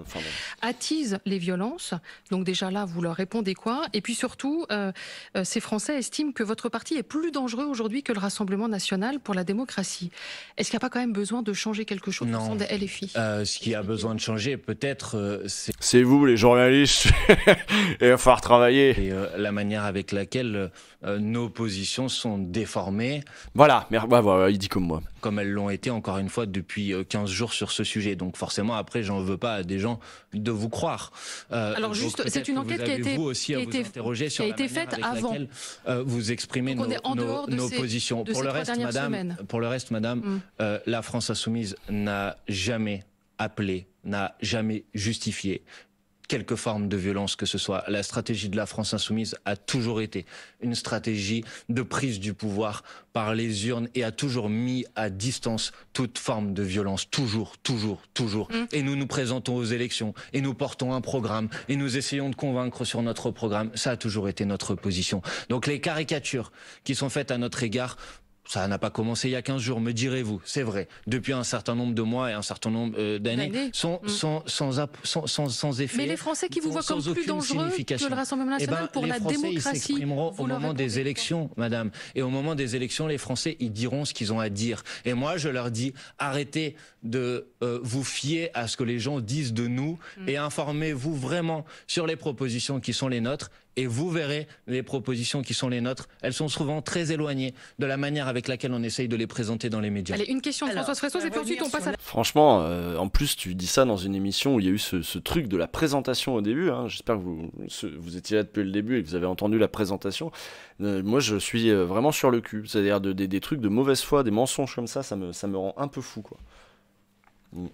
Attise les violences. Donc déjà là, vous leur répondez quoi Et puis surtout, euh, ces Français estiment que votre parti est plus dangereux aujourd'hui que le Rassemblement national pour la démocratie. Est-ce qu'il n'y a pas quand même besoin de changer quelque chose non. LFI Ce qui a besoin de changer, peut-être, c'est... C'est vous les journalistes. Et il va travailler et euh, la manière avec laquelle euh, euh, nos positions sont déformées. Voilà, bah, bah, bah, il dit comme moi. Comme elles l'ont été, encore une fois, depuis 15 jours sur ce sujet. Donc forcément, après, j'en veux pas à des gens de vous croire. Alors juste, c'est une enquête qui a été, aussi été, vous sur la faite avec avant. Laquelle, vous exprimez nos, positions. Pour le, reste, madame, pour le reste, madame, la France insoumise n'a jamais appelé, n'a jamais justifié quelque forme de violence que ce soit. La stratégie de la France insoumise a toujours été une stratégie de prise du pouvoir par les urnes et a toujours mis à distance toute forme de violence. Toujours, toujours, toujours. Mmh. Et nous nous présentons aux élections et nous portons un programme et nous essayons de convaincre sur notre programme. Ça a toujours été notre position. Donc les caricatures qui sont faites à notre égard ça n'a pas commencé il y a 15 jours, me direz-vous. C'est vrai. Depuis un certain nombre de mois et un certain nombre euh, d'années, mm. sans, sans, sans, effet. Mais les Français qui vous voient comme plus dangereux que le Rassemblement eh national ben, pour la démocratie. Ils s'exprimeront au moment des élections, madame. Et au moment des élections, les Français, ils diront ce qu'ils ont à dire. Et moi, je leur dis, arrêtez de euh, vous fier à ce que les gens disent de nous mm. et informez-vous vraiment sur les propositions qui sont les nôtres et vous verrez les propositions qui sont les nôtres. Elles sont souvent très éloignées de la manière avec laquelle on essaye de les présenter dans les médias. Allez, une question François c'est Franchement, euh, en plus tu dis ça dans une émission où il y a eu ce, truc de la présentation au début. Hein. J'espère que vous, vous étiez là depuis le début et que vous avez entendu la présentation. Euh, moi je suis euh, vraiment sur le cul. C'est-à-dire des trucs de mauvaise foi, des mensonges comme ça, ça me, rend un peu fou. quoi. Mm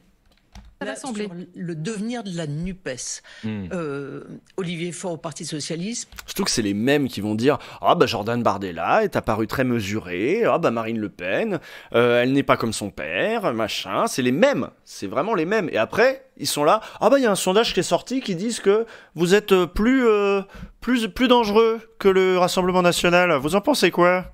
le devenir de la NUPES. Hmm. Euh, Olivier Faure au Parti Socialiste. Surtout que c'est les mêmes qui vont dire Ah, bah Jordan Bardella est apparu très mesuré, ah, bah Marine Le Pen, euh, elle n'est pas comme son père, machin. C'est les mêmes, c'est vraiment les mêmes. Et après, ils sont là Ah, bah il y a un sondage qui est sorti qui dit que vous êtes plus, euh, plus, plus dangereux que le Rassemblement National. Vous en pensez quoi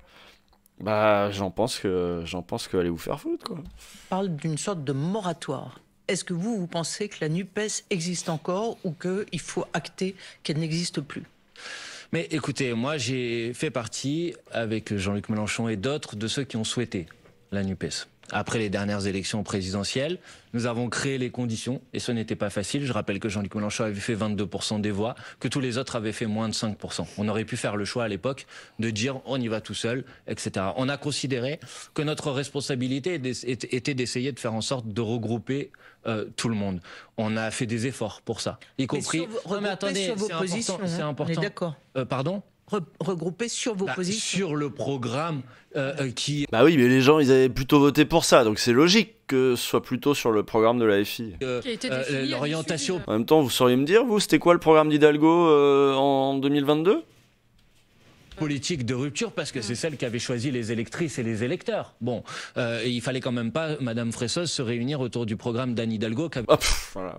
bah, j'en pense que j'en pense que allez vous faire foutre quoi. On parle d'une sorte de moratoire. Est-ce que vous, vous pensez que la NUPES existe encore ou qu'il faut acter qu'elle n'existe plus mais écoutez, moi j'ai fait partie, avec Jean-Luc Mélenchon et d'autres, de ceux qui ont souhaité la NUPES après les dernières élections présidentielles. Nous avons créé les conditions, et ce n'était pas facile. Je rappelle que Jean-Luc Mélenchon avait fait 22% des voix, que tous les autres avaient fait moins de 5%. On aurait pu faire le choix à l'époque de dire on y va tout seul, etc. On a considéré que notre responsabilité était d'essayer de faire en sorte de regrouper euh, tout le monde. On a fait des efforts pour ça, y compris... Mais, non, mais attendez, c'est important. Hein, euh, pardon sur vos bah, positions. Sur le programme euh, euh, qui. Bah oui, mais les gens, ils avaient plutôt voté pour ça, donc c'est logique que ce soit plutôt sur le programme de la euh, FI. L'orientation. En même temps, vous sauriez me dire, vous, c'était quoi le programme d'Hidalgo en 2022 politique de rupture parce que c'est celle qu'avaient choisi les électrices et les électeurs. Bon, euh, il fallait quand même pas, Madame Fraisseuse, se réunir autour du programme d'Anne Hidalgo. Oh, voilà.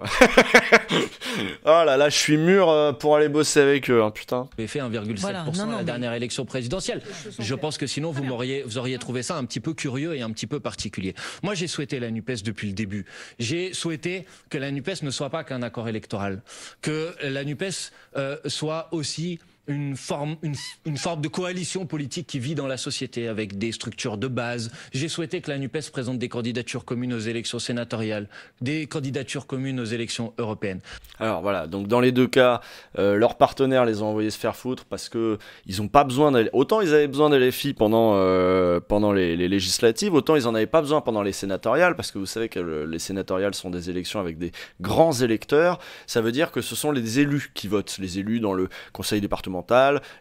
oh là là, je suis mûr euh, pour aller bosser avec eux, hein, putain. J'ai fait 1,7% à la dernière élection présidentielle. Je pense que sinon, vous, m'auriez, vous auriez trouvé ça un petit peu curieux et un petit peu particulier. Moi, j'ai souhaité la NUPES depuis le début. J'ai souhaité que la NUPES ne soit pas qu'un accord électoral, que la NUPES euh, soit aussi une forme, une, une forme de coalition politique qui vit dans la société avec des structures de base. J'ai souhaité que la NUPES présente des candidatures communes aux élections sénatoriales, des candidatures communes aux élections européennes. Alors voilà, donc dans les deux cas, euh, leurs partenaires les ont envoyés se faire foutre parce que ils n'ont pas besoin d'aller. Autant ils avaient besoin d'aller filles pendant, euh, pendant les, législatives, autant ils n'en avaient pas besoin pendant les sénatoriales parce que vous savez que les sénatoriales sont des élections avec des grands électeurs. Ça veut dire que ce sont les élus qui votent, les élus dans le conseil départemental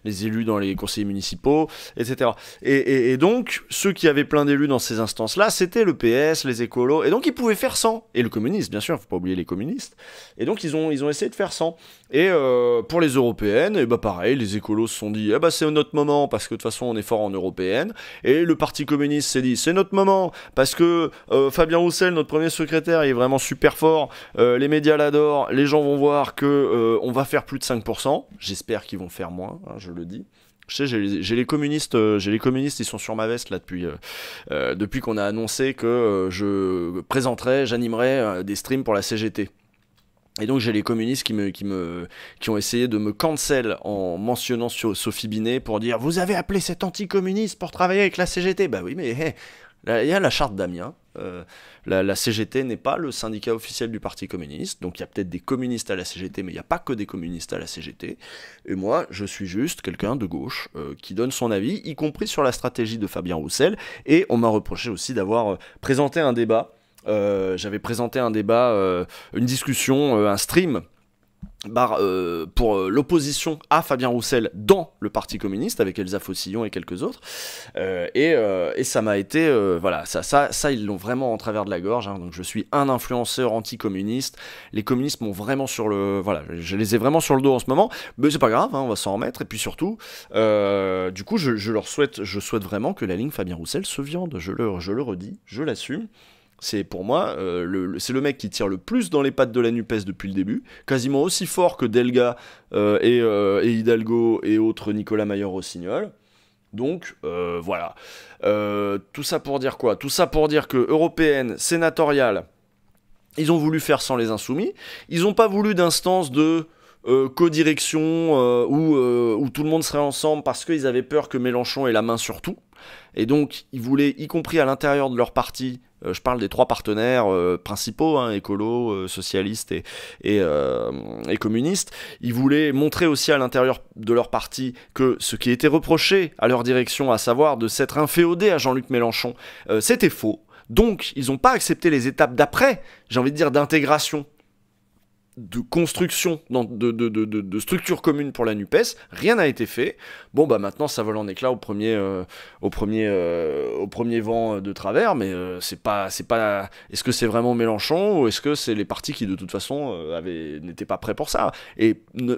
les élus dans les conseils municipaux, etc. Et, donc, ceux qui avaient plein d'élus dans ces instances-là, c'était le PS, les écolos, et donc ils pouvaient faire 100. Et le communiste, bien sûr, faut pas oublier les communistes. Et donc, ils ont, ils ont essayé de faire 100. Et euh, pour les européennes, et bah pareil, les écolos se sont dit, eh bah c'est notre moment, parce que de toute façon, on est fort en européenne. Et le Parti communiste s'est dit, c'est notre moment, parce que euh, Fabien Roussel, notre premier secrétaire, il est vraiment super fort, euh, les médias l'adorent, les gens vont voir que on va faire plus de 5%, j'espère qu'ils vont faire moi, hein, je le dis. j'ai les, communistes, euh, j'ai les communistes, ils sont sur ma veste là depuis, euh, euh, depuis qu'on a annoncé que je présenterai, j'animerai des streams pour la CGT. Et donc j'ai les communistes qui me, qui me, qui ont essayé de me cancel en mentionnant Sophie Binet pour dire vous avez appelé cet anticommuniste pour travailler avec la CGT. Bah ben oui mais il y a la charte d'Amiens. Euh, la, CGT n'est pas le syndicat officiel du Parti communiste, donc il y a peut-être des communistes à la CGT, mais il n'y a pas que des communistes à la CGT. Et moi, je suis juste quelqu'un de gauche euh, qui donne son avis, y compris sur la stratégie de Fabien Roussel. Et on m'a reproché aussi d'avoir euh, présenté un débat. J'avais présenté un débat, une discussion, un stream euh, pour euh, l'opposition à Fabien Roussel dans le Parti communiste avec Elsa Fossillon et quelques autres. Euh, et, ça m'a été, voilà, ça, ça, ils l'ont vraiment en travers de la gorge. Hein. donc je suis un influenceur anticommuniste. Les communistes m'ont vraiment sur le, voilà, je les ai vraiment sur le dos en ce moment. Mais c'est pas grave, hein, on va s'en remettre. Et puis surtout, du coup, je, leur souhaite, je souhaite vraiment que la ligne Fabien Roussel se viande. Je je le redis, je l'assume. C'est pour moi, euh, c'est le mec qui tire le plus dans les pattes de la NUPES depuis le début, quasiment aussi fort que Delga euh, euh, et, Hidalgo et autres Nicolas Mayer-Rossignol. Donc voilà. tout ça pour dire quoi Tout ça pour dire que européenne, sénatoriale, ils ont voulu faire sans les insoumis. Ils n'ont pas voulu d'instance de codirection où, où, tout le monde serait ensemble parce qu'ils avaient peur que Mélenchon ait la main sur tout. Et donc, ils voulaient, y compris à l'intérieur de leur parti, euh, je parle des trois partenaires euh, principaux, hein, écolo, euh, socialiste et, et, communiste. Ils voulaient montrer aussi à l'intérieur de leur parti que ce qui était reproché à leur direction, à savoir de s'être inféodé à Jean-Luc Mélenchon, c'était faux. Donc, ils n'ont pas accepté les étapes d'après, j'ai envie de dire, d'intégration de construction, de, de, de, de, structure commune pour la NUPES, rien n'a été fait. Bon, bah maintenant, ça vole en éclat au premier, euh, euh, au premier, vent de travers, mais euh, c'est pas, c'est pas, est-ce que c'est vraiment Mélenchon ou est-ce que c'est les partis qui, de toute façon, n'étaient pas prêts pour ça Et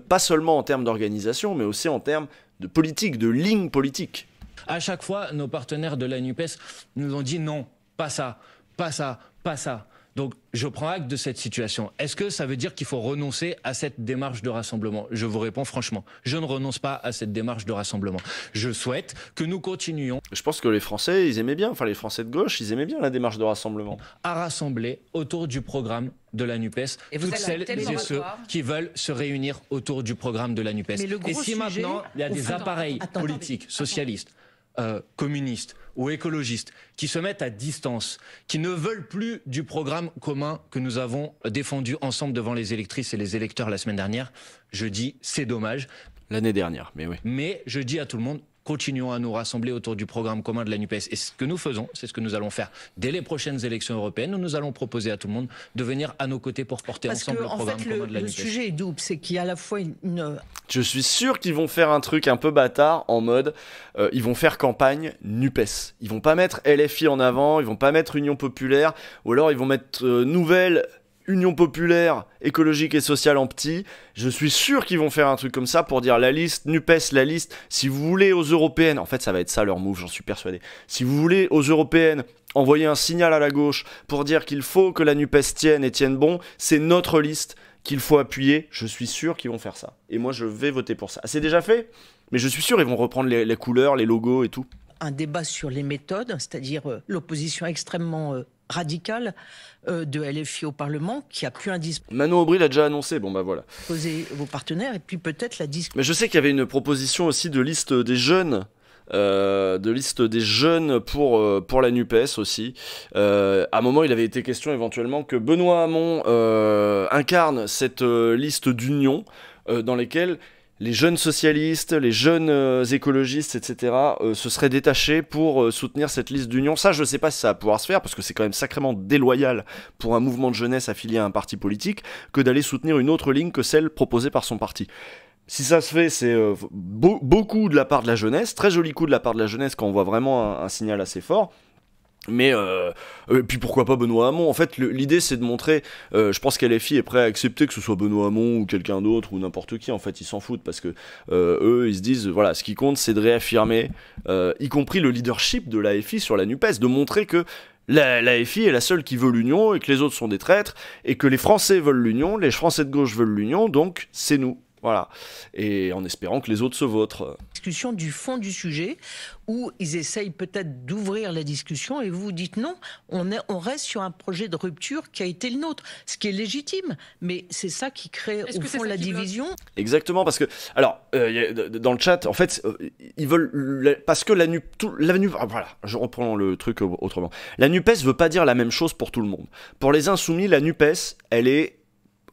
pas seulement en termes d'organisation, mais aussi en termes de politique, de ligne politique. À chaque fois, nos partenaires de la NUPES nous ont dit non, pas ça, pas ça, pas ça. Donc je prends acte de cette situation. Est-ce que ça veut dire qu'il faut renoncer à cette démarche de rassemblement Je vous réponds franchement, je ne renonce pas à cette démarche de rassemblement. Je souhaite que nous continuions. Je pense que les Français, ils aimaient bien, enfin les Français de gauche, ils aimaient bien la démarche de rassemblement. À rassembler autour du programme de la NUPES, et toutes celles et ceux qui veulent se réunir autour du programme de la NUPES. et si maintenant, il y a des appareils politiques, socialistes, euh, communistes, ou écologistes qui se mettent à distance, qui ne veulent plus du programme commun que nous avons défendu ensemble devant les électrices et les électeurs la semaine dernière, je dis c'est dommage. L'année dernière, mais oui. Mais je dis à tout le monde, continuons à nous rassembler autour du programme commun de la NUPES. Et ce que nous faisons, c'est ce que nous allons faire dès les prochaines élections européennes, nous nous allons proposer à tout le monde de venir à nos côtés pour porter ensemble le programme commun de la NUPES. Le sujet est double, c'est qu'il y a à la fois une... Je suis sûr qu'ils vont faire un truc un peu bâtard, en mode, euh, ils vont faire campagne NUPES. Ils vont pas mettre LFI en avant, ils vont pas mettre Union Populaire, ou alors ils vont mettre euh, Nouvelle Union populaire, écologique et sociale en petit. Je suis sûr qu'ils vont faire un truc comme ça pour dire la liste, NUPES, la liste. Si vous voulez aux européennes, en fait, ça va être ça leur move, j'en suis persuadé. Si vous voulez aux européennes envoyer un signal à la gauche pour dire qu'il faut que la NUPES tienne et tienne bon, c'est notre liste qu'il faut appuyer. Je suis sûr qu'ils vont faire ça. Et moi, je vais voter pour ça. C'est déjà fait, mais je suis sûr qu'ils vont reprendre les couleurs, les logos et tout un débat sur les méthodes, c'est-à-dire euh, l'opposition extrêmement euh, radical euh, de LFI au Parlement qui a pu discours. Manon Aubry l'a déjà annoncé, bon bah voilà. Poser vos partenaires et puis peut-être la discussion. Mais je sais qu'il y avait une proposition aussi de liste des jeunes. Euh, de liste des jeunes pour, euh, pour la NUPES aussi. à un moment, il avait été question éventuellement que Benoît Hamon incarne cette liste d'union dans lesquelles les jeunes socialistes, les jeunes euh, écologistes, etc., euh, se seraient détachés pour euh, soutenir cette liste d'union. Ça, je ne sais pas si ça va pouvoir se faire, parce que c'est quand même sacrément déloyal pour un mouvement de jeunesse affilié à un parti politique que d'aller soutenir une autre ligne que celle proposée par son parti. Si ça se fait, c'est beaucoup de la part de la jeunesse, très joli coup de la part de la jeunesse quand on voit vraiment un signal assez fort. Mais euh, puis pourquoi pas Benoît Hamon En fait, l'idée c'est de montrer. Euh, je pense qu'LFI est prêt à accepter que ce soit Benoît Hamon ou quelqu'un d'autre ou n'importe qui. En fait, ils s'en foutent parce que euh, eux, ils se disent voilà, ce qui compte, c'est de réaffirmer, y compris le leadership de l'AFI sur la Nupes, de montrer que l'AFI la, est la seule qui veut l'union et que les autres sont des traîtres et que les Français veulent l'union, les Français de gauche veulent l'union, donc c'est nous. Voilà. Et en espérant que les autres se vautrent. Discussion du fond du sujet, où ils essayent peut-être d'ouvrir la discussion et vous dites non, on, est, on reste sur un projet de rupture qui a été le nôtre, ce qui est légitime, mais c'est ça qui crée au fond la division. Exactement, parce que, alors, euh, dans le chat, en fait, euh, ils veulent. Parce que la, NUPES… la ah, voilà, je reprends le truc autrement. La NUPES veut pas dire la même chose pour tout le monde. Pour les insoumis, la NUPES, elle est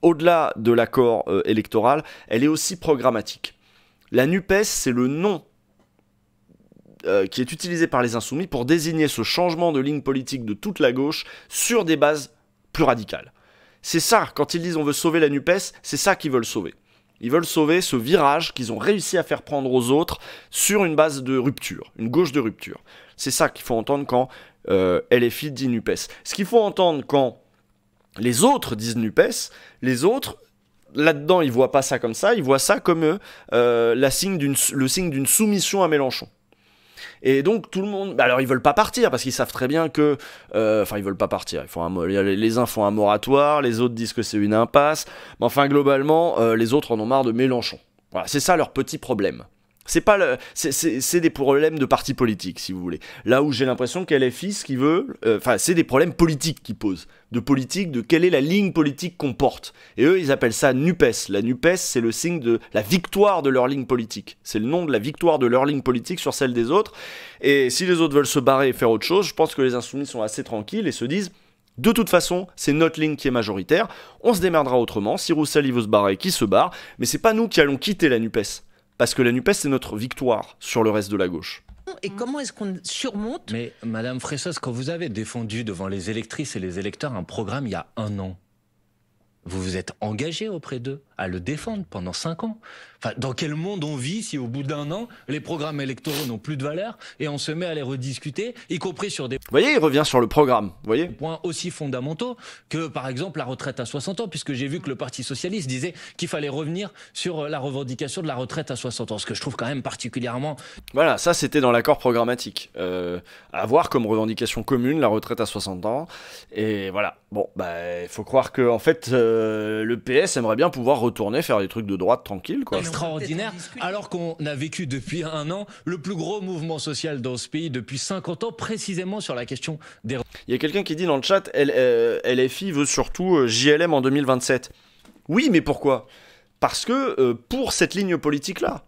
au-delà de l'accord euh, électoral, elle est aussi programmatique. La NUPES, c'est le nom euh, qui est utilisé par les insoumis pour désigner ce changement de ligne politique de toute la gauche sur des bases plus radicales. C'est ça, quand ils disent on veut sauver la NUPES, c'est ça qu'ils veulent sauver. Ils veulent sauver ce virage qu'ils ont réussi à faire prendre aux autres sur une base de rupture, une gauche de rupture. C'est ça qu'il faut entendre quand euh, LFI dit NUPES. Ce qu'il faut entendre quand les autres disent NUPES, les autres là-dedans, ils voient pas ça comme ça, ils voient ça comme euh, euh, le signe d'une soumission à Mélenchon. Et donc tout le monde, alors ils veulent pas partir parce qu'ils savent très bien que, euh, enfin ils veulent pas partir. Ils les uns font un moratoire, les autres disent que c'est une impasse. Mais enfin globalement, les autres en ont marre de Mélenchon. Voilà, c'est ça leur petit problème. C'est pas le, c'est des problèmes de partis politiques, si vous voulez. Là où j'ai l'impression qu'elle est ce qu'il veut, euh, enfin, c'est des problèmes politiques qu'ils posent, de politique, de quelle est la ligne politique qu'on porte. Et eux, ils appellent ça Nupes. La Nupes, c'est le signe de la victoire de leur ligne politique. C'est le nom de la victoire de leur ligne politique sur celle des autres. Et si les autres veulent se barrer et faire autre chose, je pense que les insoumis sont assez tranquilles et se disent. De toute façon, c'est notre ligne qui est majoritaire, on se démerdera autrement, si Roussel il veut se barrer, qui se barre, mais c'est pas nous qui allons quitter la NUPES parce que la NUPES, c'est notre victoire sur le reste de la gauche. Et mmh. comment est-ce qu'on surmonte Mais Madame Fressos, quand vous avez défendu devant les électrices et les électeurs un programme il y a un an, vous vous êtes engagé auprès d'eux à le défendre pendant cinq ans. Enfin, dans quel monde on vit si au bout d'un an, les programmes électoraux n'ont plus de valeur et on se met à les rediscuter, y compris sur des... Vous voyez, il revient sur le programme, vous voyez Points aussi fondamentaux que, par exemple, la retraite à 60 ans, puisque j'ai vu que le Parti Socialiste disait qu'il fallait revenir sur la revendication de la retraite à 60 ans, ce que je trouve quand même particulièrement... Voilà, ça c'était dans l'accord programmatique. avoir euh, comme revendication commune la retraite à 60 ans, et voilà. Bon, bah, il faut croire que, en fait, euh, le PS aimerait bien pouvoir retourner faire des trucs de droite tranquille. Quoi. Extraordinaire, alors qu'on a vécu depuis un an le plus gros mouvement social dans ce pays depuis 50 ans, précisément sur la question des... Il y a quelqu'un qui dit dans le chat, LFI euh, veut surtout euh, JLM en 2027. Oui, mais pourquoi Parce que euh, pour cette ligne politique-là,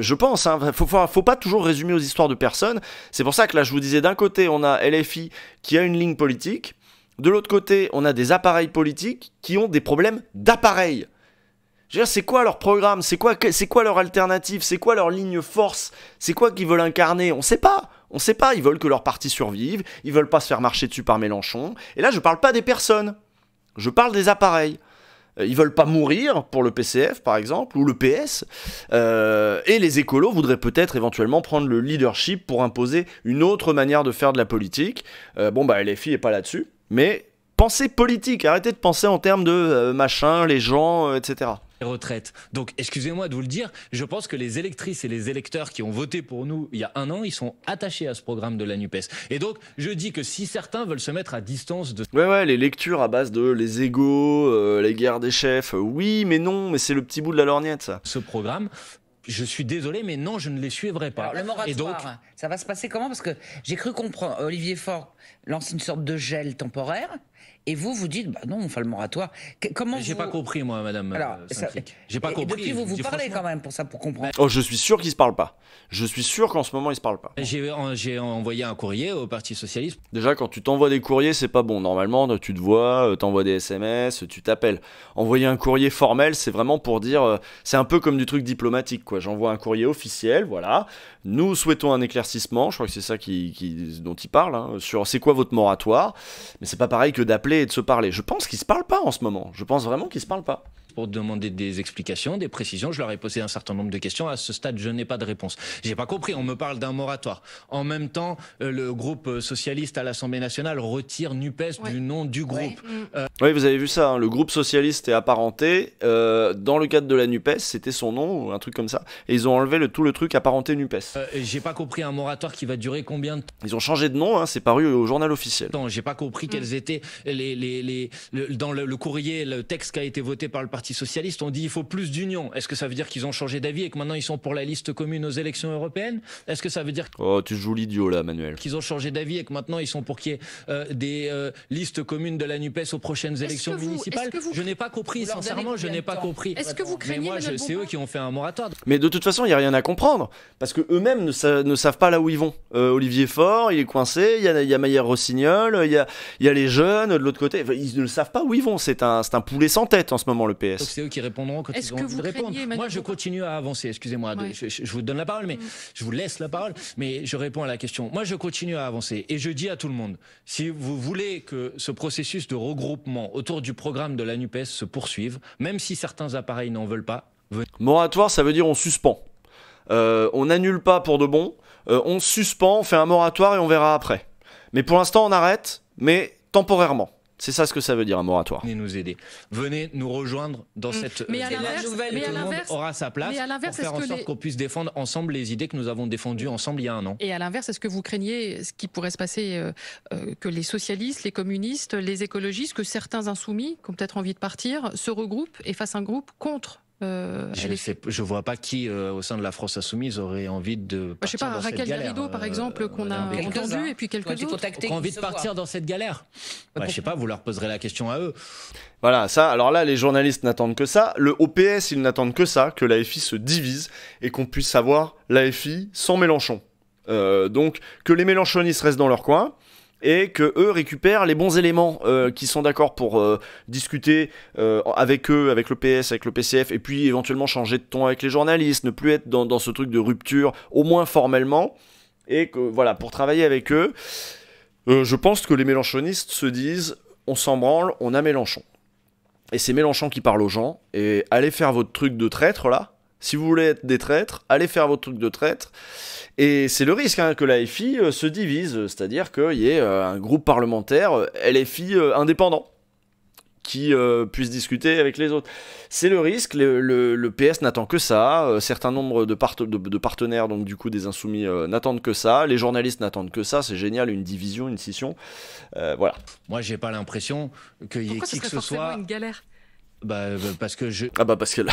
je pense, hein, faut, faut, pas toujours résumer aux histoires de personnes. C'est pour ça que là, je vous disais, d'un côté, on a LFI qui a une ligne politique, de l'autre côté, on a des appareils politiques qui ont des problèmes d'appareils c'est quoi leur programme C'est quoi, leur alternative C'est quoi leur ligne force C'est quoi qu'ils veulent incarner On sait pas. On sait pas. Ils veulent que leur parti survive. Ils veulent pas se faire marcher dessus par Mélenchon. Et là, je parle pas des personnes. Je parle des appareils. Euh, ils veulent pas mourir pour le PCF, par exemple, ou le PS. Euh, et les écolos voudraient peut-être éventuellement prendre le leadership pour imposer une autre manière de faire de la politique. Euh, bon, bah, LFI est pas là-dessus. Mais pensez politique. Arrêtez de penser en termes de machin, les gens, etc retraites. Donc, excusez-moi de vous le dire, je pense que les électrices et les électeurs qui ont voté pour nous il y a un an, ils sont attachés à ce programme de la NUPES. Et donc, je dis que si certains veulent se mettre à distance de... Ouais, ouais, les lectures à base de les égaux, euh, les guerres des chefs, euh, oui, mais non, mais c'est le petit bout de la lorgnette, ça. Ce programme, je suis désolé, mais non, je ne les suivrai pas. Alors, le moratoire, Et donc, ça va se passer comment Parce que j'ai cru comprendre, Olivier Faure lance une sorte de gel temporaire. Et vous, vous dites, bah non, on fait le moratoire. comment J'ai pas compris, moi, madame. Euh, Alors, J'ai pas compris. Depuis, vous vous parlez quand même pour ça, pour comprendre. Oh, je suis sûr qu'ils se parlent pas. Je suis sûr qu'en ce moment, ils se parlent pas. J'ai envoyé un courrier au Parti Socialiste. Déjà, quand tu t'envoies des courriers, c'est pas bon. Normalement, tu te vois, euh, t'envoies des SMS, tu t'appelles. Envoyer un courrier formel, c'est vraiment pour dire. Euh, c'est un peu comme du truc diplomatique, quoi. J'envoie un courrier officiel, voilà. Nous souhaitons un éclaircissement, je crois que c'est ça qui, dont il parle, hein, sur c'est quoi votre moratoire, mais c'est pas pareil que d'appeler et de se parler. Je pense qu'ils se parlent pas en ce moment, je pense vraiment qu'ils se parlent pas pour demander des explications, des précisions. Je leur ai posé un certain nombre de questions. À ce stade, je n'ai pas de réponse. J'ai pas compris. On me parle d'un moratoire. En même temps, euh, le groupe socialiste à l'Assemblée nationale retire Nupes du nom du groupe. Mm. Euh, oui, vous avez vu ça. Hein. le groupe socialiste est apparenté euh, dans le cadre de la Nupes. C'était son nom un truc comme ça. Et ils ont enlevé tout le truc apparenté Nupes. J'ai pas compris un moratoire qui va durer combien de temps. Ils ont changé de nom. Hein, c'est paru au journal officiel. J'ai pas compris mm. quels étaient les, dans le courrier le texte qui a été voté par le parti socialistes socialiste, on dit il faut plus d'union. Est-ce que ça veut dire qu'ils ont changé d'avis et que maintenant ils sont pour la liste commune aux élections européennes Est-ce que ça veut dire Oh, tu joues l'idiot là, Manuel. Qu'ils ont changé d'avis et que maintenant ils sont pour qu'il y ait euh, des euh, listes communes de la Nupes aux prochaines élections municipales vous... Je n'ai pas compris, sincèrement, je n'ai pas compris. Est-ce que vous craignez Mais moi, c'est eux qui ont fait un moratoire. Mais de toute façon, il y a rien à comprendre parce que eux-mêmes ne, savent pas là où ils vont. Euh, Olivier Faure, il est coincé. Il y a, Rossignol. Il y a, les jeunes de l'autre côté. ils ne savent pas où ils vont. C'est un, un poulet sans tête en ce moment le PS. Donc c'est eux qui répondront quand ils répondre. Moi, je continue à avancer. Excusez-moi, je, vous donne la parole, mais mm. je vous laisse la parole, mais je réponds à la question. Moi, je continue à avancer et je dis à tout le monde si vous voulez que ce processus de regroupement autour du programme de la Nupes se poursuive, même si certains appareils n'en veulent pas. Venez. Moratoire, ça veut dire on suspend. Euh, on n'annule pas pour de bon. Euh, on suspend, on fait un moratoire et on verra après. Mais pour l'instant, on arrête, mais temporairement. C'est ça ce que ça veut dire un moratoire. Venez nous aider. Venez nous rejoindre dans mm. cette mais à euh, l'inverse... tout le monde aura sa place pour faire en sorte qu'on puisse défendre ensemble les idées que nous avons défendues ensemble il y a un an. Et à l'inverse, est-ce que vous craignez ce qui pourrait se passer euh, euh, que les socialistes, les communistes, les écologistes, que certains insoumis, qui ont peut-être envie de partir, se regroupent et fassent un groupe contre euh, je ne vois pas qui, euh, au sein de la France insoumise, aurait envie de. Partir je sais pas, dans Raquel Garrido, par euh, exemple, qu'on a entendu, et puis quelques autres Qui ont envie de partir dans cette galère. Bah, bah, je ne sais pas, vous leur poserez la question à eux. Voilà, ça, alors là, les journalistes n'attendent que ça. Le OPS, ils n'attendent que ça, que l'AFI se divise et qu'on puisse avoir l'AFI sans Mélenchon. donc, que les Mélenchonistes restent dans leur coin et que eux récupèrent les bons éléments euh, qui sont d'accord pour euh, discuter euh, avec eux, avec le PS, avec le PCF, et puis éventuellement changer de ton avec les journalistes, ne plus être dans, ce truc de rupture, au moins formellement, et que voilà, pour travailler avec eux, je pense que les Mélenchonistes se disent on s'en branle, on a Mélenchon. Et c'est Mélenchon qui parle aux gens, et allez faire votre truc de traître là, si vous voulez être des traîtres, allez faire votre truc de traître. Et c'est le risque hein, que la FI euh, se divise, c'est-à-dire qu'il y ait euh, un groupe parlementaire euh, LFI indépendant qui puisse discuter avec les autres. C'est le risque, le, PS n'attend que ça, Certains certain nombre de, de, partenaires, donc du coup des insoumis, n'attendent que ça, les journalistes n'attendent que ça, c'est génial, une division, une scission, voilà. Moi j'ai pas l'impression qu'il y ait qui que ce soit... une galère bah, euh, parce que je. Ah bah parce que là,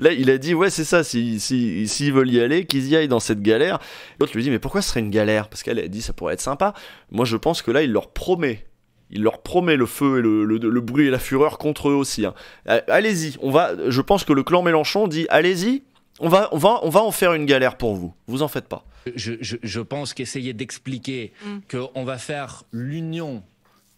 il a dit ouais c'est ça, s'ils si, si, veulent y aller, qu'ils y aillent dans cette galère. L'autre lui dit mais pourquoi ce serait une galère Parce qu'elle a dit ça pourrait être sympa. Moi je pense que là il leur promet. Il leur promet le feu et le, bruit et la fureur contre eux aussi. Hein. Allez-y, on va. Je pense que le clan Mélenchon dit allez-y, on va, on va, on va en faire une galère pour vous. Vous en faites pas. Je, pense qu'essayer d'expliquer mm. qu'on va faire l'union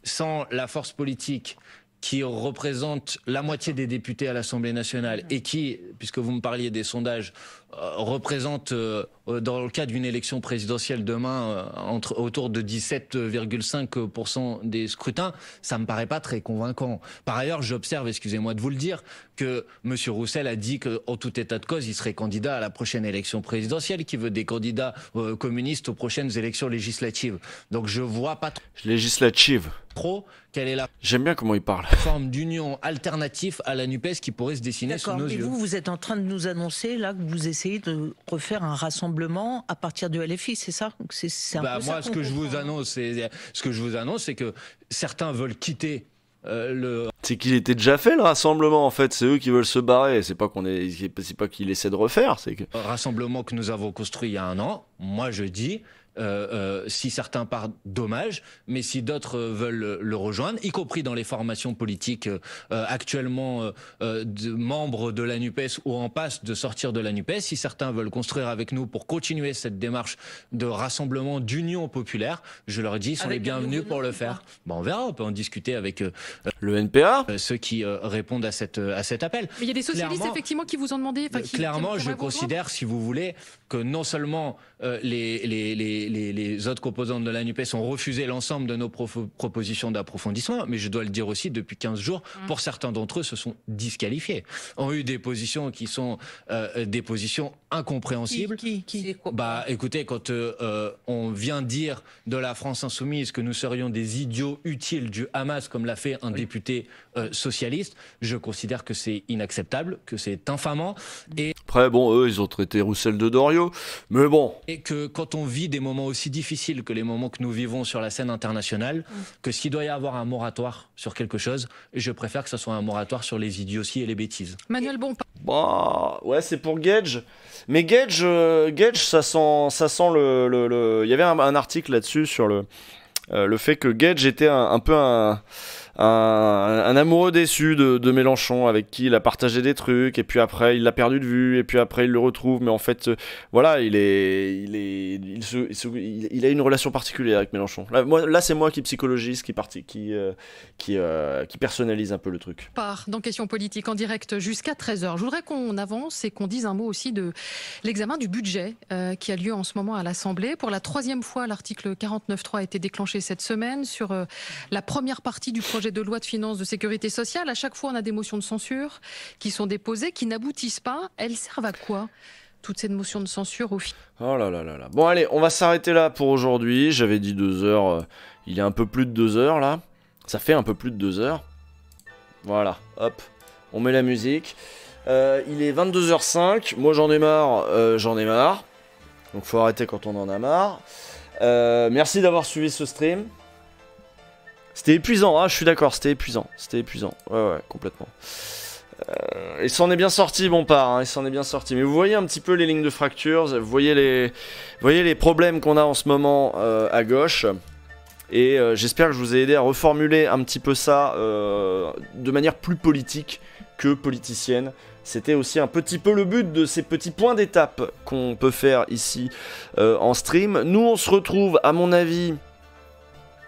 sans la force politique qui représente la moitié des députés à l'Assemblée nationale et qui, puisque vous me parliez des sondages, euh, représente, euh, euh, dans le cas d'une élection présidentielle demain, autour de 17,5% des scrutins, ça me paraît pas très convaincant. Par ailleurs, j'observe, excusez-moi de vous le dire, que M. Roussel a dit qu'en tout état de cause, il serait candidat à la prochaine élection présidentielle, qui veut des candidats communistes aux prochaines élections législatives. Donc je vois pas trop... Législative trop quelle est la J'aime bien comment il parle. forme d'union alternative à la NUPES qui pourrait se dessiner sous nos et yeux. Vous, vous êtes en train de nous annoncer là que vous essayez essayer de refaire un rassemblement à partir du LFI, c'est ça C'est bah, moi, ce, que je vous annonce, ce que je vous annonce, c'est que certains veulent quitter euh, le... C'est qu'il était déjà fait le rassemblement en fait, c'est eux qui veulent se barrer, c'est pas qu'on est, pas qu'il essaie de refaire, c'est que. Rassemblement que nous avons construit il y a un an, moi je dis, euh, euh, si certains partent, dommage, mais si d'autres euh, veulent le rejoindre, y compris dans les formations politiques actuellement de membres de la NUPES ou en passe de sortir de la NUPES, si certains veulent construire avec nous pour continuer cette démarche de rassemblement, d'union populaire, je leur dis, sont les bienvenus pour le faire. Hein. on verra, on peut en discuter avec le NPA, ceux qui répondent à, cette, à cet appel. il y a des socialistes effectivement qui vous ont demandé. clairement, je considère, si vous voulez, que non seulement les, les les, autres composantes de la NUPES ont refusé l'ensemble de nos propositions d'approfondissement, mais je dois le dire aussi, depuis 15 jours, mmh. pour certains d'entre eux, se sont disqualifiés, ont eu des positions qui sont euh, euh, des positions incompréhensibles. Qui, Bah, écoutez, quand euh, on vient dire de la France insoumise que nous serions des idiots utiles du Hamas, comme l'a fait un député socialiste, je considère que c'est inacceptable, que c'est infamant. Et après, bon, eux, ils ont traité Roussel de Doriot, mais bon. Et que quand on vit des moments aussi difficile que les moments que nous vivons sur la scène internationale, mm. que s'il doit y avoir un moratoire sur quelque chose, je préfère que ce soit un moratoire sur les idioties et les bêtises. Manuel Bon. Bah, ouais, c'est pour Gage. Mais Gage, euh, Gage ça sent, ça sent le. Il y avait un, article là-dessus sur le, euh, le fait que Gage était un, un peu un un, amoureux déçu de, Mélenchon avec qui il a partagé des trucs, et puis après il l'a perdu de vue, et puis après il le retrouve, mais en fait, euh, voilà, il est, il est, il, a une relation particulière avec Mélenchon. Là, là c'est moi qui psychologise, qui parti, qui, euh, qui, euh, qui personnalise un peu le truc. Part dans question politique en direct jusqu'à 13h. Je voudrais qu'on avance et qu'on dise un mot aussi de l'examen du budget qui a lieu en ce moment à l'Assemblée. Pour la troisième fois, l'article 49.3 a été déclenché cette semaine sur la première partie du projet de loi de finances de sécurité sociale, à chaque fois on a des motions de censure qui sont déposées, qui n'aboutissent pas. Elles servent à quoi toutes ces motions de censure au Oh là là là là. Bon allez, on va s'arrêter là pour aujourd'hui. J'avais dit deux heures. Euh, il y a un peu plus de deux heures là. Ça fait un peu plus de deux heures. Voilà, hop. On met la musique. Euh, il est 22h05. Moi j'en ai marre. Euh, j'en ai marre. Donc faut arrêter quand on en a marre. merci d'avoir suivi ce stream. C'était épuisant, hein, je suis d'accord, c'était épuisant. C'était épuisant, ouais, ouais, complètement. Euh, il s'en est bien sorti, bon part, il hein, s'en est bien sorti. Mais vous voyez un petit peu les lignes de fractures, vous voyez les, vous voyez les problèmes qu'on a en ce moment euh, à gauche. Et euh, j'espère que je vous ai aidé à reformuler un petit peu ça euh, de manière plus politique que politicienne. C'était aussi un petit peu le but de ces petits points d'étape qu'on peut faire ici en stream. Nous, on se retrouve, à mon avis,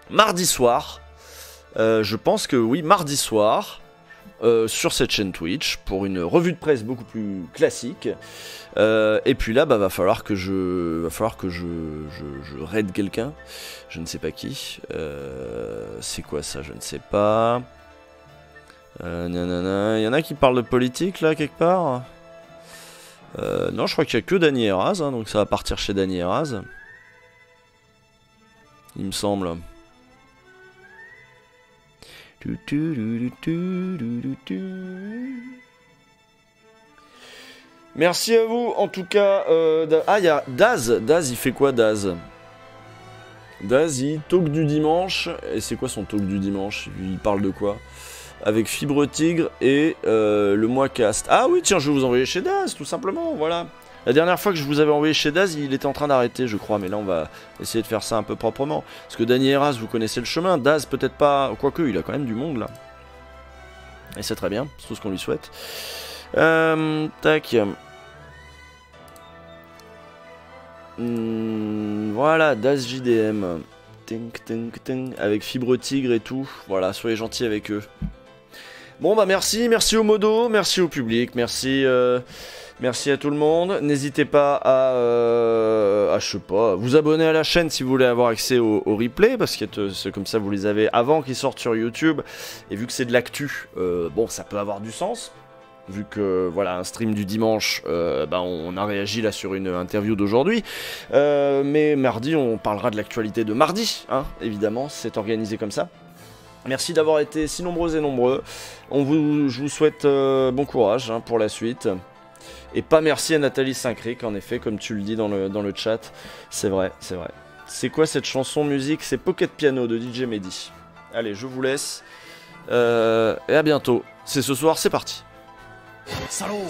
mardi soir. Euh, je pense que oui, mardi soir, euh, sur cette chaîne Twitch, pour une revue de presse beaucoup plus classique. Euh, et puis là, bah, va falloir que je, va falloir que je, je, je raid quelqu'un. Je ne sais pas qui. C'est quoi ça Je ne sais pas. Il y en a qui parlent de politique là quelque part. non, je crois qu'il n'y a que Dany Eras hein, donc ça va partir chez Dany Eras Il me semble. Merci à vous, en tout cas. Euh, ah, il y a Daz. Daz, il fait quoi, Daz Daz, il talk du dimanche. Et c'est quoi son talk du dimanche Il parle de quoi Avec Fibre Tigre et euh, le mois cast. Ah oui, tiens, je vais vous envoyer chez Daz, tout simplement, voilà. La dernière fois que je vous avais envoyé chez Daz, il était en train d'arrêter, je crois, mais là on va essayer de faire ça un peu proprement. Parce que Dany Eras, vous connaissez le chemin, Daz peut-être pas, quoique il a quand même du monde là. Et c'est très bien, c'est tout ce qu'on lui souhaite. Euh, tac. Hmm, voilà, Daz JDM. Tink, tink, tink. Avec Fibre Tigre et tout. Voilà, soyez gentils avec eux. Bon bah merci, merci au modo, merci au public, merci... Euh Merci à tout le monde. N'hésitez pas euh, à, je sais pas, vous abonner à la chaîne si vous voulez avoir accès au, replays, parce que c'est comme ça vous les avez avant qu'ils sortent sur YouTube. Et vu que c'est de l'actu, euh, bon, ça peut avoir du sens. Vu que voilà un stream du dimanche, bah, on, a réagi là sur une interview d'aujourd'hui. mais mardi, on parlera de l'actualité de mardi, hein, évidemment, c'est organisé comme ça. Merci d'avoir été si nombreux et nombreux. On vous, je vous souhaite bon courage hein, pour la suite. Et pas merci à Nathalie Saint-Cric, en effet, comme tu le dis dans le, dans le chat. C'est vrai, c'est vrai. C'est quoi cette chanson musique C'est Pocket Piano de DJ Mehdi. Allez, je vous laisse. Euh, et à bientôt. C'est ce soir, c'est parti. salon,